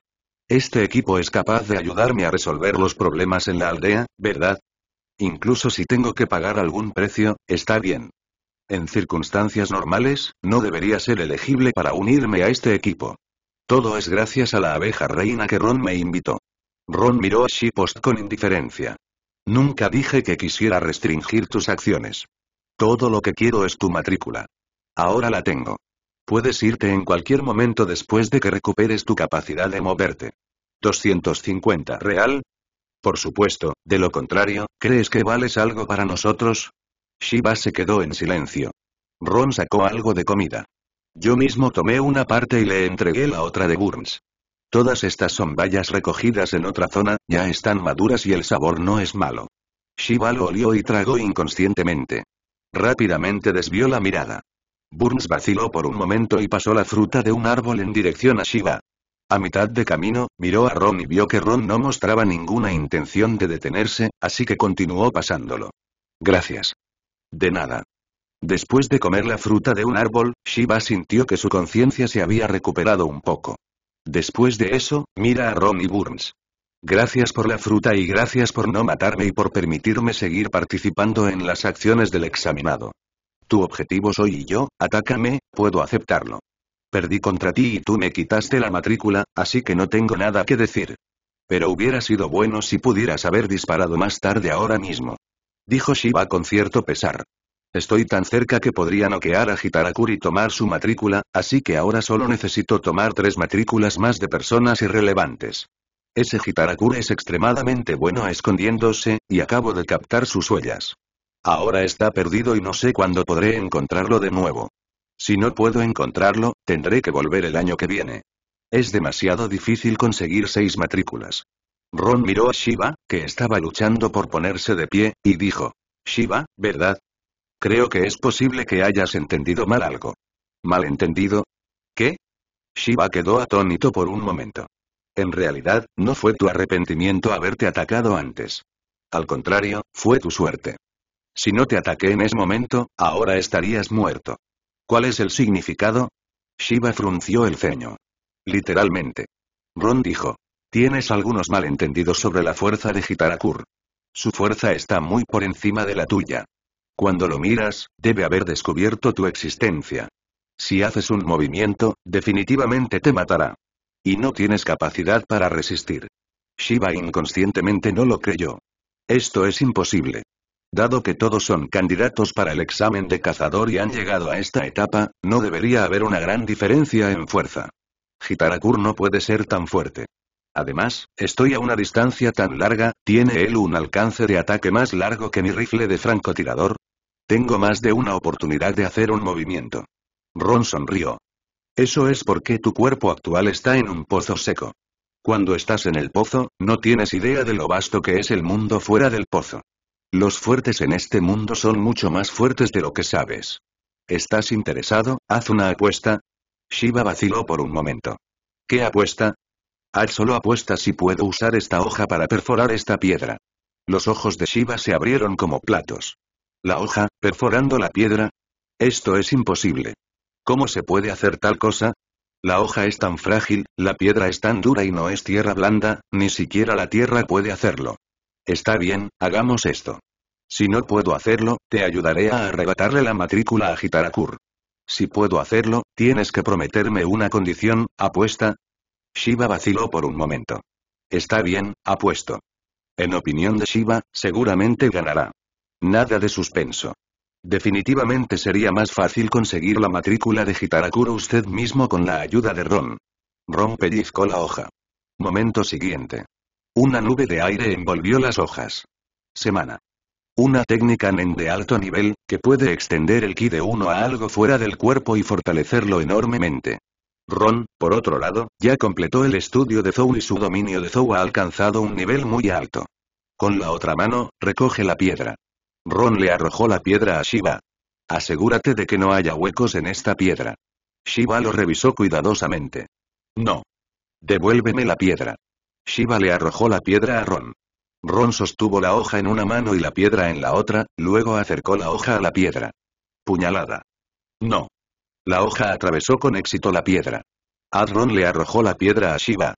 Este equipo es capaz de ayudarme a resolver los problemas en la aldea, ¿verdad? Incluso si tengo que pagar algún precio, está bien. En circunstancias normales, no debería ser elegible para unirme a este equipo. Todo es gracias a la abeja reina que Ron me invitó. Ron miró a Shipost con indiferencia. Nunca dije que quisiera restringir tus acciones. Todo lo que quiero es tu matrícula. Ahora la tengo. Puedes irte en cualquier momento después de que recuperes tu capacidad de moverte. 250 real. Por supuesto, de lo contrario, ¿crees que vales algo para nosotros? Shiva se quedó en silencio. Ron sacó algo de comida. Yo mismo tomé una parte y le entregué la otra de Burns. Todas estas son bayas recogidas en otra zona, ya están maduras y el sabor no es malo. Shiva lo olió y tragó inconscientemente. Rápidamente desvió la mirada. Burns vaciló por un momento y pasó la fruta de un árbol en dirección a Shiva. A mitad de camino, miró a Ron y vio que Ron no mostraba ninguna intención de detenerse, así que continuó pasándolo. Gracias. De nada. Después de comer la fruta de un árbol, Shiva sintió que su conciencia se había recuperado un poco. Después de eso, mira a Ronnie Burns. Gracias por la fruta y gracias por no matarme y por permitirme seguir participando en las acciones del examinado. Tu objetivo soy y yo, atácame, puedo aceptarlo. Perdí contra ti y tú me quitaste la matrícula, así que no tengo nada que decir. Pero hubiera sido bueno si pudieras haber disparado más tarde ahora mismo. Dijo Shiba con cierto pesar. Estoy tan cerca que podría noquear a Hitarakuri y tomar su matrícula, así que ahora solo necesito tomar tres matrículas más de personas irrelevantes. Ese Hitarakuri es extremadamente bueno escondiéndose, y acabo de captar sus huellas. Ahora está perdido y no sé cuándo podré encontrarlo de nuevo. Si no puedo encontrarlo, tendré que volver el año que viene. Es demasiado difícil conseguir seis matrículas. Ron miró a Shiva estaba luchando por ponerse de pie, y dijo. Shiva, ¿verdad? Creo que es posible que hayas entendido mal algo. ¿Malentendido? ¿Qué? Shiva quedó atónito por un momento. En realidad, no fue tu arrepentimiento haberte atacado antes. Al contrario, fue tu suerte. Si no te ataqué en ese momento, ahora estarías muerto. ¿Cuál es el significado? Shiva frunció el ceño. Literalmente. Ron dijo. Tienes algunos malentendidos sobre la fuerza de Hitarakur. Su fuerza está muy por encima de la tuya. Cuando lo miras, debe haber descubierto tu existencia. Si haces un movimiento, definitivamente te matará. Y no tienes capacidad para resistir. Shiba inconscientemente no lo creyó. Esto es imposible. Dado que todos son candidatos para el examen de cazador y han llegado a esta etapa, no debería haber una gran diferencia en fuerza. Hitarakur no puede ser tan fuerte. Además, estoy a una distancia tan larga, ¿tiene él un alcance de ataque más largo que mi rifle de francotirador? Tengo más de una oportunidad de hacer un movimiento. Ron sonrió. Eso es porque tu cuerpo actual está en un pozo seco. Cuando estás en el pozo, no tienes idea de lo vasto que es el mundo fuera del pozo. Los fuertes en este mundo son mucho más fuertes de lo que sabes. ¿Estás interesado? Haz una apuesta. Shiva vaciló por un momento. ¿Qué apuesta? Haz solo apuesta si puedo usar esta hoja para perforar esta piedra. Los ojos de Shiva se abrieron como platos. La hoja, perforando la piedra. Esto es imposible. ¿Cómo se puede hacer tal cosa? La hoja es tan frágil, la piedra es tan dura y no es tierra blanda, ni siquiera la tierra puede hacerlo. Está bien, hagamos esto. Si no puedo hacerlo, te ayudaré a arrebatarle la matrícula a Gitarakur. Si puedo hacerlo, tienes que prometerme una condición, apuesta, Shiva vaciló por un momento. Está bien, apuesto. En opinión de Shiva, seguramente ganará. Nada de suspenso. Definitivamente sería más fácil conseguir la matrícula de Hitarakura usted mismo con la ayuda de Ron. Ron pellizcó la hoja. Momento siguiente. Una nube de aire envolvió las hojas. Semana. Una técnica Nen de alto nivel, que puede extender el ki de uno a algo fuera del cuerpo y fortalecerlo enormemente. Ron, por otro lado, ya completó el estudio de Zou y su dominio de Zou ha alcanzado un nivel muy alto. Con la otra mano, recoge la piedra. Ron le arrojó la piedra a Shiva. Asegúrate de que no haya huecos en esta piedra. Shiva lo revisó cuidadosamente. No. Devuélveme la piedra. Shiva le arrojó la piedra a Ron. Ron sostuvo la hoja en una mano y la piedra en la otra, luego acercó la hoja a la piedra. Puñalada. No. La hoja atravesó con éxito la piedra. Adron le arrojó la piedra a Shiva.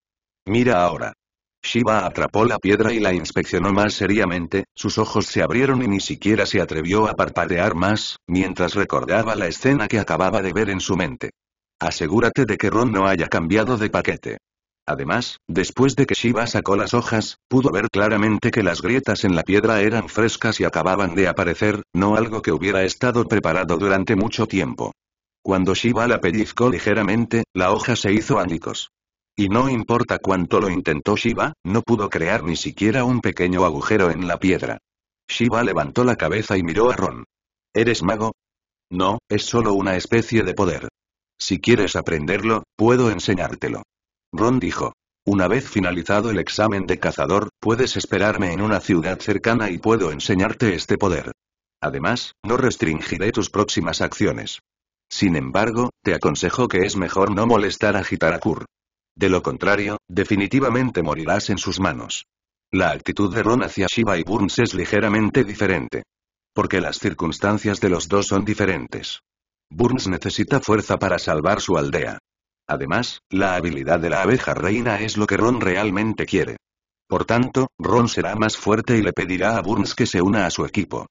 Mira ahora. Shiva atrapó la piedra y la inspeccionó más seriamente, sus ojos se abrieron y ni siquiera se atrevió a parpadear más, mientras recordaba la escena que acababa de ver en su mente. Asegúrate de que Ron no haya cambiado de paquete. Además, después de que Shiva sacó las hojas, pudo ver claramente que las grietas en la piedra eran frescas y acababan de aparecer, no algo que hubiera estado preparado durante mucho tiempo. Cuando Shiva la pellizcó ligeramente, la hoja se hizo ánicos. Y no importa cuánto lo intentó Shiva, no pudo crear ni siquiera un pequeño agujero en la piedra. Shiva levantó la cabeza y miró a Ron. ¿Eres mago? No, es solo una especie de poder. Si quieres aprenderlo, puedo enseñártelo. Ron dijo. Una vez finalizado el examen de cazador, puedes esperarme en una ciudad cercana y puedo enseñarte este poder. Además, no restringiré tus próximas acciones. Sin embargo, te aconsejo que es mejor no molestar a Hitarakur. De lo contrario, definitivamente morirás en sus manos. La actitud de Ron hacia Shiva y Burns es ligeramente diferente. Porque las circunstancias de los dos son diferentes. Burns necesita fuerza para salvar su aldea. Además, la habilidad de la abeja reina es lo que Ron realmente quiere. Por tanto, Ron será más fuerte y le pedirá a Burns que se una a su equipo.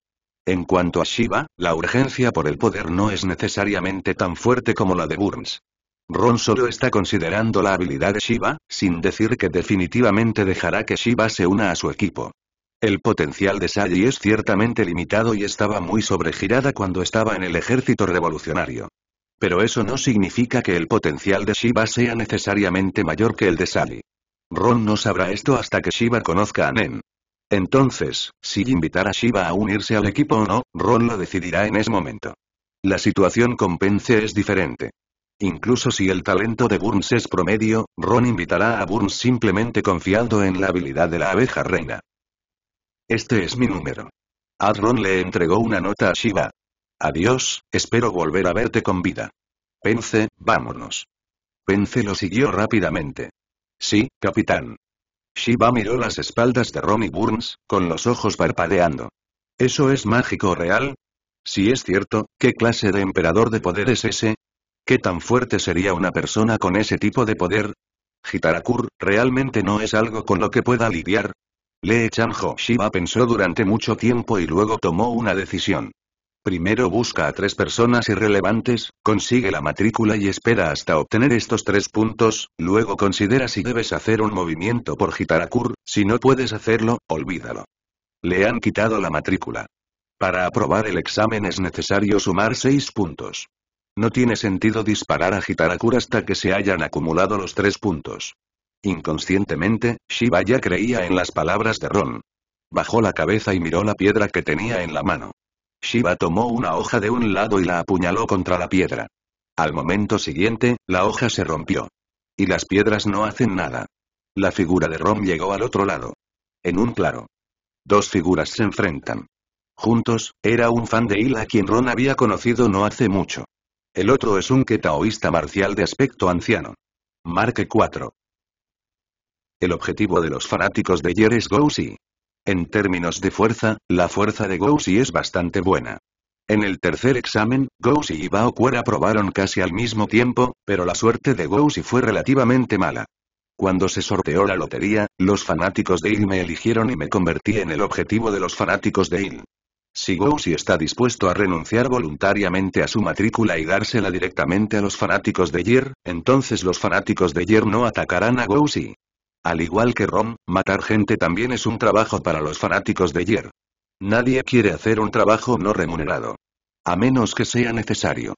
En cuanto a Shiva, la urgencia por el poder no es necesariamente tan fuerte como la de Burns. Ron solo está considerando la habilidad de Shiva, sin decir que definitivamente dejará que Shiva se una a su equipo. El potencial de Sally es ciertamente limitado y estaba muy sobregirada cuando estaba en el ejército revolucionario. Pero eso no significa que el potencial de Shiva sea necesariamente mayor que el de Sally. Ron no sabrá esto hasta que Shiva conozca a Nen. Entonces, si invitar a Shiva a unirse al equipo o no, Ron lo decidirá en ese momento. La situación con Pence es diferente. Incluso si el talento de Burns es promedio, Ron invitará a Burns simplemente confiando en la habilidad de la abeja reina. Este es mi número. Adron le entregó una nota a Shiva. Adiós, espero volver a verte con vida. Pence, vámonos. Pence lo siguió rápidamente. Sí, capitán. Shiba miró las espaldas de Romy Burns, con los ojos parpadeando. ¿Eso es mágico real? Si es cierto, ¿qué clase de emperador de poder es ese? ¿Qué tan fuerte sería una persona con ese tipo de poder? Hitarakur, realmente no es algo con lo que pueda lidiar. Lee Chanjo Shiba pensó durante mucho tiempo y luego tomó una decisión. Primero busca a tres personas irrelevantes, consigue la matrícula y espera hasta obtener estos tres puntos, luego considera si debes hacer un movimiento por Gitarakur, si no puedes hacerlo, olvídalo. Le han quitado la matrícula. Para aprobar el examen es necesario sumar seis puntos. No tiene sentido disparar a Gitarakur hasta que se hayan acumulado los tres puntos. Inconscientemente, Shiba ya creía en las palabras de Ron. Bajó la cabeza y miró la piedra que tenía en la mano. Shiva tomó una hoja de un lado y la apuñaló contra la piedra. Al momento siguiente, la hoja se rompió. Y las piedras no hacen nada. La figura de Ron llegó al otro lado. En un claro. Dos figuras se enfrentan. Juntos, era un fan de Hila quien Ron había conocido no hace mucho. El otro es un ketaoísta marcial de aspecto anciano. Marque 4. El objetivo de los fanáticos de Yeres Gousi. En términos de fuerza, la fuerza de y es bastante buena. En el tercer examen, Gousi y Quera aprobaron casi al mismo tiempo, pero la suerte de y fue relativamente mala. Cuando se sorteó la lotería, los fanáticos de IL me eligieron y me convertí en el objetivo de los fanáticos de IL. Si y está dispuesto a renunciar voluntariamente a su matrícula y dársela directamente a los fanáticos de Yir, entonces los fanáticos de Yir no atacarán a y al igual que Rom, matar gente también es un trabajo para los fanáticos de Yer. Nadie quiere hacer un trabajo no remunerado. A menos que sea necesario.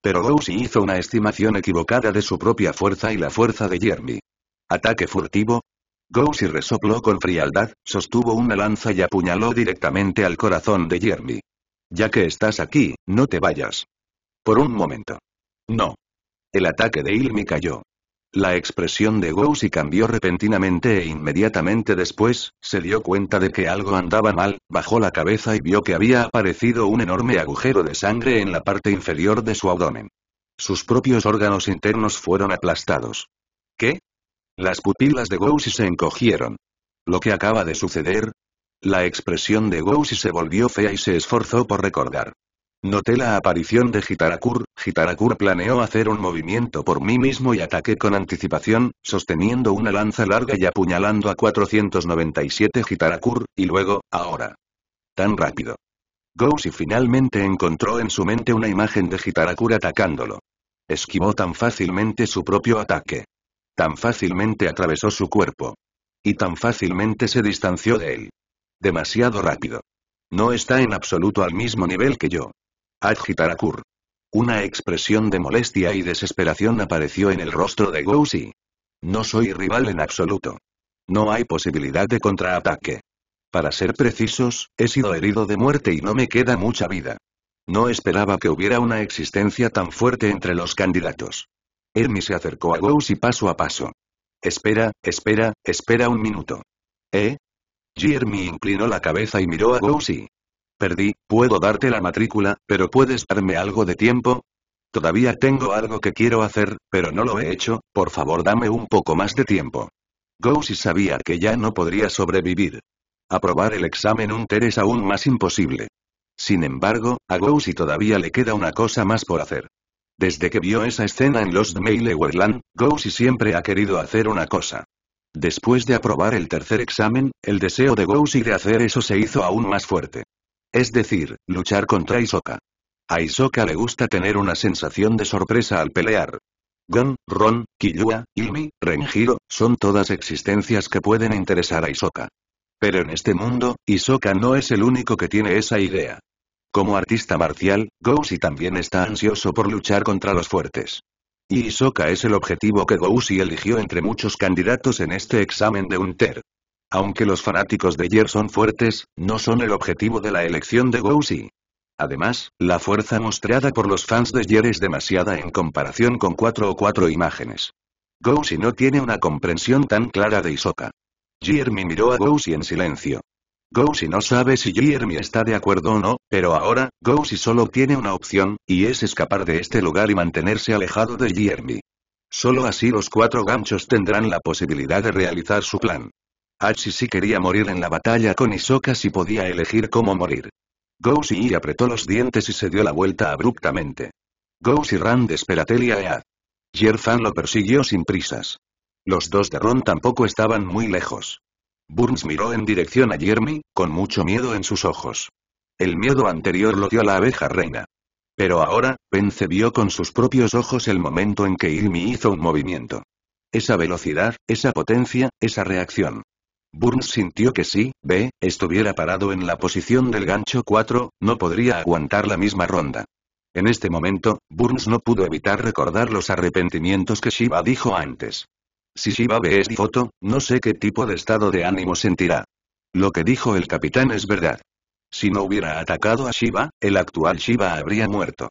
Pero Gousi hizo una estimación equivocada de su propia fuerza y la fuerza de Jeremy. ¿Ataque furtivo? Gousi resopló con frialdad, sostuvo una lanza y apuñaló directamente al corazón de Jeremy. Ya que estás aquí, no te vayas. Por un momento. No. El ataque de Ilmi cayó. La expresión de Gouxi cambió repentinamente e inmediatamente después, se dio cuenta de que algo andaba mal, bajó la cabeza y vio que había aparecido un enorme agujero de sangre en la parte inferior de su abdomen. Sus propios órganos internos fueron aplastados. ¿Qué? Las pupilas de Gouxi se encogieron. ¿Lo que acaba de suceder? La expresión de Gouxi se volvió fea y se esforzó por recordar. Noté la aparición de Hitarakur, Hitarakur planeó hacer un movimiento por mí mismo y ataqué con anticipación, sosteniendo una lanza larga y apuñalando a 497 Hitarakur, y luego, ahora. Tan rápido. Gousi finalmente encontró en su mente una imagen de Hitarakur atacándolo. Esquivó tan fácilmente su propio ataque. Tan fácilmente atravesó su cuerpo. Y tan fácilmente se distanció de él. Demasiado rápido. No está en absoluto al mismo nivel que yo. Adjitarakur. Una expresión de molestia y desesperación apareció en el rostro de Gousi. No soy rival en absoluto. No hay posibilidad de contraataque. Para ser precisos, he sido herido de muerte y no me queda mucha vida. No esperaba que hubiera una existencia tan fuerte entre los candidatos. Hermi se acercó a Gousi paso a paso. Espera, espera, espera un minuto. ¿Eh? Jeremy inclinó la cabeza y miró a Gousi perdí, puedo darte la matrícula, pero puedes darme algo de tiempo. Todavía tengo algo que quiero hacer, pero no lo he hecho, por favor dame un poco más de tiempo. Gousi sabía que ya no podría sobrevivir. Aprobar el examen Hunter e es aún más imposible. Sin embargo, a Gousi todavía le queda una cosa más por hacer. Desde que vio esa escena en los Mailewerland, Gousi siempre ha querido hacer una cosa. Después de aprobar el tercer examen, el deseo de Gousi de hacer eso se hizo aún más fuerte. Es decir, luchar contra Isoka. A Isoka le gusta tener una sensación de sorpresa al pelear. Gon, Ron, Killua, Yumi, Renjiro, son todas existencias que pueden interesar a Isoka. Pero en este mundo, Isoka no es el único que tiene esa idea. Como artista marcial, Gousi también está ansioso por luchar contra los fuertes. Y Isoka es el objetivo que Gousi eligió entre muchos candidatos en este examen de UNTER. Aunque los fanáticos de Jer son fuertes, no son el objetivo de la elección de Gouzi. Además, la fuerza mostrada por los fans de Jer es demasiada en comparación con cuatro o cuatro imágenes. si no tiene una comprensión tan clara de Isoka. Jeremy miró a Gouzi en silencio. si no sabe si Jeremy está de acuerdo o no, pero ahora, Gouzi solo tiene una opción, y es escapar de este lugar y mantenerse alejado de Jeremy. Solo así los cuatro ganchos tendrán la posibilidad de realizar su plan. Hachi sí quería morir en la batalla con Isoka si podía elegir cómo morir. Gousi apretó los dientes y se dio la vuelta abruptamente. Gousi ran de Esperatelia Ead. Yerfan lo persiguió sin prisas. Los dos de Ron tampoco estaban muy lejos. Burns miró en dirección a Jeremy, con mucho miedo en sus ojos. El miedo anterior lo dio la abeja reina. Pero ahora, Pence vio con sus propios ojos el momento en que Irmi hizo un movimiento. Esa velocidad, esa potencia, esa reacción. Burns sintió que si, B, estuviera parado en la posición del gancho 4, no podría aguantar la misma ronda. En este momento, Burns no pudo evitar recordar los arrepentimientos que Shiva dijo antes. Si Shiva ve esta foto, no sé qué tipo de estado de ánimo sentirá. Lo que dijo el capitán es verdad. Si no hubiera atacado a Shiva, el actual Shiva habría muerto.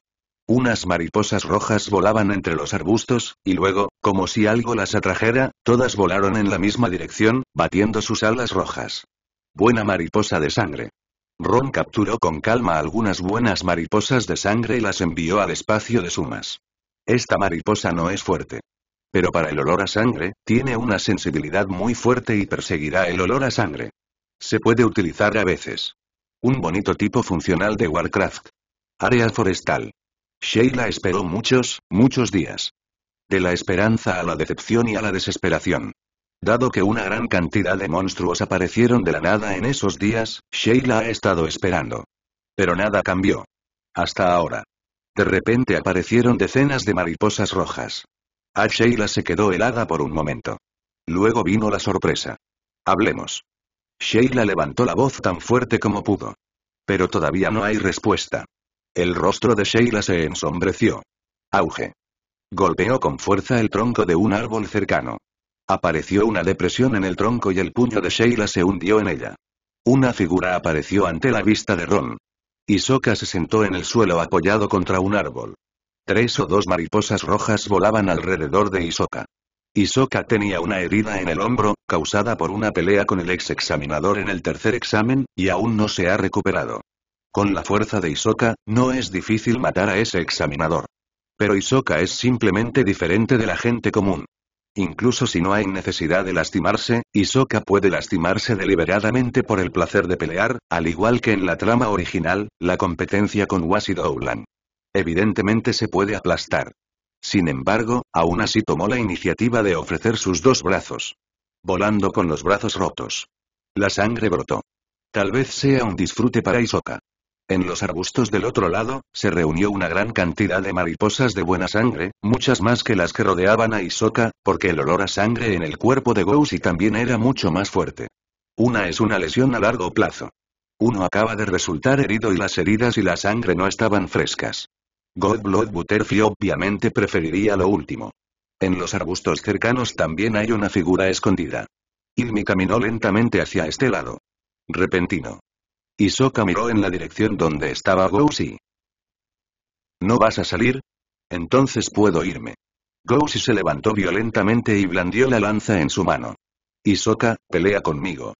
Unas mariposas rojas volaban entre los arbustos, y luego, como si algo las atrajera, todas volaron en la misma dirección, batiendo sus alas rojas. Buena mariposa de sangre. Ron capturó con calma algunas buenas mariposas de sangre y las envió al espacio de sumas. Esta mariposa no es fuerte. Pero para el olor a sangre, tiene una sensibilidad muy fuerte y perseguirá el olor a sangre. Se puede utilizar a veces. Un bonito tipo funcional de Warcraft. Área forestal. Sheila esperó muchos, muchos días. De la esperanza a la decepción y a la desesperación. Dado que una gran cantidad de monstruos aparecieron de la nada en esos días, Sheila ha estado esperando. Pero nada cambió. Hasta ahora. De repente aparecieron decenas de mariposas rojas. A Sheila se quedó helada por un momento. Luego vino la sorpresa. Hablemos. Sheila levantó la voz tan fuerte como pudo. Pero todavía no hay respuesta. El rostro de Sheila se ensombreció. Auge. Golpeó con fuerza el tronco de un árbol cercano. Apareció una depresión en el tronco y el puño de Sheila se hundió en ella. Una figura apareció ante la vista de Ron. Isoka se sentó en el suelo apoyado contra un árbol. Tres o dos mariposas rojas volaban alrededor de Isoka. Isoka tenía una herida en el hombro, causada por una pelea con el ex examinador en el tercer examen, y aún no se ha recuperado. Con la fuerza de Isoka, no es difícil matar a ese examinador. Pero Isoka es simplemente diferente de la gente común. Incluso si no hay necesidad de lastimarse, Isoka puede lastimarse deliberadamente por el placer de pelear, al igual que en la trama original, la competencia con Washi Evidentemente se puede aplastar. Sin embargo, aún así tomó la iniciativa de ofrecer sus dos brazos. Volando con los brazos rotos. La sangre brotó. Tal vez sea un disfrute para Isoka. En los arbustos del otro lado, se reunió una gran cantidad de mariposas de buena sangre, muchas más que las que rodeaban a Isoka, porque el olor a sangre en el cuerpo de Gousi también era mucho más fuerte. Una es una lesión a largo plazo. Uno acaba de resultar herido y las heridas y la sangre no estaban frescas. Godblood Butterfly obviamente preferiría lo último. En los arbustos cercanos también hay una figura escondida. Ilmi caminó lentamente hacia este lado. Repentino. Isoka miró en la dirección donde estaba Gousi. ¿No vas a salir? Entonces puedo irme. Gousi se levantó violentamente y blandió la lanza en su mano. Isoka, pelea conmigo.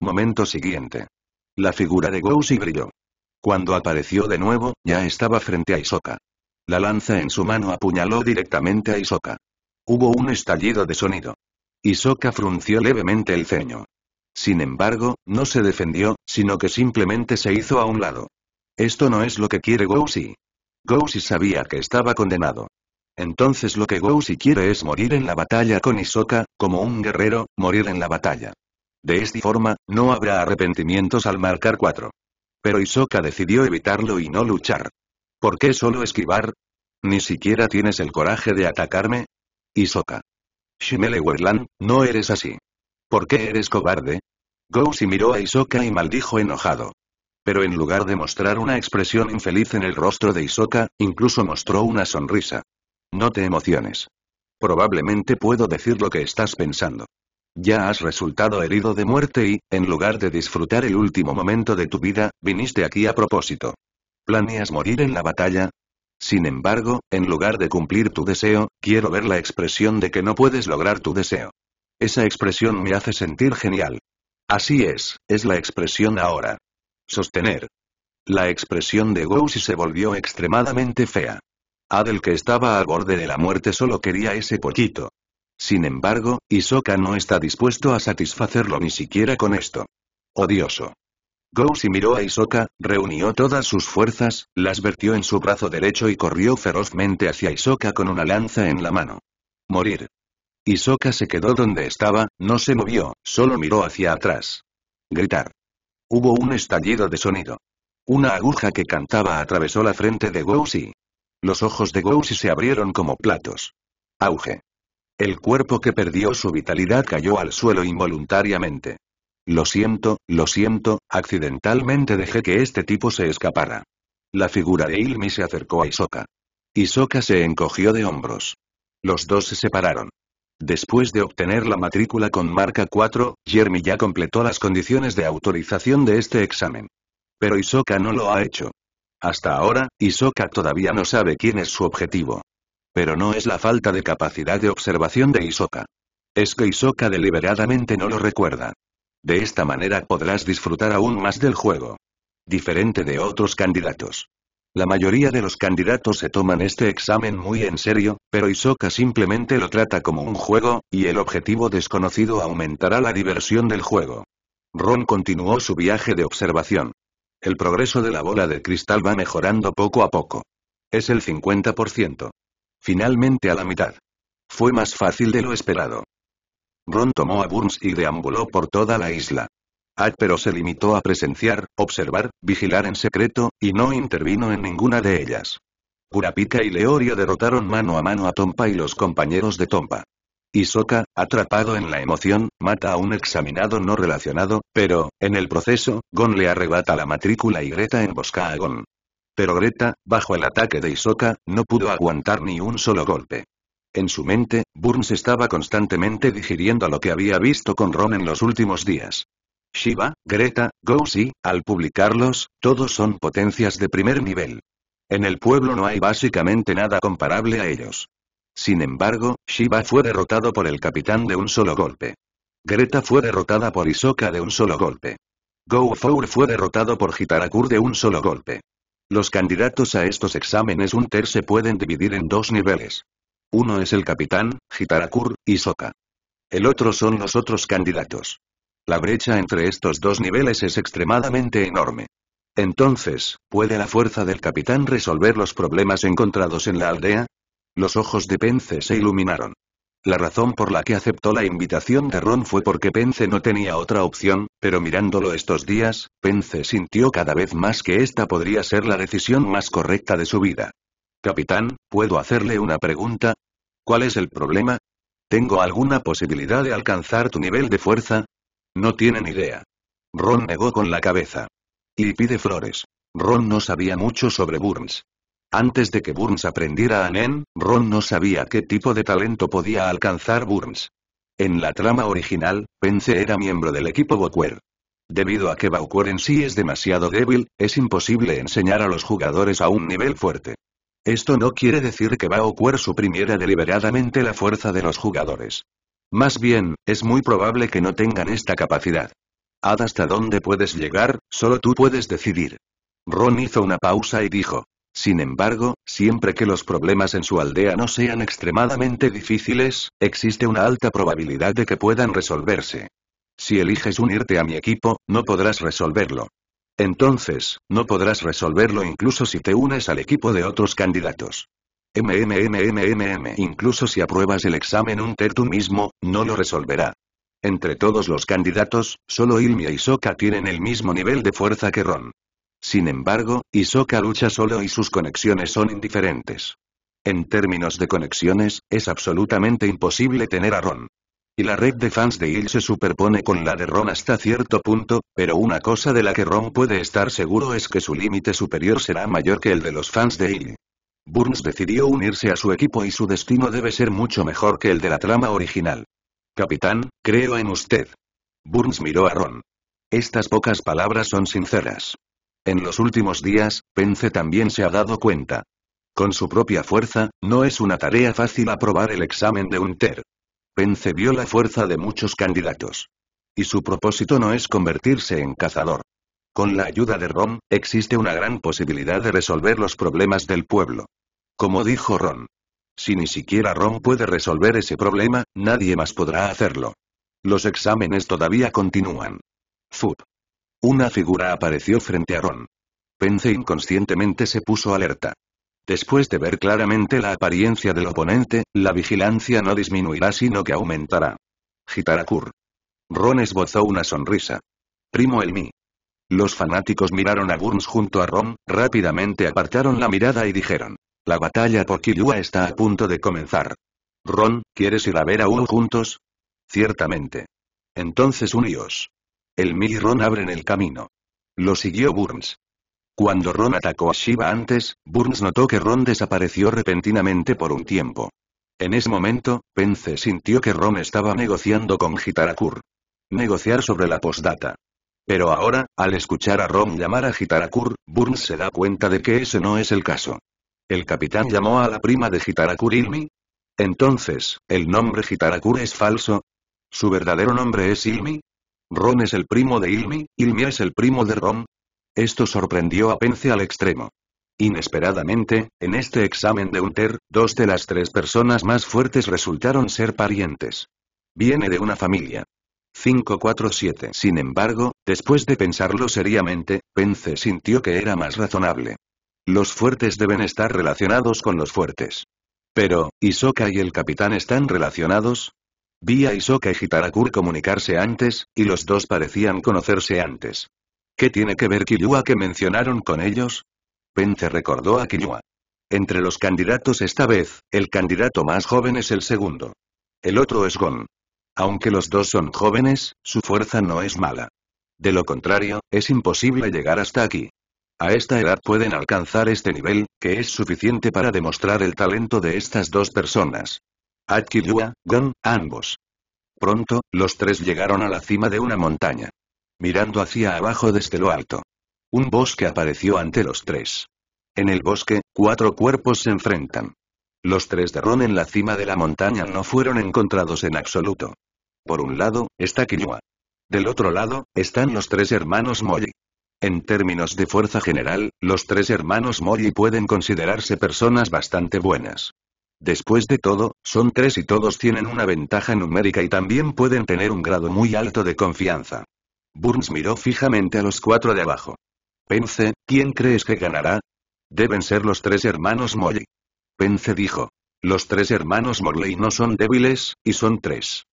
Momento siguiente. La figura de Gousi brilló. Cuando apareció de nuevo, ya estaba frente a Isoka. La lanza en su mano apuñaló directamente a Isoka. Hubo un estallido de sonido. Isoka frunció levemente el ceño. Sin embargo, no se defendió, sino que simplemente se hizo a un lado. Esto no es lo que quiere Gousi. Gousi sabía que estaba condenado. Entonces lo que Gousi quiere es morir en la batalla con Isoka, como un guerrero, morir en la batalla. De esta forma, no habrá arrepentimientos al marcar cuatro. Pero Isoka decidió evitarlo y no luchar. ¿Por qué solo esquivar? ¿Ni siquiera tienes el coraje de atacarme? Isoka. Shimele no eres así. ¿Por qué eres cobarde? Gousi miró a Isoka y maldijo enojado. Pero en lugar de mostrar una expresión infeliz en el rostro de Isoka, incluso mostró una sonrisa. No te emociones. Probablemente puedo decir lo que estás pensando. Ya has resultado herido de muerte y, en lugar de disfrutar el último momento de tu vida, viniste aquí a propósito. ¿Planeas morir en la batalla? Sin embargo, en lugar de cumplir tu deseo, quiero ver la expresión de que no puedes lograr tu deseo. Esa expresión me hace sentir genial. Así es, es la expresión ahora. Sostener. La expresión de Gousi se volvió extremadamente fea. Adel que estaba al borde de la muerte solo quería ese poquito. Sin embargo, Isoka no está dispuesto a satisfacerlo ni siquiera con esto. Odioso. Gousi miró a Isoka, reunió todas sus fuerzas, las vertió en su brazo derecho y corrió ferozmente hacia Isoka con una lanza en la mano. Morir. Isoka se quedó donde estaba, no se movió, solo miró hacia atrás. Gritar. Hubo un estallido de sonido. Una aguja que cantaba atravesó la frente de y Los ojos de Gouxi se abrieron como platos. Auge. El cuerpo que perdió su vitalidad cayó al suelo involuntariamente. Lo siento, lo siento, accidentalmente dejé que este tipo se escapara. La figura de Ilmi se acercó a Isoka. Isoka se encogió de hombros. Los dos se separaron. Después de obtener la matrícula con marca 4, Jeremy ya completó las condiciones de autorización de este examen. Pero Isoka no lo ha hecho. Hasta ahora, Isoka todavía no sabe quién es su objetivo. Pero no es la falta de capacidad de observación de Isoka. Es que Isoka deliberadamente no lo recuerda. De esta manera podrás disfrutar aún más del juego. Diferente de otros candidatos. La mayoría de los candidatos se toman este examen muy en serio, pero Isoka simplemente lo trata como un juego, y el objetivo desconocido aumentará la diversión del juego. Ron continuó su viaje de observación. El progreso de la bola de cristal va mejorando poco a poco. Es el 50%. Finalmente a la mitad. Fue más fácil de lo esperado. Ron tomó a Burns y deambuló por toda la isla. Ad pero se limitó a presenciar, observar, vigilar en secreto, y no intervino en ninguna de ellas. Kurapika y Leorio derrotaron mano a mano a Tompa y los compañeros de Tompa. Isoka, atrapado en la emoción, mata a un examinado no relacionado, pero, en el proceso, Gon le arrebata la matrícula y Greta embosca a Gon. Pero Greta, bajo el ataque de Isoka, no pudo aguantar ni un solo golpe. En su mente, Burns estaba constantemente digiriendo lo que había visto con Ron en los últimos días. Shiva, Greta, Gozi, al publicarlos, todos son potencias de primer nivel. En el pueblo no hay básicamente nada comparable a ellos. Sin embargo, Shiva fue derrotado por el capitán de un solo golpe. Greta fue derrotada por Isoka de un solo golpe. four fue derrotado por Hitarakur de un solo golpe. Los candidatos a estos exámenes Unter se pueden dividir en dos niveles. Uno es el capitán, Hitarakur, Isoka. El otro son los otros candidatos. La brecha entre estos dos niveles es extremadamente enorme. Entonces, ¿puede la fuerza del capitán resolver los problemas encontrados en la aldea? Los ojos de Pence se iluminaron. La razón por la que aceptó la invitación de Ron fue porque Pence no tenía otra opción, pero mirándolo estos días, Pence sintió cada vez más que esta podría ser la decisión más correcta de su vida. Capitán, ¿puedo hacerle una pregunta? ¿Cuál es el problema? ¿Tengo alguna posibilidad de alcanzar tu nivel de fuerza? No tienen idea. Ron negó con la cabeza. Y pide flores. Ron no sabía mucho sobre Burns. Antes de que Burns aprendiera a Nen, Ron no sabía qué tipo de talento podía alcanzar Burns. En la trama original, Pence era miembro del equipo Bauquer. Debido a que Bauquer en sí es demasiado débil, es imposible enseñar a los jugadores a un nivel fuerte. Esto no quiere decir que Bauquer suprimiera deliberadamente la fuerza de los jugadores. Más bien, es muy probable que no tengan esta capacidad. Haz hasta dónde puedes llegar, solo tú puedes decidir. Ron hizo una pausa y dijo. Sin embargo, siempre que los problemas en su aldea no sean extremadamente difíciles, existe una alta probabilidad de que puedan resolverse. Si eliges unirte a mi equipo, no podrás resolverlo. Entonces, no podrás resolverlo incluso si te unes al equipo de otros candidatos. MMMMMM. Incluso si apruebas el examen ter tú mismo, no lo resolverá. Entre todos los candidatos, solo Ilmi y e Soka tienen el mismo nivel de fuerza que Ron. Sin embargo, Isoka lucha solo y sus conexiones son indiferentes. En términos de conexiones, es absolutamente imposible tener a Ron. Y la red de fans de Il se superpone con la de Ron hasta cierto punto, pero una cosa de la que Ron puede estar seguro es que su límite superior será mayor que el de los fans de Il. Burns decidió unirse a su equipo y su destino debe ser mucho mejor que el de la trama original. Capitán, creo en usted. Burns miró a Ron. Estas pocas palabras son sinceras. En los últimos días, Pence también se ha dado cuenta. Con su propia fuerza, no es una tarea fácil aprobar el examen de un TER. Pence vio la fuerza de muchos candidatos. Y su propósito no es convertirse en cazador. Con la ayuda de Ron, existe una gran posibilidad de resolver los problemas del pueblo. Como dijo Ron. Si ni siquiera Ron puede resolver ese problema, nadie más podrá hacerlo. Los exámenes todavía continúan. Zup. Una figura apareció frente a Ron. Pence inconscientemente se puso alerta. Después de ver claramente la apariencia del oponente, la vigilancia no disminuirá sino que aumentará. Gitarakur. Ron esbozó una sonrisa. Primo el mí. Los fanáticos miraron a Burns junto a Ron, rápidamente apartaron la mirada y dijeron. La batalla por Killua está a punto de comenzar. Ron, ¿quieres ir a ver a Uno juntos? Ciertamente. Entonces uníos. El Mi y Ron abren el camino. Lo siguió Burns. Cuando Ron atacó a Shiva antes, Burns notó que Ron desapareció repentinamente por un tiempo. En ese momento, Pence sintió que Ron estaba negociando con Hitarakur. Negociar sobre la postdata. Pero ahora, al escuchar a Ron llamar a Hitarakur, Burns se da cuenta de que ese no es el caso. ¿El capitán llamó a la prima de Hitarakur-Ilmi? Entonces, ¿el nombre Hitarakur es falso? ¿Su verdadero nombre es Ilmi? ¿Ron es el primo de Ilmi? ¿Ilmi es el primo de Ron? Esto sorprendió a Pence al extremo. Inesperadamente, en este examen de Unter, dos de las tres personas más fuertes resultaron ser parientes. Viene de una familia. 547. Sin embargo, después de pensarlo seriamente, Pence sintió que era más razonable los fuertes deben estar relacionados con los fuertes. Pero, ¿Isoka y el capitán están relacionados? Vi a Isoka y Hitarakur comunicarse antes, y los dos parecían conocerse antes. ¿Qué tiene que ver Kiyua que mencionaron con ellos? Pence recordó a Kiyua. Entre los candidatos esta vez, el candidato más joven es el segundo. El otro es Gon. Aunque los dos son jóvenes, su fuerza no es mala. De lo contrario, es imposible llegar hasta aquí. A esta edad pueden alcanzar este nivel, que es suficiente para demostrar el talento de estas dos personas. Akiyua, Gon, ambos. Pronto, los tres llegaron a la cima de una montaña. Mirando hacia abajo desde lo alto. Un bosque apareció ante los tres. En el bosque, cuatro cuerpos se enfrentan. Los tres de Ron en la cima de la montaña no fueron encontrados en absoluto. Por un lado, está Kiyua. Del otro lado, están los tres hermanos Moji. En términos de fuerza general, los tres hermanos Mori pueden considerarse personas bastante buenas. Después de todo, son tres y todos tienen una ventaja numérica y también pueden tener un grado muy alto de confianza. Burns miró fijamente a los cuatro de abajo. Pence, ¿quién crees que ganará? Deben ser los tres hermanos Mori. Pence dijo. Los tres hermanos Morley no son débiles, y son tres.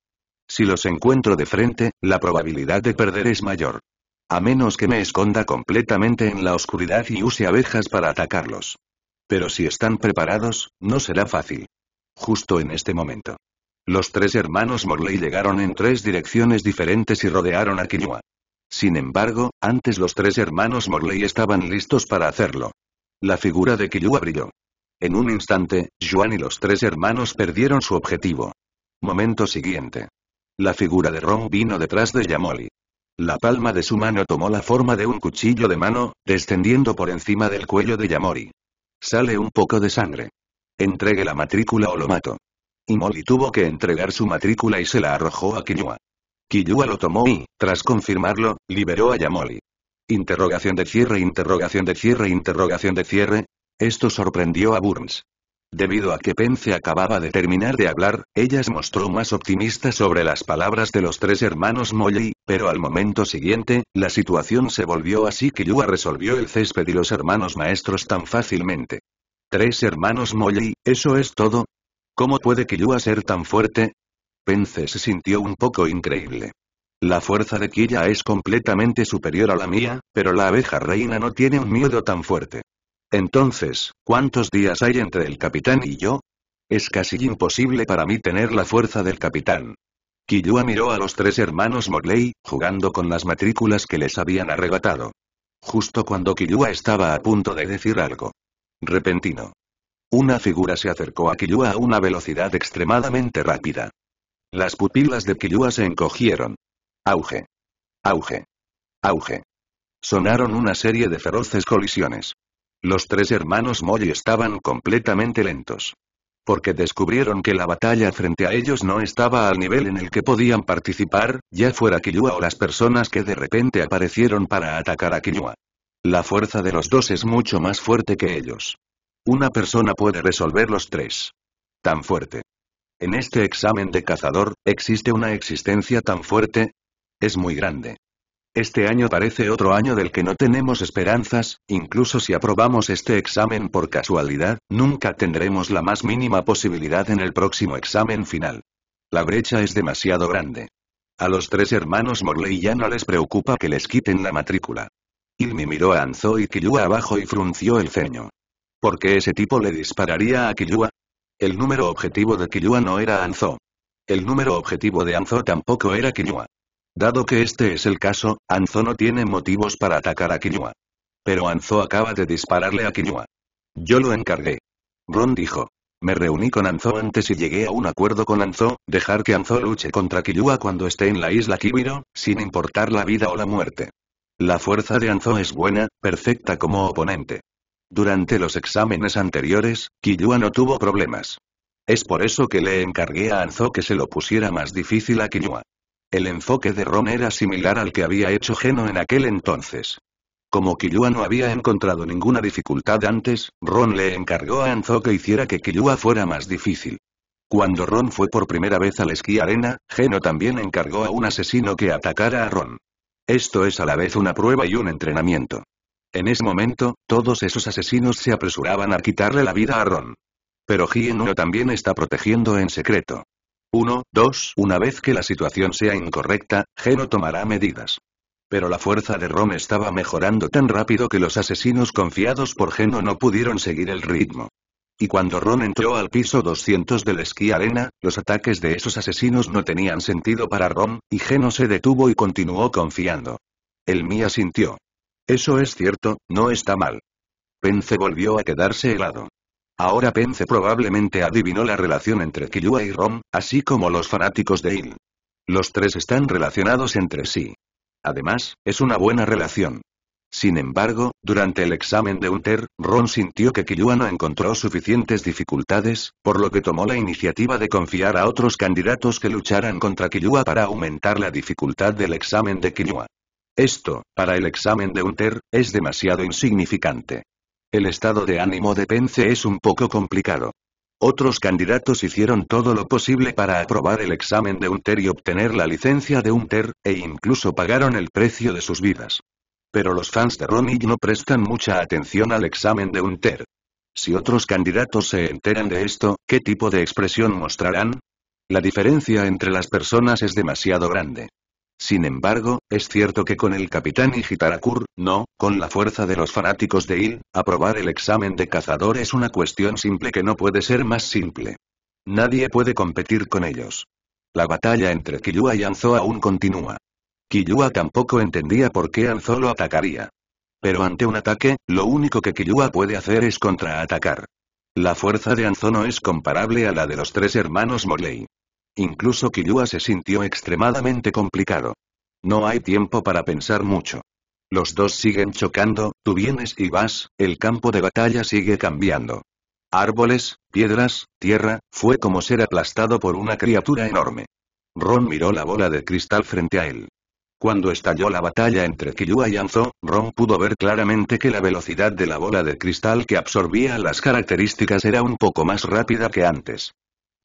Si los encuentro de frente, la probabilidad de perder es mayor. A menos que me esconda completamente en la oscuridad y use abejas para atacarlos. Pero si están preparados, no será fácil. Justo en este momento. Los tres hermanos Morley llegaron en tres direcciones diferentes y rodearon a Killua. Sin embargo, antes los tres hermanos Morley estaban listos para hacerlo. La figura de Killua brilló. En un instante, Juan y los tres hermanos perdieron su objetivo. Momento siguiente. La figura de Ron vino detrás de Yamoli. La palma de su mano tomó la forma de un cuchillo de mano, descendiendo por encima del cuello de Yamori. Sale un poco de sangre. Entregue la matrícula o lo mato. Y Molly tuvo que entregar su matrícula y se la arrojó a Kiyua. Kiyua lo tomó y, tras confirmarlo, liberó a Yamori. Interrogación de cierre, interrogación de cierre, interrogación de cierre. Esto sorprendió a Burns. Debido a que Pence acababa de terminar de hablar, ella se mostró más optimista sobre las palabras de los tres hermanos Molly, pero al momento siguiente, la situación se volvió así que Yua resolvió el césped y los hermanos maestros tan fácilmente. Tres hermanos Molly, ¿eso es todo? ¿Cómo puede que Yua ser tan fuerte? Pence se sintió un poco increíble. La fuerza de Killa es completamente superior a la mía, pero la abeja reina no tiene un miedo tan fuerte. Entonces, ¿cuántos días hay entre el capitán y yo? Es casi imposible para mí tener la fuerza del capitán. Kiyua miró a los tres hermanos Morley, jugando con las matrículas que les habían arrebatado. Justo cuando Kiyua estaba a punto de decir algo. Repentino. Una figura se acercó a Killua a una velocidad extremadamente rápida. Las pupilas de Kiyua se encogieron. Auge. Auge. Auge. Sonaron una serie de feroces colisiones. Los tres hermanos Mori estaban completamente lentos. Porque descubrieron que la batalla frente a ellos no estaba al nivel en el que podían participar, ya fuera Killua o las personas que de repente aparecieron para atacar a Killua. La fuerza de los dos es mucho más fuerte que ellos. Una persona puede resolver los tres. Tan fuerte. En este examen de cazador, ¿existe una existencia tan fuerte? Es muy grande. Este año parece otro año del que no tenemos esperanzas, incluso si aprobamos este examen por casualidad, nunca tendremos la más mínima posibilidad en el próximo examen final. La brecha es demasiado grande. A los tres hermanos Morley ya no les preocupa que les quiten la matrícula. Ilmi miró a Anzo y Killua abajo y frunció el ceño. ¿Por qué ese tipo le dispararía a Killua? El número objetivo de Killua no era Anzo. El número objetivo de Anzo tampoco era Killua. Dado que este es el caso, Anzo no tiene motivos para atacar a Killua. Pero Anzo acaba de dispararle a Killua. Yo lo encargué. Ron dijo. Me reuní con Anzo antes y llegué a un acuerdo con Anzo, dejar que Anzo luche contra Killua cuando esté en la isla Kibiro, sin importar la vida o la muerte. La fuerza de Anzo es buena, perfecta como oponente. Durante los exámenes anteriores, Kiyua no tuvo problemas. Es por eso que le encargué a Anzo que se lo pusiera más difícil a Killua. El enfoque de Ron era similar al que había hecho Geno en aquel entonces. Como Killua no había encontrado ninguna dificultad antes, Ron le encargó a Anzo que hiciera que Killua fuera más difícil. Cuando Ron fue por primera vez al esquí arena, Geno también encargó a un asesino que atacara a Ron. Esto es a la vez una prueba y un entrenamiento. En ese momento, todos esos asesinos se apresuraban a quitarle la vida a Ron. Pero Geno también está protegiendo en secreto. 1, 2. Una vez que la situación sea incorrecta, Geno tomará medidas. Pero la fuerza de Ron estaba mejorando tan rápido que los asesinos confiados por Geno no pudieron seguir el ritmo. Y cuando Ron entró al piso 200 del esquí arena, los ataques de esos asesinos no tenían sentido para Ron, y Geno se detuvo y continuó confiando. El Mía sintió. Eso es cierto, no está mal. Pence volvió a quedarse helado. Ahora Pence probablemente adivinó la relación entre Killua y Ron, así como los fanáticos de Il. Los tres están relacionados entre sí. Además, es una buena relación. Sin embargo, durante el examen de Unter, Ron sintió que Killua no encontró suficientes dificultades, por lo que tomó la iniciativa de confiar a otros candidatos que lucharan contra Killua para aumentar la dificultad del examen de Killua. Esto, para el examen de Unter, es demasiado insignificante. El estado de ánimo de Pence es un poco complicado. Otros candidatos hicieron todo lo posible para aprobar el examen de UNTER y obtener la licencia de UNTER, e incluso pagaron el precio de sus vidas. Pero los fans de Ronnie no prestan mucha atención al examen de UNTER. Si otros candidatos se enteran de esto, ¿qué tipo de expresión mostrarán? La diferencia entre las personas es demasiado grande. Sin embargo, es cierto que con el capitán y no, con la fuerza de los fanáticos de Il, aprobar el examen de cazador es una cuestión simple que no puede ser más simple. Nadie puede competir con ellos. La batalla entre Killua y Anzo aún continúa. Killua tampoco entendía por qué Anzo lo atacaría. Pero ante un ataque, lo único que Killua puede hacer es contraatacar. La fuerza de Anzo no es comparable a la de los tres hermanos Morley. Incluso Killua se sintió extremadamente complicado. No hay tiempo para pensar mucho. Los dos siguen chocando, tú vienes y vas, el campo de batalla sigue cambiando. Árboles, piedras, tierra, fue como ser aplastado por una criatura enorme. Ron miró la bola de cristal frente a él. Cuando estalló la batalla entre Killua y Anzo, Ron pudo ver claramente que la velocidad de la bola de cristal que absorbía las características era un poco más rápida que antes.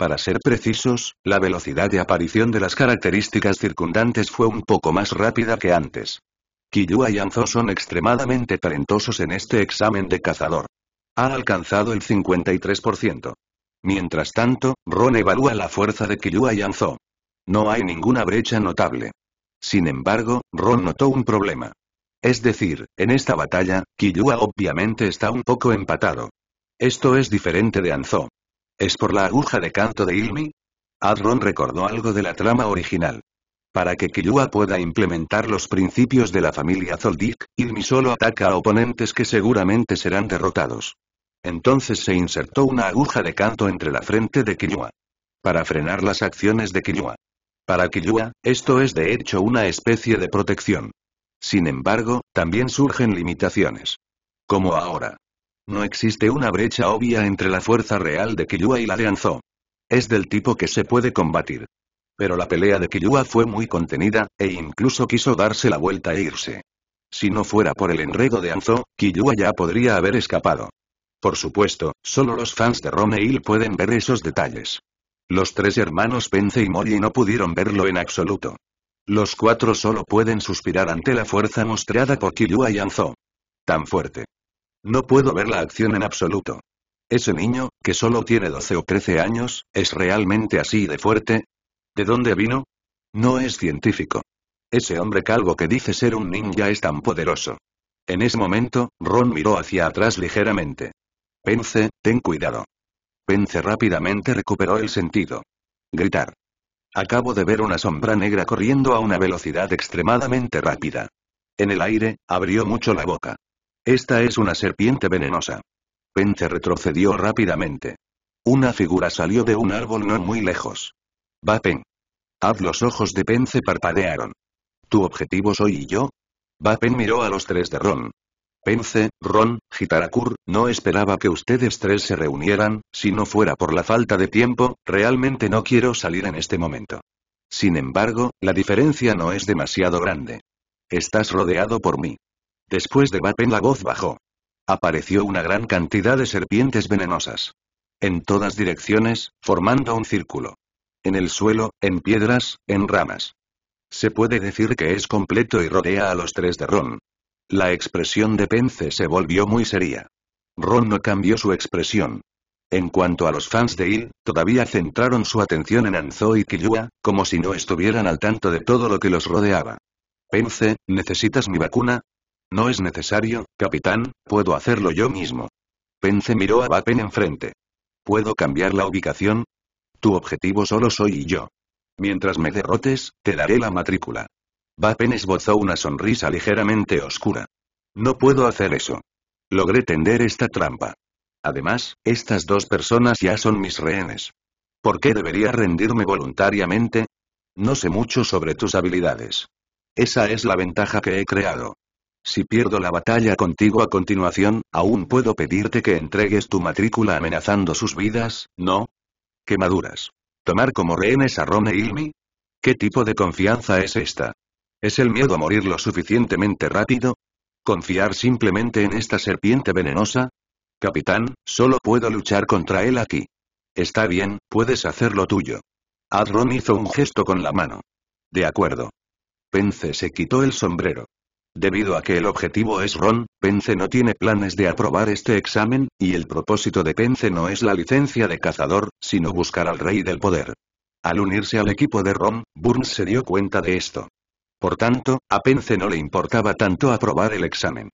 Para ser precisos, la velocidad de aparición de las características circundantes fue un poco más rápida que antes. Kiyua y Anzo son extremadamente talentosos en este examen de cazador. Ha alcanzado el 53%. Mientras tanto, Ron evalúa la fuerza de Kiyua y Anzo. No hay ninguna brecha notable. Sin embargo, Ron notó un problema. Es decir, en esta batalla, Kiyua obviamente está un poco empatado. Esto es diferente de Anzo. ¿Es por la aguja de canto de Ilmi? Adron recordó algo de la trama original. Para que Killua pueda implementar los principios de la familia Zoldik, Ilmi solo ataca a oponentes que seguramente serán derrotados. Entonces se insertó una aguja de canto entre la frente de Killua. Para frenar las acciones de Kiyua. Para Killua, esto es de hecho una especie de protección. Sin embargo, también surgen limitaciones. Como ahora. No existe una brecha obvia entre la fuerza real de Killua y la de Anzo. Es del tipo que se puede combatir. Pero la pelea de Killua fue muy contenida, e incluso quiso darse la vuelta e irse. Si no fuera por el enredo de Anzo, Killua ya podría haber escapado. Por supuesto, solo los fans de Romeil pueden ver esos detalles. Los tres hermanos Pence y Mori no pudieron verlo en absoluto. Los cuatro solo pueden suspirar ante la fuerza mostrada por Killua y Anzo. Tan fuerte. No puedo ver la acción en absoluto. Ese niño, que solo tiene 12 o 13 años, ¿es realmente así de fuerte? ¿De dónde vino? No es científico. Ese hombre calvo que dice ser un ninja es tan poderoso. En ese momento, Ron miró hacia atrás ligeramente. Pence, ten cuidado. Pence rápidamente recuperó el sentido. Gritar. Acabo de ver una sombra negra corriendo a una velocidad extremadamente rápida. En el aire, abrió mucho la boca. Esta es una serpiente venenosa. Pence retrocedió rápidamente. Una figura salió de un árbol no muy lejos. Vapen. Haz los ojos de Pence parpadearon. ¿Tu objetivo soy yo? Vapen miró a los tres de Ron. Pence, Ron, Gitarakur, no esperaba que ustedes tres se reunieran, si no fuera por la falta de tiempo, realmente no quiero salir en este momento. Sin embargo, la diferencia no es demasiado grande. Estás rodeado por mí. Después de Vapen la voz bajó. Apareció una gran cantidad de serpientes venenosas. En todas direcciones, formando un círculo. En el suelo, en piedras, en ramas. Se puede decir que es completo y rodea a los tres de Ron. La expresión de Pence se volvió muy seria. Ron no cambió su expresión. En cuanto a los fans de Il, todavía centraron su atención en Anzo y Killua, como si no estuvieran al tanto de todo lo que los rodeaba. Pence, ¿necesitas mi vacuna? No es necesario, capitán, puedo hacerlo yo mismo. Pence miró a Vapen enfrente. ¿Puedo cambiar la ubicación? Tu objetivo solo soy yo. Mientras me derrotes, te daré la matrícula. Vapen esbozó una sonrisa ligeramente oscura. No puedo hacer eso. Logré tender esta trampa. Además, estas dos personas ya son mis rehenes. ¿Por qué debería rendirme voluntariamente? No sé mucho sobre tus habilidades. Esa es la ventaja que he creado. Si pierdo la batalla contigo a continuación, aún puedo pedirte que entregues tu matrícula amenazando sus vidas, ¿no? Quemaduras. ¿Tomar como rehenes a Ron e Ilmi? ¿Qué tipo de confianza es esta? ¿Es el miedo a morir lo suficientemente rápido? ¿Confiar simplemente en esta serpiente venenosa? Capitán, solo puedo luchar contra él aquí. Está bien, puedes hacer lo tuyo. Adron hizo un gesto con la mano. De acuerdo. Pence se quitó el sombrero. Debido a que el objetivo es Ron, Pence no tiene planes de aprobar este examen, y el propósito de Pence no es la licencia de cazador, sino buscar al rey del poder. Al unirse al equipo de Ron, Burns se dio cuenta de esto. Por tanto, a Pence no le importaba tanto aprobar el examen.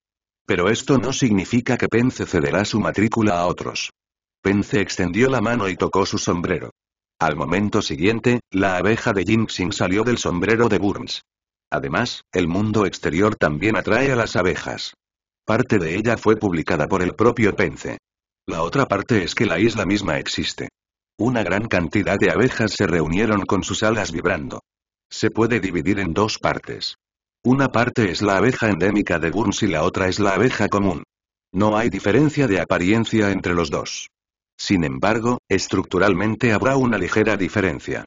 Pero esto no significa que Pence cederá su matrícula a otros. Pence extendió la mano y tocó su sombrero. Al momento siguiente, la abeja de Jinxing salió del sombrero de Burns. Además, el mundo exterior también atrae a las abejas. Parte de ella fue publicada por el propio Pence. La otra parte es que la isla misma existe. Una gran cantidad de abejas se reunieron con sus alas vibrando. Se puede dividir en dos partes. Una parte es la abeja endémica de Burns y la otra es la abeja común. No hay diferencia de apariencia entre los dos. Sin embargo, estructuralmente habrá una ligera diferencia.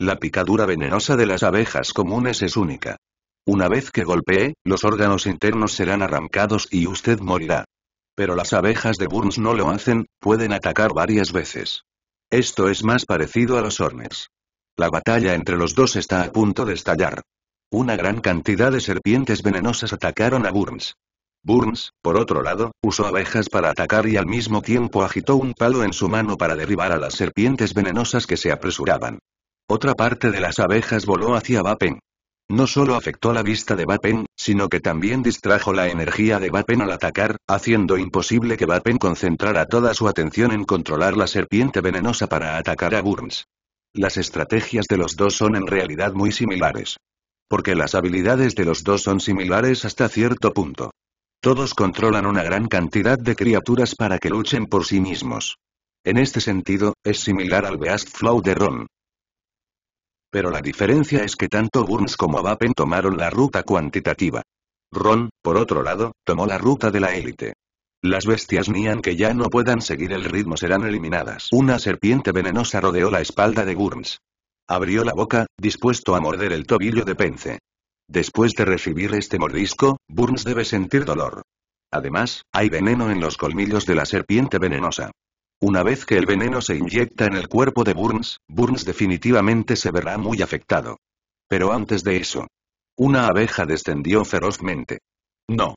La picadura venenosa de las abejas comunes es única. Una vez que golpee, los órganos internos serán arrancados y usted morirá. Pero las abejas de Burns no lo hacen, pueden atacar varias veces. Esto es más parecido a los Hornets. La batalla entre los dos está a punto de estallar. Una gran cantidad de serpientes venenosas atacaron a Burns. Burns, por otro lado, usó abejas para atacar y al mismo tiempo agitó un palo en su mano para derribar a las serpientes venenosas que se apresuraban. Otra parte de las abejas voló hacia Vapen. No solo afectó la vista de Vapen, sino que también distrajo la energía de Vapen al atacar, haciendo imposible que Vapen concentrara toda su atención en controlar la serpiente venenosa para atacar a Burns. Las estrategias de los dos son en realidad muy similares. Porque las habilidades de los dos son similares hasta cierto punto. Todos controlan una gran cantidad de criaturas para que luchen por sí mismos. En este sentido, es similar al Beast Flow de Ron. Pero la diferencia es que tanto Burns como Vapen tomaron la ruta cuantitativa. Ron, por otro lado, tomó la ruta de la élite. Las bestias Nian que ya no puedan seguir el ritmo serán eliminadas. Una serpiente venenosa rodeó la espalda de Burns. Abrió la boca, dispuesto a morder el tobillo de Pence. Después de recibir este mordisco, Burns debe sentir dolor. Además, hay veneno en los colmillos de la serpiente venenosa. Una vez que el veneno se inyecta en el cuerpo de Burns, Burns definitivamente se verá muy afectado. Pero antes de eso. Una abeja descendió ferozmente. No.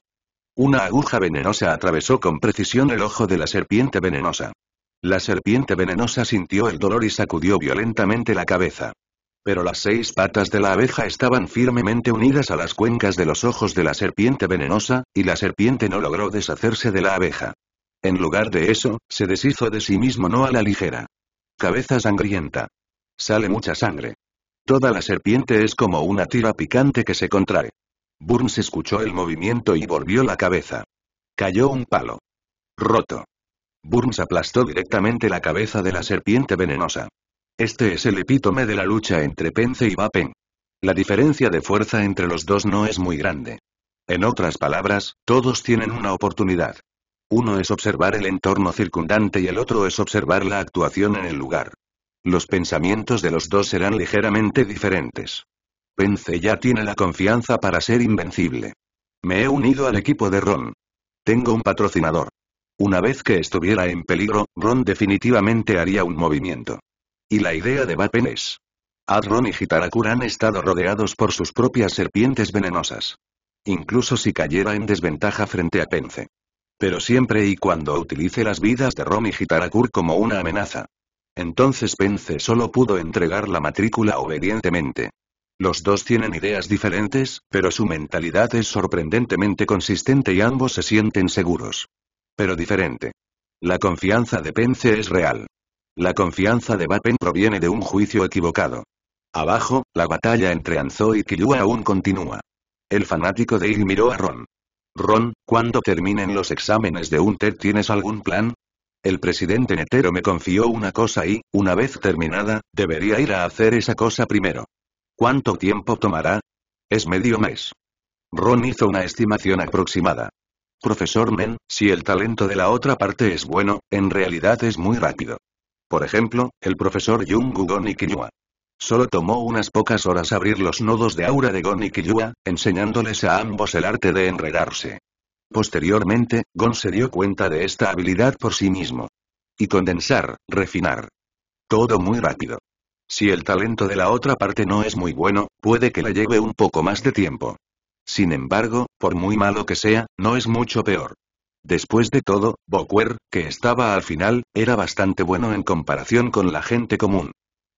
Una aguja venenosa atravesó con precisión el ojo de la serpiente venenosa. La serpiente venenosa sintió el dolor y sacudió violentamente la cabeza. Pero las seis patas de la abeja estaban firmemente unidas a las cuencas de los ojos de la serpiente venenosa, y la serpiente no logró deshacerse de la abeja. En lugar de eso, se deshizo de sí mismo no a la ligera. Cabeza sangrienta. Sale mucha sangre. Toda la serpiente es como una tira picante que se contrae. Burns escuchó el movimiento y volvió la cabeza. Cayó un palo. Roto. Burns aplastó directamente la cabeza de la serpiente venenosa. Este es el epítome de la lucha entre Pence y Vapen. La diferencia de fuerza entre los dos no es muy grande. En otras palabras, todos tienen una oportunidad. Uno es observar el entorno circundante y el otro es observar la actuación en el lugar. Los pensamientos de los dos serán ligeramente diferentes. Pence ya tiene la confianza para ser invencible. Me he unido al equipo de Ron. Tengo un patrocinador. Una vez que estuviera en peligro, Ron definitivamente haría un movimiento. Y la idea de Vapen es. Adron y Hitarakur han estado rodeados por sus propias serpientes venenosas. Incluso si cayera en desventaja frente a Pence. Pero siempre y cuando utilice las vidas de Rom y Gitarakur como una amenaza. Entonces Pence solo pudo entregar la matrícula obedientemente. Los dos tienen ideas diferentes, pero su mentalidad es sorprendentemente consistente y ambos se sienten seguros. Pero diferente. La confianza de Pence es real. La confianza de Vapen proviene de un juicio equivocado. Abajo, la batalla entre Anzo y Killua aún continúa. El fanático de él miró a Ron. Ron, cuando terminen los exámenes de UNTED ¿tienes algún plan? El presidente Netero me confió una cosa y, una vez terminada, debería ir a hacer esa cosa primero. ¿Cuánto tiempo tomará? Es medio mes. Ron hizo una estimación aproximada. Profesor Men, si el talento de la otra parte es bueno, en realidad es muy rápido. Por ejemplo, el profesor Jung y Kiñua. Solo tomó unas pocas horas abrir los nodos de Aura de Gon y Killua, enseñándoles a ambos el arte de enredarse. Posteriormente, Gon se dio cuenta de esta habilidad por sí mismo. Y condensar, refinar. Todo muy rápido. Si el talento de la otra parte no es muy bueno, puede que le lleve un poco más de tiempo. Sin embargo, por muy malo que sea, no es mucho peor. Después de todo, Bokwer, que estaba al final, era bastante bueno en comparación con la gente común.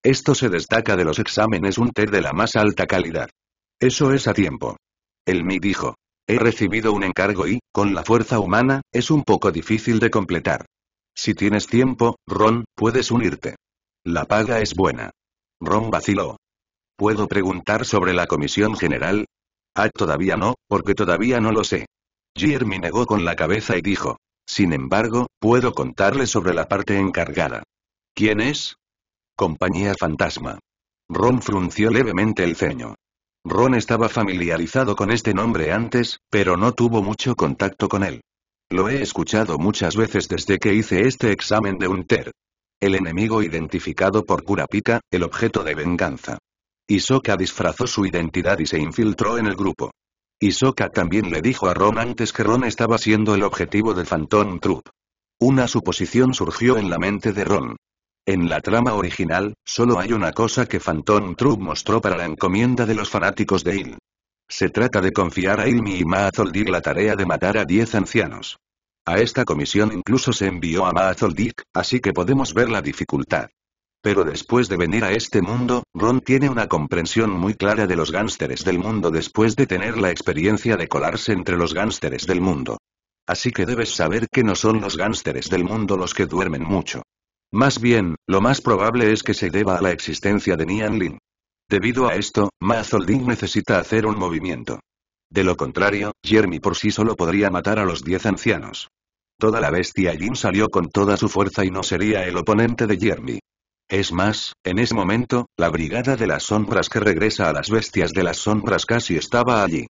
Esto se destaca de los exámenes un UNTED de la más alta calidad. Eso es a tiempo. El MI dijo. He recibido un encargo y, con la fuerza humana, es un poco difícil de completar. Si tienes tiempo, Ron, puedes unirte. La paga es buena. Ron vaciló. ¿Puedo preguntar sobre la comisión general? Ah, todavía no, porque todavía no lo sé. Jeremy negó con la cabeza y dijo. Sin embargo, puedo contarle sobre la parte encargada. ¿Quién es? Compañía fantasma. Ron frunció levemente el ceño. Ron estaba familiarizado con este nombre antes, pero no tuvo mucho contacto con él. Lo he escuchado muchas veces desde que hice este examen de Unter. El enemigo identificado por Kurapika, el objeto de venganza. Isoka disfrazó su identidad y se infiltró en el grupo. Isoka también le dijo a Ron antes que Ron estaba siendo el objetivo del Phantom Troop. Una suposición surgió en la mente de Ron. En la trama original, solo hay una cosa que Phantom Troop mostró para la encomienda de los fanáticos de Il. Se trata de confiar a Ilmi y Maazoldik la tarea de matar a 10 ancianos. A esta comisión incluso se envió a Maazoldik, así que podemos ver la dificultad. Pero después de venir a este mundo, Ron tiene una comprensión muy clara de los gánsteres del mundo después de tener la experiencia de colarse entre los gánsteres del mundo. Así que debes saber que no son los gánsteres del mundo los que duermen mucho. Más bien, lo más probable es que se deba a la existencia de Nian Lin. Debido a esto, Ma Zoldyck necesita hacer un movimiento. De lo contrario, Jeremy por sí solo podría matar a los diez ancianos. Toda la bestia Jin salió con toda su fuerza y no sería el oponente de Jeremy. Es más, en ese momento, la brigada de las sombras que regresa a las bestias de las sombras casi estaba allí.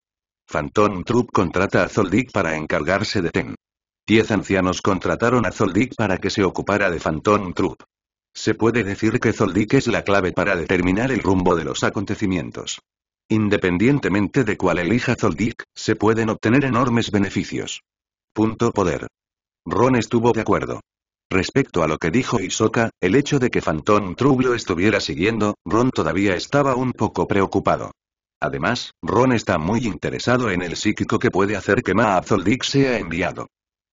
Phantom Troop contrata a Zoldyck para encargarse de Ten. Diez ancianos contrataron a Zoldyck para que se ocupara de Phantom Troop. Se puede decir que Zoldyck es la clave para determinar el rumbo de los acontecimientos. Independientemente de cuál elija Zoldyck, se pueden obtener enormes beneficios. Punto poder. Ron estuvo de acuerdo. Respecto a lo que dijo Isoka, el hecho de que Phantom Troop lo estuviera siguiendo, Ron todavía estaba un poco preocupado. Además, Ron está muy interesado en el psíquico que puede hacer que Zoldyck sea enviado.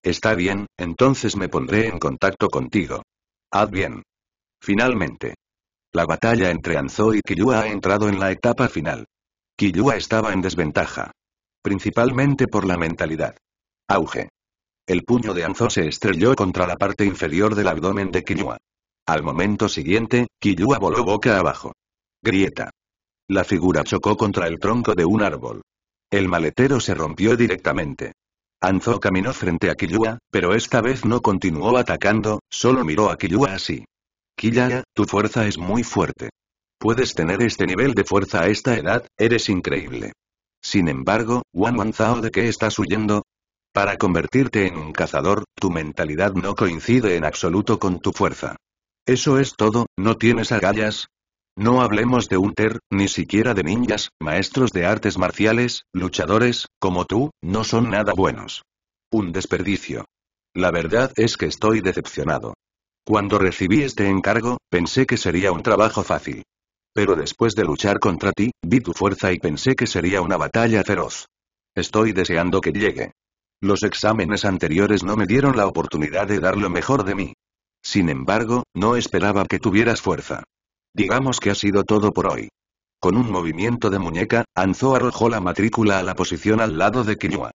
Está bien, entonces me pondré en contacto contigo. Haz bien. Finalmente. La batalla entre Anzo y Kiyua ha entrado en la etapa final. Kiyua estaba en desventaja. Principalmente por la mentalidad. Auge. El puño de Anzo se estrelló contra la parte inferior del abdomen de Kiyua. Al momento siguiente, Kiyua voló boca abajo. Grieta. La figura chocó contra el tronco de un árbol. El maletero se rompió directamente. Anzo caminó frente a Killua, pero esta vez no continuó atacando, solo miró a Killua así. Killua, tu fuerza es muy fuerte. Puedes tener este nivel de fuerza a esta edad, eres increíble. Sin embargo, Wan Wan ¿de qué estás huyendo? Para convertirte en un cazador, tu mentalidad no coincide en absoluto con tu fuerza. Eso es todo, no tienes agallas, no hablemos de Hunter, ni siquiera de ninjas, maestros de artes marciales, luchadores, como tú, no son nada buenos. Un desperdicio. La verdad es que estoy decepcionado. Cuando recibí este encargo, pensé que sería un trabajo fácil. Pero después de luchar contra ti, vi tu fuerza y pensé que sería una batalla feroz. Estoy deseando que llegue. Los exámenes anteriores no me dieron la oportunidad de dar lo mejor de mí. Sin embargo, no esperaba que tuvieras fuerza. Digamos que ha sido todo por hoy. Con un movimiento de muñeca, Anzo arrojó la matrícula a la posición al lado de Kiyua.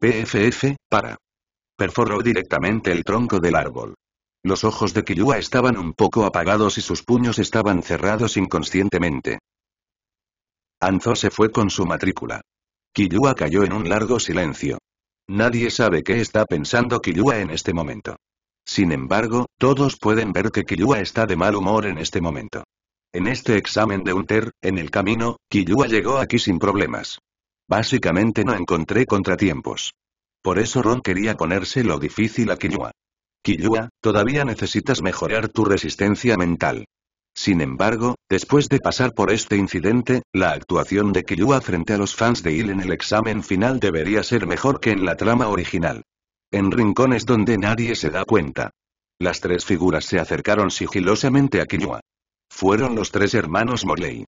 PFF, para. Perforó directamente el tronco del árbol. Los ojos de Kiyua estaban un poco apagados y sus puños estaban cerrados inconscientemente. Anzo se fue con su matrícula. Kiyua cayó en un largo silencio. Nadie sabe qué está pensando Kiyua en este momento. Sin embargo, todos pueden ver que Kiyua está de mal humor en este momento. En este examen de Unter, en el camino, Kiyua llegó aquí sin problemas. Básicamente no encontré contratiempos. Por eso Ron quería ponerse lo difícil a Killua. Kiyua, todavía necesitas mejorar tu resistencia mental. Sin embargo, después de pasar por este incidente, la actuación de Kiyua frente a los fans de Il en el examen final debería ser mejor que en la trama original. En rincones donde nadie se da cuenta. Las tres figuras se acercaron sigilosamente a Kiyua fueron los tres hermanos Morley.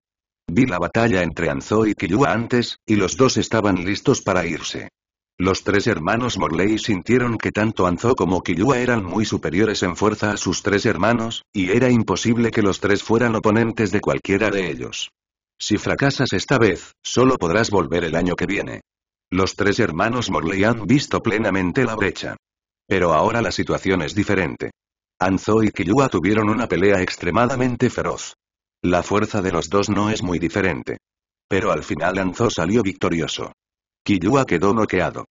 Vi la batalla entre Anzo y Killua antes, y los dos estaban listos para irse. Los tres hermanos Morley sintieron que tanto Anzo como Killua eran muy superiores en fuerza a sus tres hermanos, y era imposible que los tres fueran oponentes de cualquiera de ellos. Si fracasas esta vez, solo podrás volver el año que viene. Los tres hermanos Morley han visto plenamente la brecha. Pero ahora la situación es diferente. Anzo y Kiyua tuvieron una pelea extremadamente feroz. La fuerza de los dos no es muy diferente. Pero al final Anzo salió victorioso. Kiyua quedó noqueado.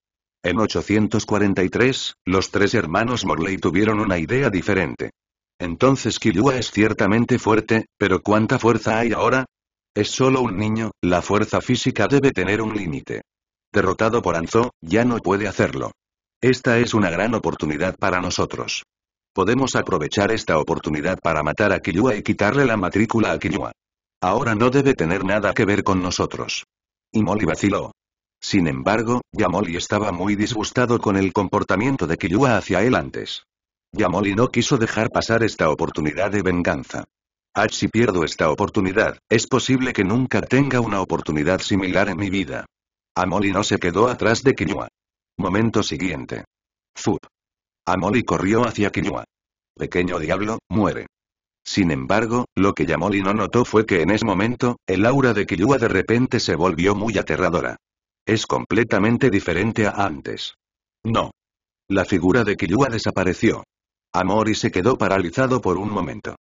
En 843, los tres hermanos Morley tuvieron una idea diferente. Entonces Kiyua es ciertamente fuerte, pero ¿cuánta fuerza hay ahora? Es solo un niño, la fuerza física debe tener un límite. Derrotado por Anzo, ya no puede hacerlo. Esta es una gran oportunidad para nosotros. Podemos aprovechar esta oportunidad para matar a Kiyua y quitarle la matrícula a Kiyua. Ahora no debe tener nada que ver con nosotros. Y Molly vaciló. Sin embargo, Yamoli estaba muy disgustado con el comportamiento de Kiyua hacia él antes. Yamoli no quiso dejar pasar esta oportunidad de venganza. Ah, si pierdo esta oportunidad, es posible que nunca tenga una oportunidad similar en mi vida. Amoli no se quedó atrás de Killua. Momento siguiente. Zup. Amoli corrió hacia Killua. Pequeño diablo, muere. Sin embargo, lo que Yamoli no notó fue que en ese momento, el aura de Killua de repente se volvió muy aterradora. Es completamente diferente a antes. No. La figura de Killua desapareció. Amori se quedó paralizado por un momento.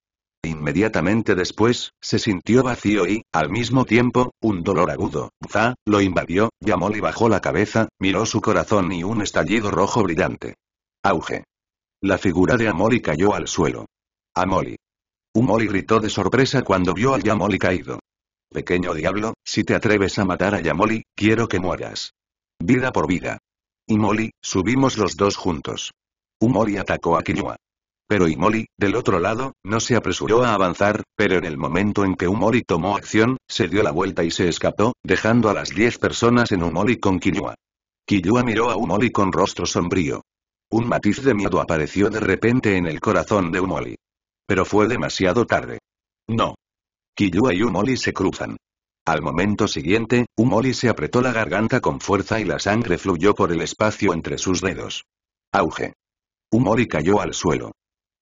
Inmediatamente después, se sintió vacío y, al mismo tiempo, un dolor agudo, za, lo invadió, Yamoli bajó la cabeza, miró su corazón y un estallido rojo brillante. Auge. La figura de Amoli cayó al suelo. Amoli. Umoli gritó de sorpresa cuando vio a Yamoli caído. Pequeño diablo, si te atreves a matar a Yamoli, quiero que mueras. Vida por vida. Y Imoli, subimos los dos juntos. Umori atacó a Kiyua. Pero Imoli, del otro lado, no se apresuró a avanzar, pero en el momento en que Umori tomó acción, se dio la vuelta y se escapó, dejando a las diez personas en Umori con Kiyua. Kiyua miró a Umori con rostro sombrío. Un matiz de miedo apareció de repente en el corazón de Umoli. Pero fue demasiado tarde. No. Killua y Umoli se cruzan. Al momento siguiente, Umoli se apretó la garganta con fuerza y la sangre fluyó por el espacio entre sus dedos. Auge. Umoli cayó al suelo.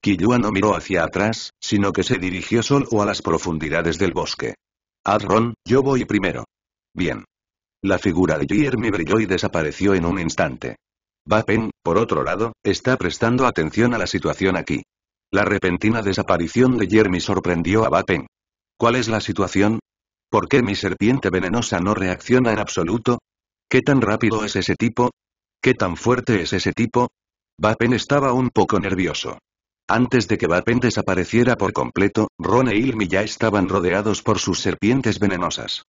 Killua no miró hacia atrás, sino que se dirigió solo a las profundidades del bosque. Adron, yo voy primero. Bien. La figura de me brilló y desapareció en un instante. Vapen, por otro lado, está prestando atención a la situación aquí. La repentina desaparición de Jeremy sorprendió a Vapen. ¿Cuál es la situación? ¿Por qué mi serpiente venenosa no reacciona en absoluto? ¿Qué tan rápido es ese tipo? ¿Qué tan fuerte es ese tipo? Vapen estaba un poco nervioso. Antes de que Vapen desapareciera por completo, Ron e Ilmi ya estaban rodeados por sus serpientes venenosas.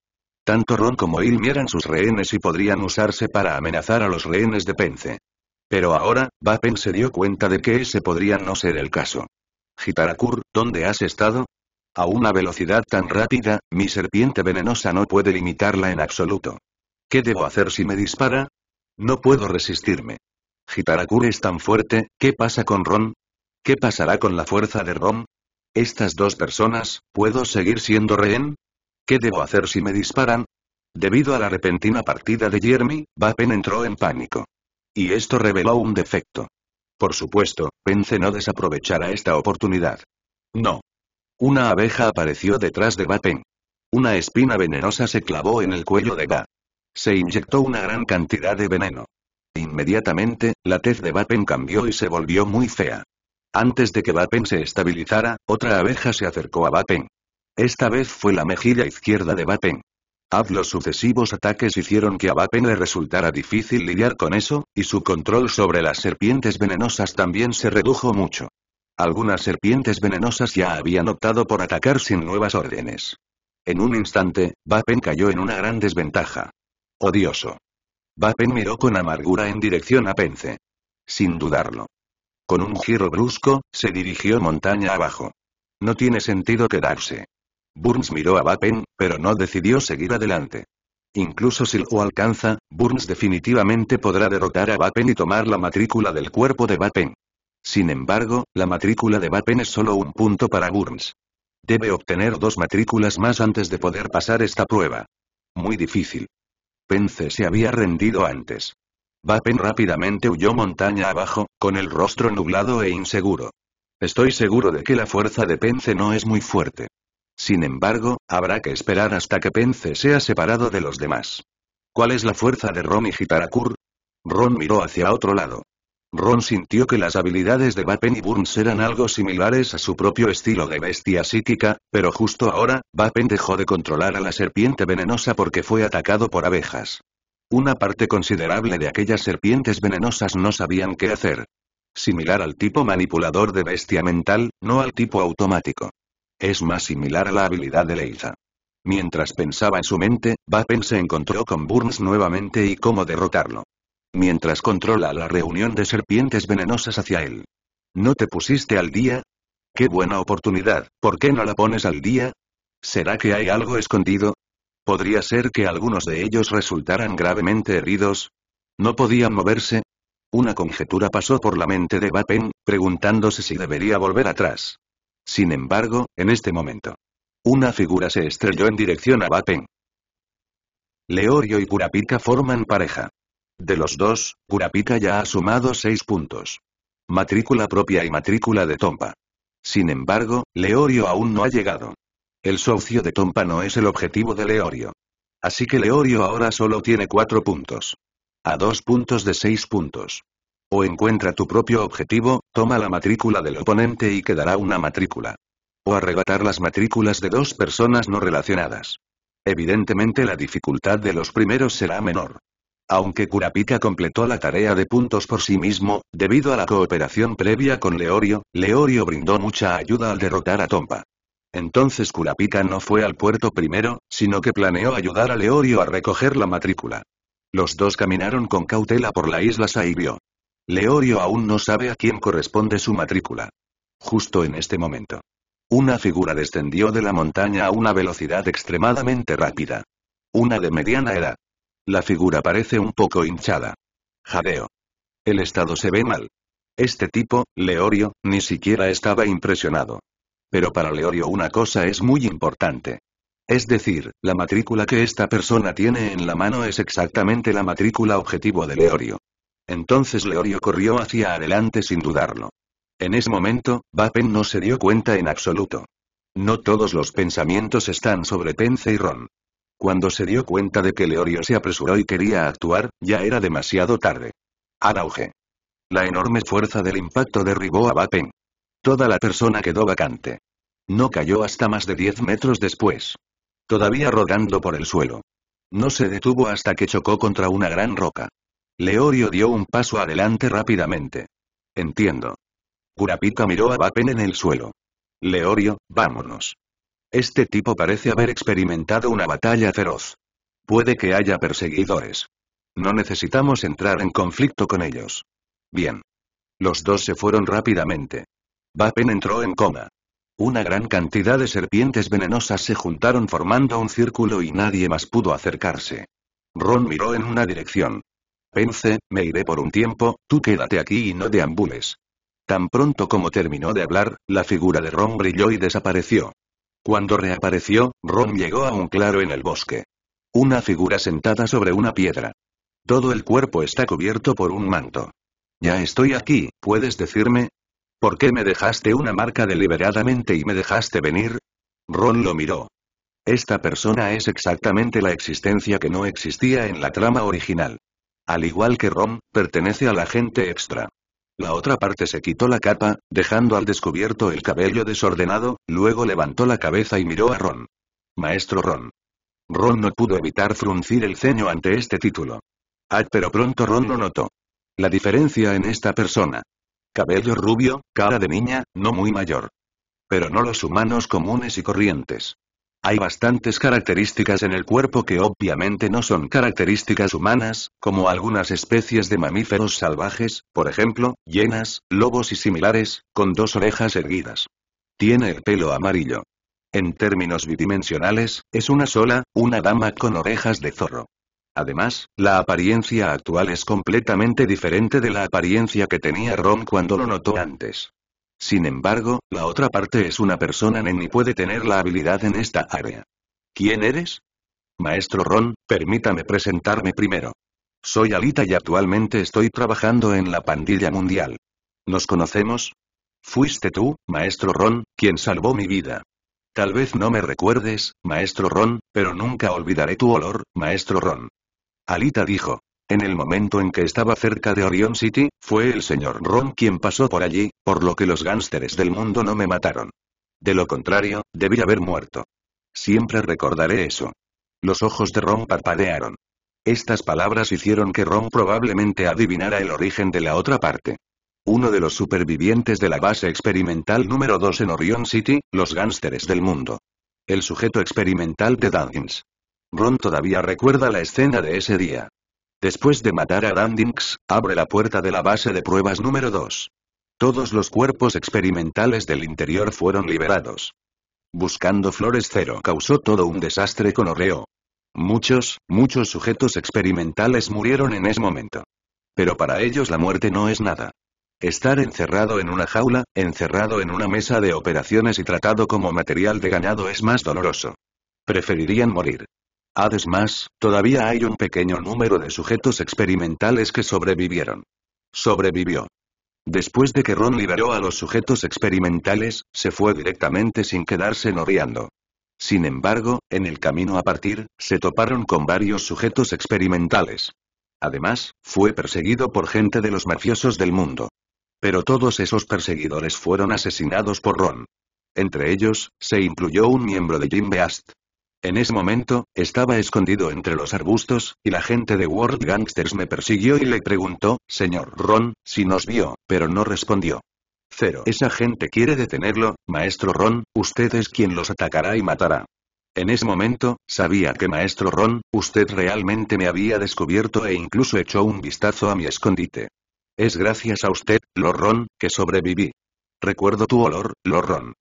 Tanto Ron como Ilmi eran sus rehenes y podrían usarse para amenazar a los rehenes de Pence. Pero ahora, Vapen se dio cuenta de que ese podría no ser el caso. Gitarakur, ¿dónde has estado? A una velocidad tan rápida, mi serpiente venenosa no puede limitarla en absoluto. ¿Qué debo hacer si me dispara? No puedo resistirme. Gitarakur es tan fuerte, ¿qué pasa con Ron? ¿Qué pasará con la fuerza de Ron? Estas dos personas, ¿puedo seguir siendo rehén? ¿Qué debo hacer si me disparan? Debido a la repentina partida de Jeremy, Vapen entró en pánico. Y esto reveló un defecto. Por supuesto, Pence no desaprovechará esta oportunidad. No. Una abeja apareció detrás de Bapen. Una espina venenosa se clavó en el cuello de Ga. Se inyectó una gran cantidad de veneno. Inmediatamente, la tez de Bapen cambió y se volvió muy fea. Antes de que Bapen se estabilizara, otra abeja se acercó a Bapen. Esta vez fue la mejilla izquierda de Bapen los sucesivos ataques hicieron que a Vapen le resultara difícil lidiar con eso, y su control sobre las serpientes venenosas también se redujo mucho. Algunas serpientes venenosas ya habían optado por atacar sin nuevas órdenes. En un instante, Vapen cayó en una gran desventaja. Odioso. Vapen miró con amargura en dirección a Pence. Sin dudarlo. Con un giro brusco, se dirigió montaña abajo. No tiene sentido quedarse. Burns miró a Vapen, pero no decidió seguir adelante. Incluso si lo alcanza, Burns definitivamente podrá derrotar a Vapen y tomar la matrícula del cuerpo de Vapen. Sin embargo, la matrícula de Vapen es solo un punto para Burns. Debe obtener dos matrículas más antes de poder pasar esta prueba. Muy difícil. Pence se había rendido antes. Vapen rápidamente huyó montaña abajo, con el rostro nublado e inseguro. Estoy seguro de que la fuerza de Pence no es muy fuerte. Sin embargo, habrá que esperar hasta que Pence sea separado de los demás. ¿Cuál es la fuerza de Ron y Gitarakur? Ron miró hacia otro lado. Ron sintió que las habilidades de Vapen y Burns eran algo similares a su propio estilo de bestia psíquica, pero justo ahora, Vapen dejó de controlar a la serpiente venenosa porque fue atacado por abejas. Una parte considerable de aquellas serpientes venenosas no sabían qué hacer. Similar al tipo manipulador de bestia mental, no al tipo automático. Es más similar a la habilidad de Leiza. Mientras pensaba en su mente, Vapen se encontró con Burns nuevamente y cómo derrotarlo. Mientras controla la reunión de serpientes venenosas hacia él. ¿No te pusiste al día? ¡Qué buena oportunidad! ¿Por qué no la pones al día? ¿Será que hay algo escondido? Podría ser que algunos de ellos resultaran gravemente heridos. No podían moverse. Una conjetura pasó por la mente de Vapen, preguntándose si debería volver atrás. Sin embargo, en este momento. Una figura se estrelló en dirección a Bapen. Leorio y Kurapika forman pareja. De los dos, Kurapika ya ha sumado seis puntos. Matrícula propia y matrícula de Tompa. Sin embargo, Leorio aún no ha llegado. El socio de Tompa no es el objetivo de Leorio. Así que Leorio ahora solo tiene cuatro puntos. A dos puntos de seis puntos. O encuentra tu propio objetivo, toma la matrícula del oponente y quedará una matrícula. O arrebatar las matrículas de dos personas no relacionadas. Evidentemente la dificultad de los primeros será menor. Aunque Kurapika completó la tarea de puntos por sí mismo, debido a la cooperación previa con Leorio, Leorio brindó mucha ayuda al derrotar a Tompa. Entonces Kurapika no fue al puerto primero, sino que planeó ayudar a Leorio a recoger la matrícula. Los dos caminaron con cautela por la isla Saibio. Leorio aún no sabe a quién corresponde su matrícula. Justo en este momento. Una figura descendió de la montaña a una velocidad extremadamente rápida. Una de mediana edad. La figura parece un poco hinchada. Jadeo. El estado se ve mal. Este tipo, Leorio, ni siquiera estaba impresionado. Pero para Leorio una cosa es muy importante. Es decir, la matrícula que esta persona tiene en la mano es exactamente la matrícula objetivo de Leorio. Entonces Leorio corrió hacia adelante sin dudarlo. En ese momento, Vapen no se dio cuenta en absoluto. No todos los pensamientos están sobre Pence y Ron. Cuando se dio cuenta de que Leorio se apresuró y quería actuar, ya era demasiado tarde. Arauge. La enorme fuerza del impacto derribó a Vapen. Toda la persona quedó vacante. No cayó hasta más de diez metros después. Todavía rodando por el suelo. No se detuvo hasta que chocó contra una gran roca. Leorio dio un paso adelante rápidamente. Entiendo. Kurapika miró a Vapen en el suelo. Leorio, vámonos. Este tipo parece haber experimentado una batalla feroz. Puede que haya perseguidores. No necesitamos entrar en conflicto con ellos. Bien. Los dos se fueron rápidamente. Vapen entró en coma. Una gran cantidad de serpientes venenosas se juntaron formando un círculo y nadie más pudo acercarse. Ron miró en una dirección vence, me iré por un tiempo, tú quédate aquí y no deambules. Tan pronto como terminó de hablar, la figura de Ron brilló y desapareció. Cuando reapareció, Ron llegó a un claro en el bosque. Una figura sentada sobre una piedra. Todo el cuerpo está cubierto por un manto. Ya estoy aquí, ¿puedes decirme? ¿Por qué me dejaste una marca deliberadamente y me dejaste venir? Ron lo miró. Esta persona es exactamente la existencia que no existía en la trama original. Al igual que Ron, pertenece a la gente extra. La otra parte se quitó la capa, dejando al descubierto el cabello desordenado, luego levantó la cabeza y miró a Ron. Maestro Ron. Ron no pudo evitar fruncir el ceño ante este título. Ah, pero pronto Ron lo notó. La diferencia en esta persona. Cabello rubio, cara de niña, no muy mayor. Pero no los humanos comunes y corrientes. Hay bastantes características en el cuerpo que obviamente no son características humanas, como algunas especies de mamíferos salvajes, por ejemplo, llenas, lobos y similares, con dos orejas erguidas. Tiene el pelo amarillo. En términos bidimensionales, es una sola, una dama con orejas de zorro. Además, la apariencia actual es completamente diferente de la apariencia que tenía Ron cuando lo notó antes. Sin embargo, la otra parte es una persona en y puede tener la habilidad en esta área. ¿Quién eres? Maestro Ron, permítame presentarme primero. Soy Alita y actualmente estoy trabajando en la pandilla mundial. ¿Nos conocemos? Fuiste tú, maestro Ron, quien salvó mi vida. Tal vez no me recuerdes, maestro Ron, pero nunca olvidaré tu olor, maestro Ron. Alita dijo. En el momento en que estaba cerca de Orion City, fue el señor Ron quien pasó por allí, por lo que los gánsteres del mundo no me mataron. De lo contrario, debí haber muerto. Siempre recordaré eso. Los ojos de Ron parpadearon. Estas palabras hicieron que Ron probablemente adivinara el origen de la otra parte. Uno de los supervivientes de la base experimental número 2 en Orion City, los gánsteres del mundo. El sujeto experimental de Dungeons. Ron todavía recuerda la escena de ese día. Después de matar a Dandings, abre la puerta de la base de pruebas número 2. Todos los cuerpos experimentales del interior fueron liberados. Buscando Flores Cero causó todo un desastre con orreo. Muchos, muchos sujetos experimentales murieron en ese momento. Pero para ellos la muerte no es nada. Estar encerrado en una jaula, encerrado en una mesa de operaciones y tratado como material de ganado es más doloroso. Preferirían morir. Además, todavía hay un pequeño número de sujetos experimentales que sobrevivieron. Sobrevivió. Después de que Ron liberó a los sujetos experimentales, se fue directamente sin quedarse noriando. Sin embargo, en el camino a partir, se toparon con varios sujetos experimentales. Además, fue perseguido por gente de los mafiosos del mundo. Pero todos esos perseguidores fueron asesinados por Ron. Entre ellos, se incluyó un miembro de Jim Beast, en ese momento, estaba escondido entre los arbustos, y la gente de World Gangsters me persiguió y le preguntó, señor Ron, si nos vio, pero no respondió. Cero. Esa gente quiere detenerlo, maestro Ron, usted es quien los atacará y matará. En ese momento, sabía que maestro Ron, usted realmente me había descubierto e incluso echó un vistazo a mi escondite. Es gracias a usted, Lord Ron, que sobreviví. Recuerdo tu olor, Lord Ron.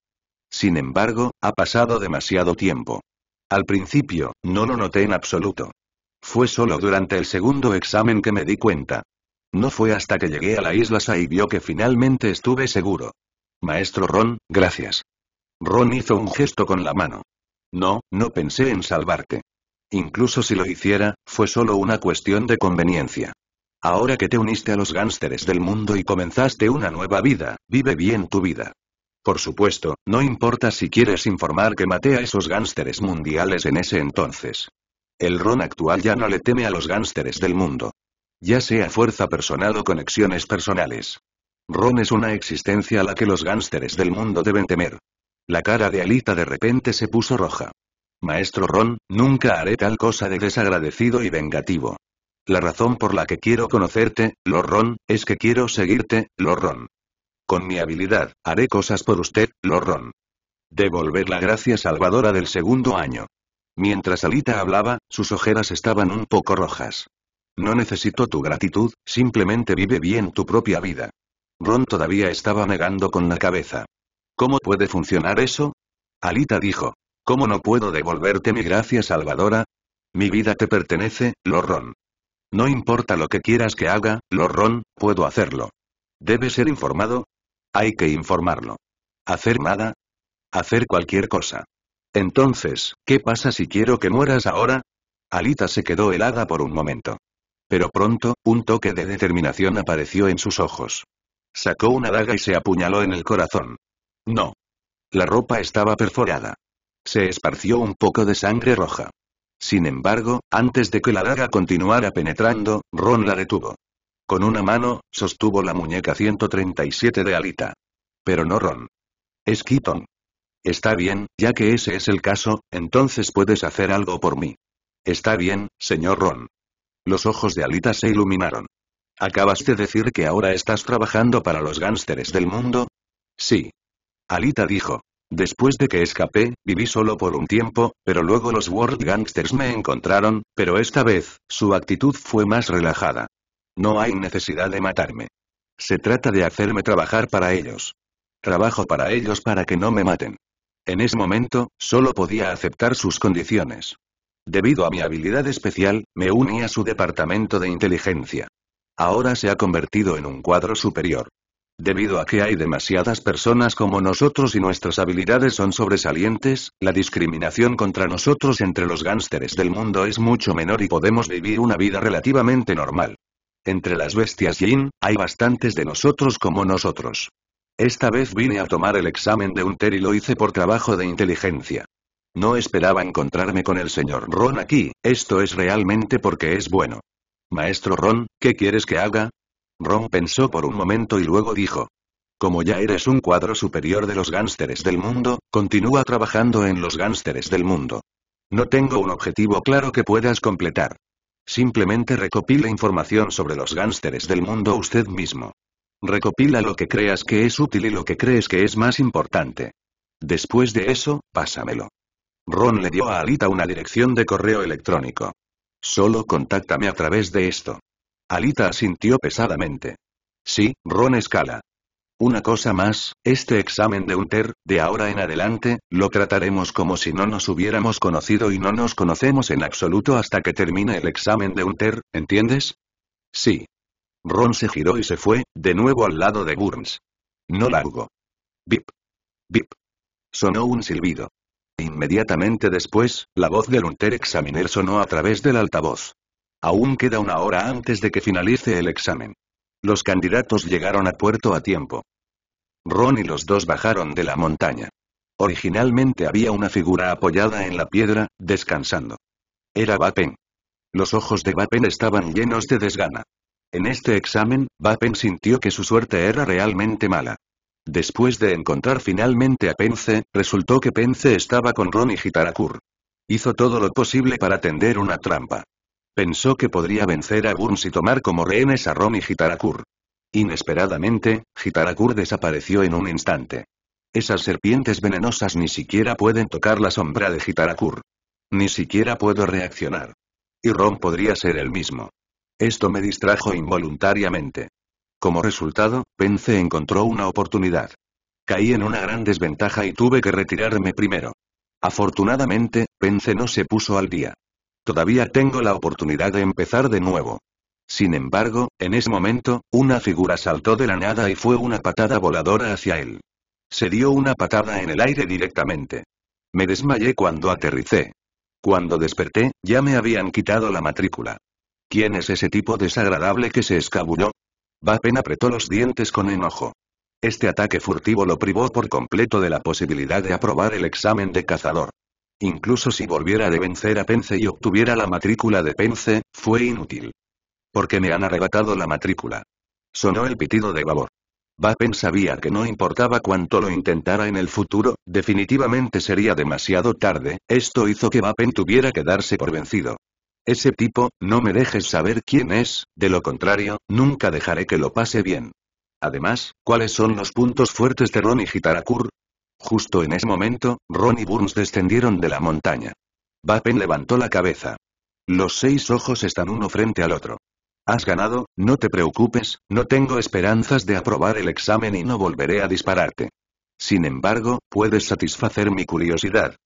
Sin embargo, ha pasado demasiado tiempo. Al principio, no lo noté en absoluto. Fue solo durante el segundo examen que me di cuenta. No fue hasta que llegué a la isla Sa y vio que finalmente estuve seguro. Maestro Ron, gracias. Ron hizo un gesto con la mano. No, no pensé en salvarte. Incluso si lo hiciera, fue solo una cuestión de conveniencia. Ahora que te uniste a los gánsteres del mundo y comenzaste una nueva vida, vive bien tu vida. Por supuesto, no importa si quieres informar que maté a esos gánsteres mundiales en ese entonces. El Ron actual ya no le teme a los gánsteres del mundo. Ya sea fuerza personal o conexiones personales. Ron es una existencia a la que los gánsteres del mundo deben temer. La cara de Alita de repente se puso roja. Maestro Ron, nunca haré tal cosa de desagradecido y vengativo. La razón por la que quiero conocerte, Lord Ron, es que quiero seguirte, Lord Ron. Con mi habilidad, haré cosas por usted, Lorrón. Devolver la gracia salvadora del segundo año. Mientras Alita hablaba, sus ojeras estaban un poco rojas. No necesito tu gratitud, simplemente vive bien tu propia vida. Ron todavía estaba negando con la cabeza. ¿Cómo puede funcionar eso? Alita dijo. ¿Cómo no puedo devolverte mi gracia salvadora? Mi vida te pertenece, Lorrón. No importa lo que quieras que haga, Lorron, puedo hacerlo. Debe ser informado, hay que informarlo. ¿Hacer nada? Hacer cualquier cosa. Entonces, ¿qué pasa si quiero que mueras ahora? Alita se quedó helada por un momento. Pero pronto, un toque de determinación apareció en sus ojos. Sacó una daga y se apuñaló en el corazón. No. La ropa estaba perforada. Se esparció un poco de sangre roja. Sin embargo, antes de que la daga continuara penetrando, Ron la detuvo. Con una mano, sostuvo la muñeca 137 de Alita. Pero no Ron. Es Keaton. Está bien, ya que ese es el caso, entonces puedes hacer algo por mí. Está bien, señor Ron. Los ojos de Alita se iluminaron. ¿Acabas de decir que ahora estás trabajando para los gánsteres del mundo? Sí. Alita dijo. Después de que escapé, viví solo por un tiempo, pero luego los World Gangsters me encontraron, pero esta vez, su actitud fue más relajada. No hay necesidad de matarme. Se trata de hacerme trabajar para ellos. Trabajo para ellos para que no me maten. En ese momento, solo podía aceptar sus condiciones. Debido a mi habilidad especial, me uní a su departamento de inteligencia. Ahora se ha convertido en un cuadro superior. Debido a que hay demasiadas personas como nosotros y nuestras habilidades son sobresalientes, la discriminación contra nosotros entre los gánsteres del mundo es mucho menor y podemos vivir una vida relativamente normal. Entre las bestias Yin, hay bastantes de nosotros como nosotros. Esta vez vine a tomar el examen de ter y lo hice por trabajo de inteligencia. No esperaba encontrarme con el señor Ron aquí, esto es realmente porque es bueno. Maestro Ron, ¿qué quieres que haga? Ron pensó por un momento y luego dijo. Como ya eres un cuadro superior de los gánsteres del mundo, continúa trabajando en los gánsteres del mundo. No tengo un objetivo claro que puedas completar. Simplemente recopila información sobre los gánsteres del mundo usted mismo. Recopila lo que creas que es útil y lo que crees que es más importante. Después de eso, pásamelo. Ron le dio a Alita una dirección de correo electrónico. Solo contáctame a través de esto. Alita asintió pesadamente. Sí, Ron Escala. Una cosa más, este examen de Unter, de ahora en adelante, lo trataremos como si no nos hubiéramos conocido y no nos conocemos en absoluto hasta que termine el examen de Unter, ¿entiendes? Sí. Ron se giró y se fue, de nuevo al lado de Burns. No largo. Bip. Bip. Sonó un silbido. Inmediatamente después, la voz del Unter Examiner sonó a través del altavoz. Aún queda una hora antes de que finalice el examen. Los candidatos llegaron a puerto a tiempo. Ron y los dos bajaron de la montaña. Originalmente había una figura apoyada en la piedra, descansando. Era Vapen. Los ojos de Vapen estaban llenos de desgana. En este examen, Vapen sintió que su suerte era realmente mala. Después de encontrar finalmente a Pence, resultó que Pence estaba con Ron y Gitarakur. Hizo todo lo posible para tender una trampa. Pensó que podría vencer a Burns y tomar como rehenes a Rom y Hitarakur. Inesperadamente, Hitarakur desapareció en un instante. Esas serpientes venenosas ni siquiera pueden tocar la sombra de Hitarakur. Ni siquiera puedo reaccionar. Y Ron podría ser el mismo. Esto me distrajo involuntariamente. Como resultado, Pence encontró una oportunidad. Caí en una gran desventaja y tuve que retirarme primero. Afortunadamente, Pence no se puso al día. Todavía tengo la oportunidad de empezar de nuevo. Sin embargo, en ese momento, una figura saltó de la nada y fue una patada voladora hacia él. Se dio una patada en el aire directamente. Me desmayé cuando aterricé. Cuando desperté, ya me habían quitado la matrícula. ¿Quién es ese tipo desagradable que se escabulló? Vapen apretó los dientes con enojo. Este ataque furtivo lo privó por completo de la posibilidad de aprobar el examen de cazador. Incluso si volviera de vencer a Pence y obtuviera la matrícula de Pence, fue inútil. Porque me han arrebatado la matrícula. Sonó el pitido de babor. Vapen sabía que no importaba cuánto lo intentara en el futuro, definitivamente sería demasiado tarde, esto hizo que Vapen tuviera que darse por vencido. Ese tipo, no me dejes saber quién es, de lo contrario, nunca dejaré que lo pase bien. Además, ¿cuáles son los puntos fuertes de Ron y Justo en ese momento, Ron y Burns descendieron de la montaña. Vapen levantó la cabeza. Los seis ojos están uno frente al otro. Has ganado, no te preocupes, no tengo esperanzas de aprobar el examen y no volveré a dispararte. Sin embargo, puedes satisfacer mi curiosidad.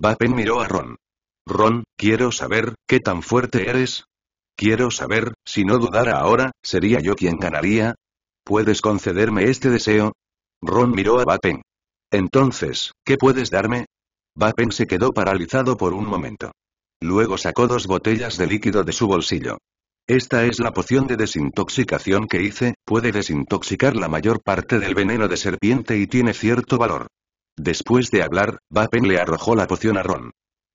Vapen miró a Ron. Ron, quiero saber, ¿qué tan fuerte eres? Quiero saber, si no dudara ahora, ¿sería yo quien ganaría? ¿Puedes concederme este deseo? Ron miró a Bapen. Entonces, ¿qué puedes darme? Vapen se quedó paralizado por un momento. Luego sacó dos botellas de líquido de su bolsillo. Esta es la poción de desintoxicación que hice, puede desintoxicar la mayor parte del veneno de serpiente y tiene cierto valor. Después de hablar, Vapen le arrojó la poción a Ron.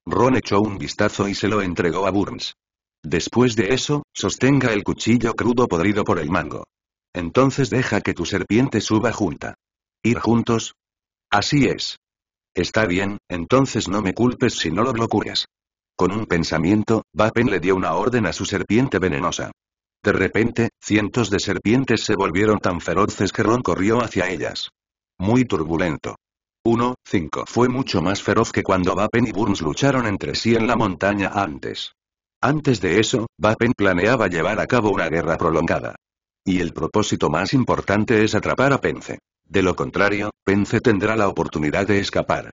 Ron echó un vistazo y se lo entregó a Burns. Después de eso, sostenga el cuchillo crudo podrido por el mango. Entonces deja que tu serpiente suba junta. Ir juntos, Así es. Está bien, entonces no me culpes si no lo bloqueas. Con un pensamiento, Vapen le dio una orden a su serpiente venenosa. De repente, cientos de serpientes se volvieron tan feroces que Ron corrió hacia ellas. Muy turbulento. 1-5 fue mucho más feroz que cuando Vapen y Burns lucharon entre sí en la montaña antes. Antes de eso, Vapen planeaba llevar a cabo una guerra prolongada. Y el propósito más importante es atrapar a Pence. De lo contrario, Pence tendrá la oportunidad de escapar.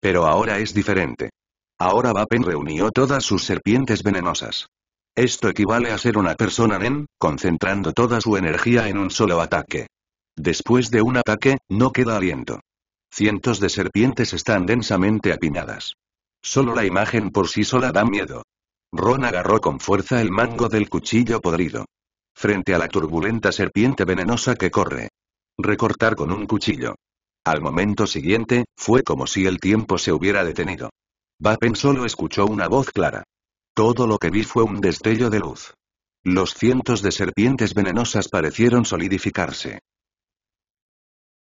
Pero ahora es diferente. Ahora Vapen reunió todas sus serpientes venenosas. Esto equivale a ser una persona Nen, concentrando toda su energía en un solo ataque. Después de un ataque, no queda aliento. Cientos de serpientes están densamente apiñadas. Solo la imagen por sí sola da miedo. Ron agarró con fuerza el mango del cuchillo podrido. Frente a la turbulenta serpiente venenosa que corre, Recortar con un cuchillo. Al momento siguiente, fue como si el tiempo se hubiera detenido. Vapen solo escuchó una voz clara. Todo lo que vi fue un destello de luz. Los cientos de serpientes venenosas parecieron solidificarse.